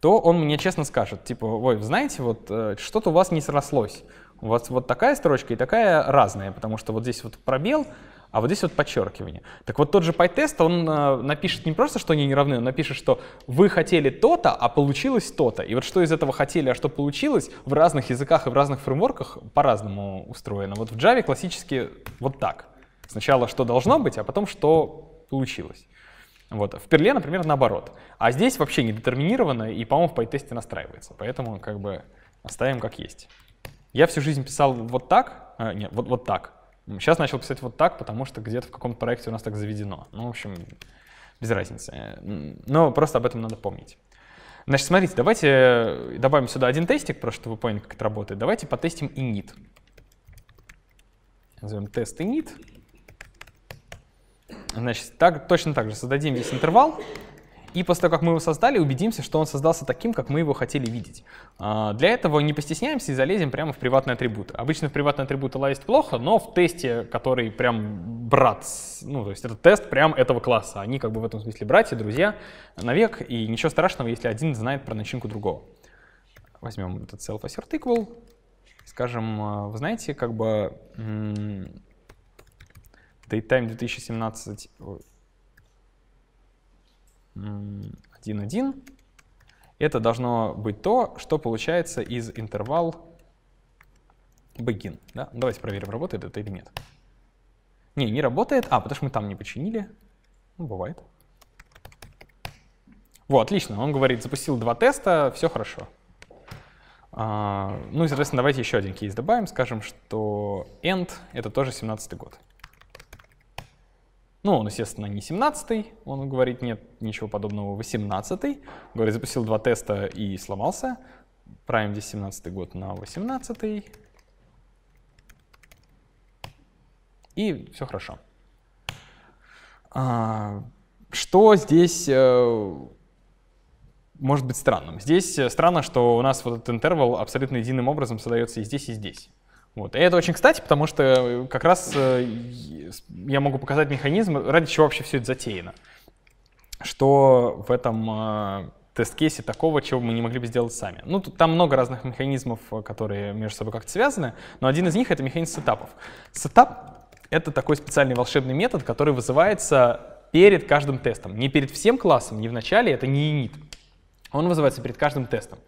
S1: то он мне честно скажет, типа, ой, знаете, вот э, что-то у вас не срослось. У вас вот такая строчка и такая разная, потому что вот здесь вот пробел, а вот здесь вот подчеркивание. Так вот тот же PyTest, он э, напишет не просто, что они не равны, он напишет, что вы хотели то-то, а получилось то-то. И вот что из этого хотели, а что получилось, в разных языках и в разных фреймворках по-разному устроено. Вот в Java классически вот так. Сначала, что должно быть, а потом, что получилось. Вот. В перле, например, наоборот. А здесь вообще не детерминировано, и, по-моему, в пайтесте настраивается. Поэтому как бы оставим как есть. Я всю жизнь писал вот так, э, нет, вот, вот так. Сейчас начал писать вот так, потому что где-то в каком-то проекте у нас так заведено. Ну, в общем, без разницы. Но просто об этом надо помнить. Значит, смотрите, давайте э, добавим сюда один тестик, просто чтобы вы поняли, как это работает. Давайте потестим init. Назовем тест init. Значит, так, точно так же создадим весь интервал, и после того, как мы его создали, убедимся, что он создался таким, как мы его хотели видеть. А, для этого не постесняемся и залезем прямо в приватные атрибуты. Обычно в приватные атрибуты лазить плохо, но в тесте, который прям брат, ну, то есть это тест прям этого класса. Они как бы в этом смысле братья, друзья, навек, и ничего страшного, если один знает про начинку другого. Возьмем этот self-assert equal, скажем, а, вы знаете, как бы Datetime 2017 1.1. Это должно быть то, что получается из интервал begin. Да? Давайте проверим, работает это или нет. Не, не работает. А, потому что мы там не починили. Ну, бывает. Вот, отлично. Он говорит, запустил два теста, все хорошо. А, ну соответственно, давайте еще один кейс добавим. Скажем, что end — это тоже 17 год. Ну, он, естественно, не 17-й, он говорит, нет, ничего подобного, 18-й. Говорит, запустил два теста и сломался. Правим здесь 17-й год на 18-й. И все хорошо. А, что здесь э, может быть странным? Здесь э, странно, что у нас вот этот интервал абсолютно единым образом создается и здесь, и здесь. Вот. И это очень кстати, потому что э, как раз э, я могу показать механизм, ради чего вообще все это затеяно. Что в этом э, тест-кейсе такого, чего мы не могли бы сделать сами. Ну, тут, там много разных механизмов, которые между собой как-то связаны, но один из них — это механизм сетапов. Сетап — это такой специальный волшебный метод, который вызывается перед каждым тестом. Не перед всем классом, не в начале, это не init. Он вызывается перед каждым тестом.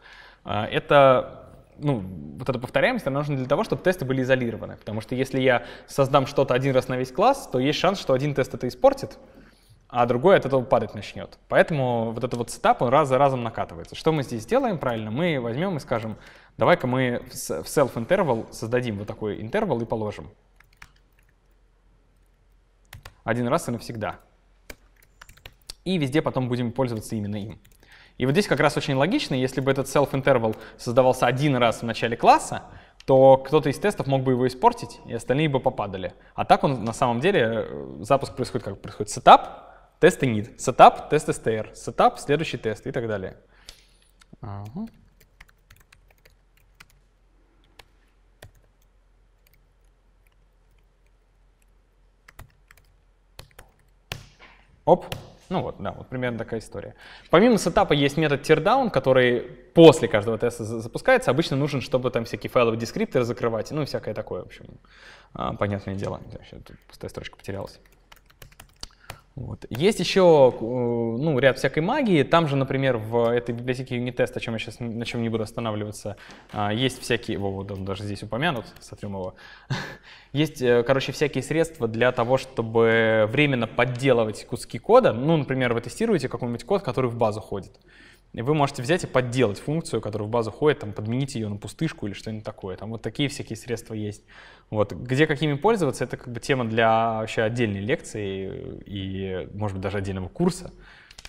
S1: Это ну, вот эта повторяемость, она нужна для того, чтобы тесты были изолированы. Потому что если я создам что-то один раз на весь класс, то есть шанс, что один тест это испортит, а другой от этого падать начнет. Поэтому вот этот вот сетап, он раз за разом накатывается. Что мы здесь делаем правильно? Мы возьмем и скажем, давай-ка мы в self-interval создадим вот такой интервал и положим. Один раз и навсегда. И везде потом будем пользоваться именно им. И вот здесь как раз очень логично, если бы этот self-interval создавался один раз в начале класса, то кто-то из тестов мог бы его испортить, и остальные бы попадали. А так он на самом деле, э, запуск происходит как происходит setup, тесты need, setup, тест str, setup, следующий тест и так далее. Ага. Оп, ну вот, да, вот примерно такая история. Помимо сетапа есть метод teardown, который после каждого теста запускается. Обычно нужен, чтобы там всякие файловые дескрипторы закрывать, ну и всякое такое, в общем, а, понятное дело. Сейчас тут пустая строчка потерялась. Вот. Есть еще э, ну, ряд всякой магии. Там же, например, в этой библиотеке Unitest, о чем я сейчас на чем не буду останавливаться, а, есть всякие, о, вот он даже здесь упомянут, сотрем его. Есть, э, короче, всякие средства для того, чтобы временно подделывать куски кода. Ну, например, вы тестируете какой-нибудь код, который в базу ходит вы можете взять и подделать функцию, которая в базу ходит, там, подменить ее на пустышку или что-нибудь такое. Там вот такие всякие средства есть. Вот. Где какими пользоваться, это как бы тема для вообще отдельной лекции и, может быть, даже отдельного курса.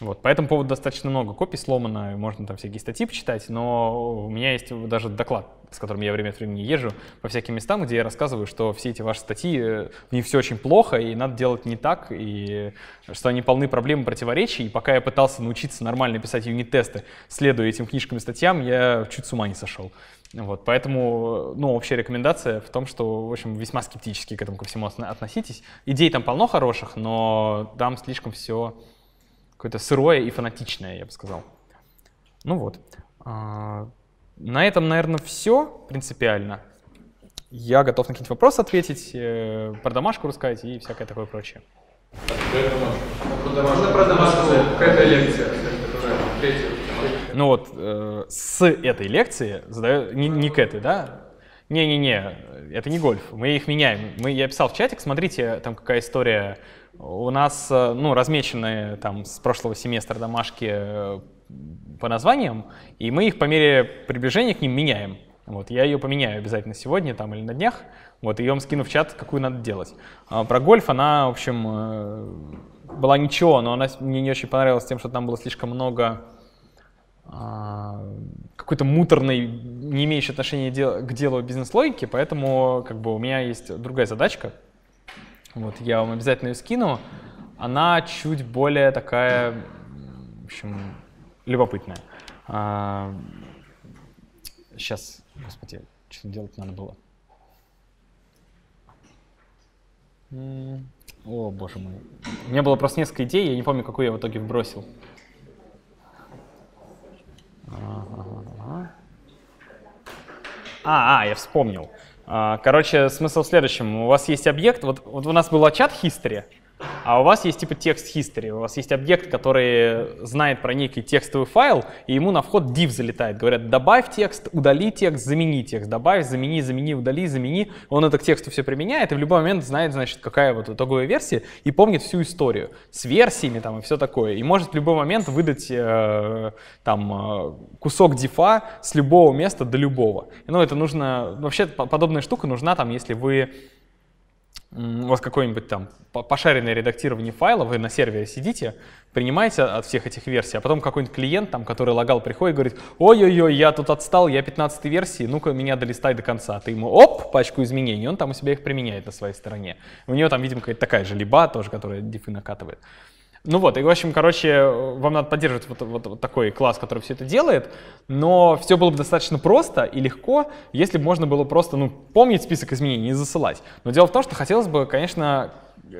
S1: Вот, по этому поводу достаточно много копий сломано, можно там всякие статьи почитать, но у меня есть даже доклад, с которым я время от времени езжу по всяким местам, где я рассказываю, что все эти ваши статьи, э, в них все очень плохо, и надо делать не так, и что они полны проблем и противоречий, и пока я пытался научиться нормально писать юнит-тесты, следуя этим книжкам и статьям, я чуть с ума не сошел. Вот, поэтому, ну, общая рекомендация в том, что, в общем, весьма скептически к этому ко всему относитесь. Идей там полно хороших, но там слишком все какое-то сырое и фанатичное, я бы сказал. Ну вот. А, на этом, наверное, все принципиально. Я готов на какие то вопросы ответить, э, про домашку рассказать и всякое такое прочее. Можно про домашку? Какая-то лекция, третья. Ну вот, э, с этой лекции, задаю, не, не к этой, да? Не-не-не, это не гольф, мы их меняем. Мы, я писал в чатик, смотрите, там какая история у нас э, ну, размечены там, с прошлого семестра домашки э, по названиям, и мы их по мере приближения к ним меняем. Вот, я ее поменяю обязательно сегодня там, или на днях. Вот, и я вам скину в чат, какую надо делать. А про гольф она, в общем, э, была ничего, но она мне не очень понравилась тем, что там было слишком много а, какой-то муторной, не имеющей отношения к делу бизнес-логики, поэтому как бы у меня есть другая задачка — вот, я вам обязательно ее скину. Она чуть более такая, в общем, любопытная. А, сейчас, господи, что делать надо было? О, боже мой. У меня было просто несколько идей, я не помню, какую я в итоге вбросил. А, а, а. а, а я вспомнил. А, короче, смысл в следующем. У вас есть объект, вот, вот у нас был чат history, а у вас есть типа текст history, у вас есть объект, который знает про некий текстовый файл, и ему на вход div залетает. Говорят, добавь текст, удали текст, замени текст, добавь, замени, замени, удали, замени. Он это к тексту все применяет и в любой момент знает, значит, какая вот итоговая версия, и помнит всю историю с версиями там и все такое. И может в любой момент выдать э, там э, кусок дифа с любого места до любого. Ну, это нужно, вообще подобная штука нужна там, если вы у вас какое-нибудь там пошаренное редактирование файла, вы на сервере сидите, принимаете от всех этих версий, а потом какой-нибудь клиент, там, который логал приходит и говорит, ой-ой-ой, я тут отстал, я 15 версии, ну-ка меня долистай до конца. Ты ему, оп, пачку изменений, он там у себя их применяет на своей стороне. У него там, видимо, какая-то такая же либа тоже, которая дифы накатывает. Ну вот, и в общем, короче, вам надо поддерживать вот, вот, вот такой класс, который все это делает, но все было бы достаточно просто и легко, если бы можно было просто, ну, помнить список изменений и засылать. Но дело в том, что хотелось бы, конечно,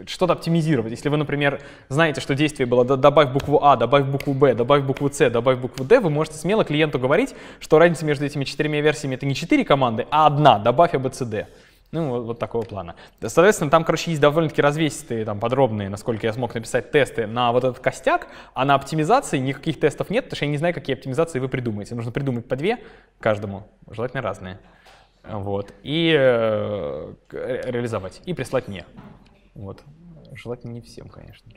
S1: что-то оптимизировать. Если вы, например, знаете, что действие было «добавь букву А», «добавь букву Б», «добавь букву С», «добавь букву Д», вы можете смело клиенту говорить, что разница между этими четырьмя версиями — это не четыре команды, а одна «добавь А, Б, С, Д». Ну, вот, вот такого плана. Соответственно, там, короче, есть довольно-таки развесистые, там, подробные, насколько я смог написать, тесты на вот этот костяк, а на оптимизации никаких тестов нет, потому что я не знаю, какие оптимизации вы придумаете. Нужно придумать по две каждому, желательно разные. Вот. И э, реализовать. И прислать мне. Вот. Желательно не всем, конечно.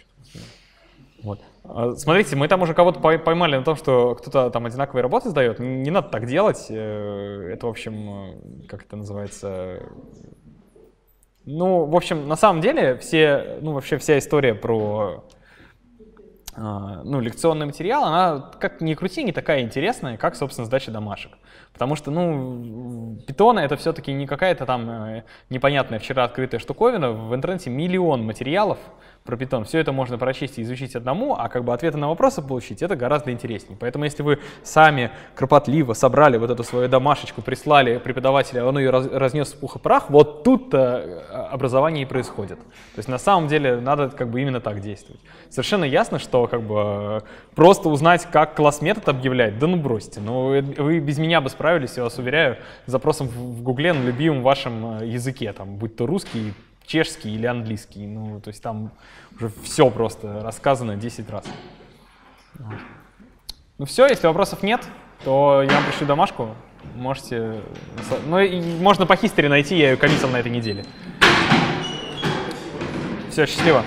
S1: Вот. А, смотрите, мы там уже кого-то поймали на том, что кто-то там одинаковые работы сдает. Не надо так делать. Э, это, в общем, э, как это называется? Ну, в общем, на самом деле все, ну, вообще вся история про а, ну, лекционный материал, она как ни крути, не такая интересная, как, собственно, сдача домашек. Потому что, ну, питоны это все-таки не какая-то там э, непонятная вчера открытая штуковина. В интернете миллион материалов, про питон. Все это можно прочесть и изучить одному, а как бы ответы на вопросы получить, это гораздо интереснее. Поэтому если вы сами кропотливо собрали вот эту свою домашечку, прислали преподавателя, он ее разнес в пух и прах, вот тут э, образование и происходит. То есть на самом деле надо как бы именно так действовать. Совершенно ясно, что как бы э, просто узнать, как класс-метод объявлять, да ну бросьте. Ну э, вы без меня бы справились, я вас уверяю, запросом в Гугле на любимом вашем языке, там, будь то русский, чешский или английский. Ну, то есть там уже все просто рассказано 10 раз. Ну все, если вопросов нет, то я вам пришлю домашку. Можете... Ну, можно по хистере найти, я ее комиссом на этой неделе. Все, счастливо.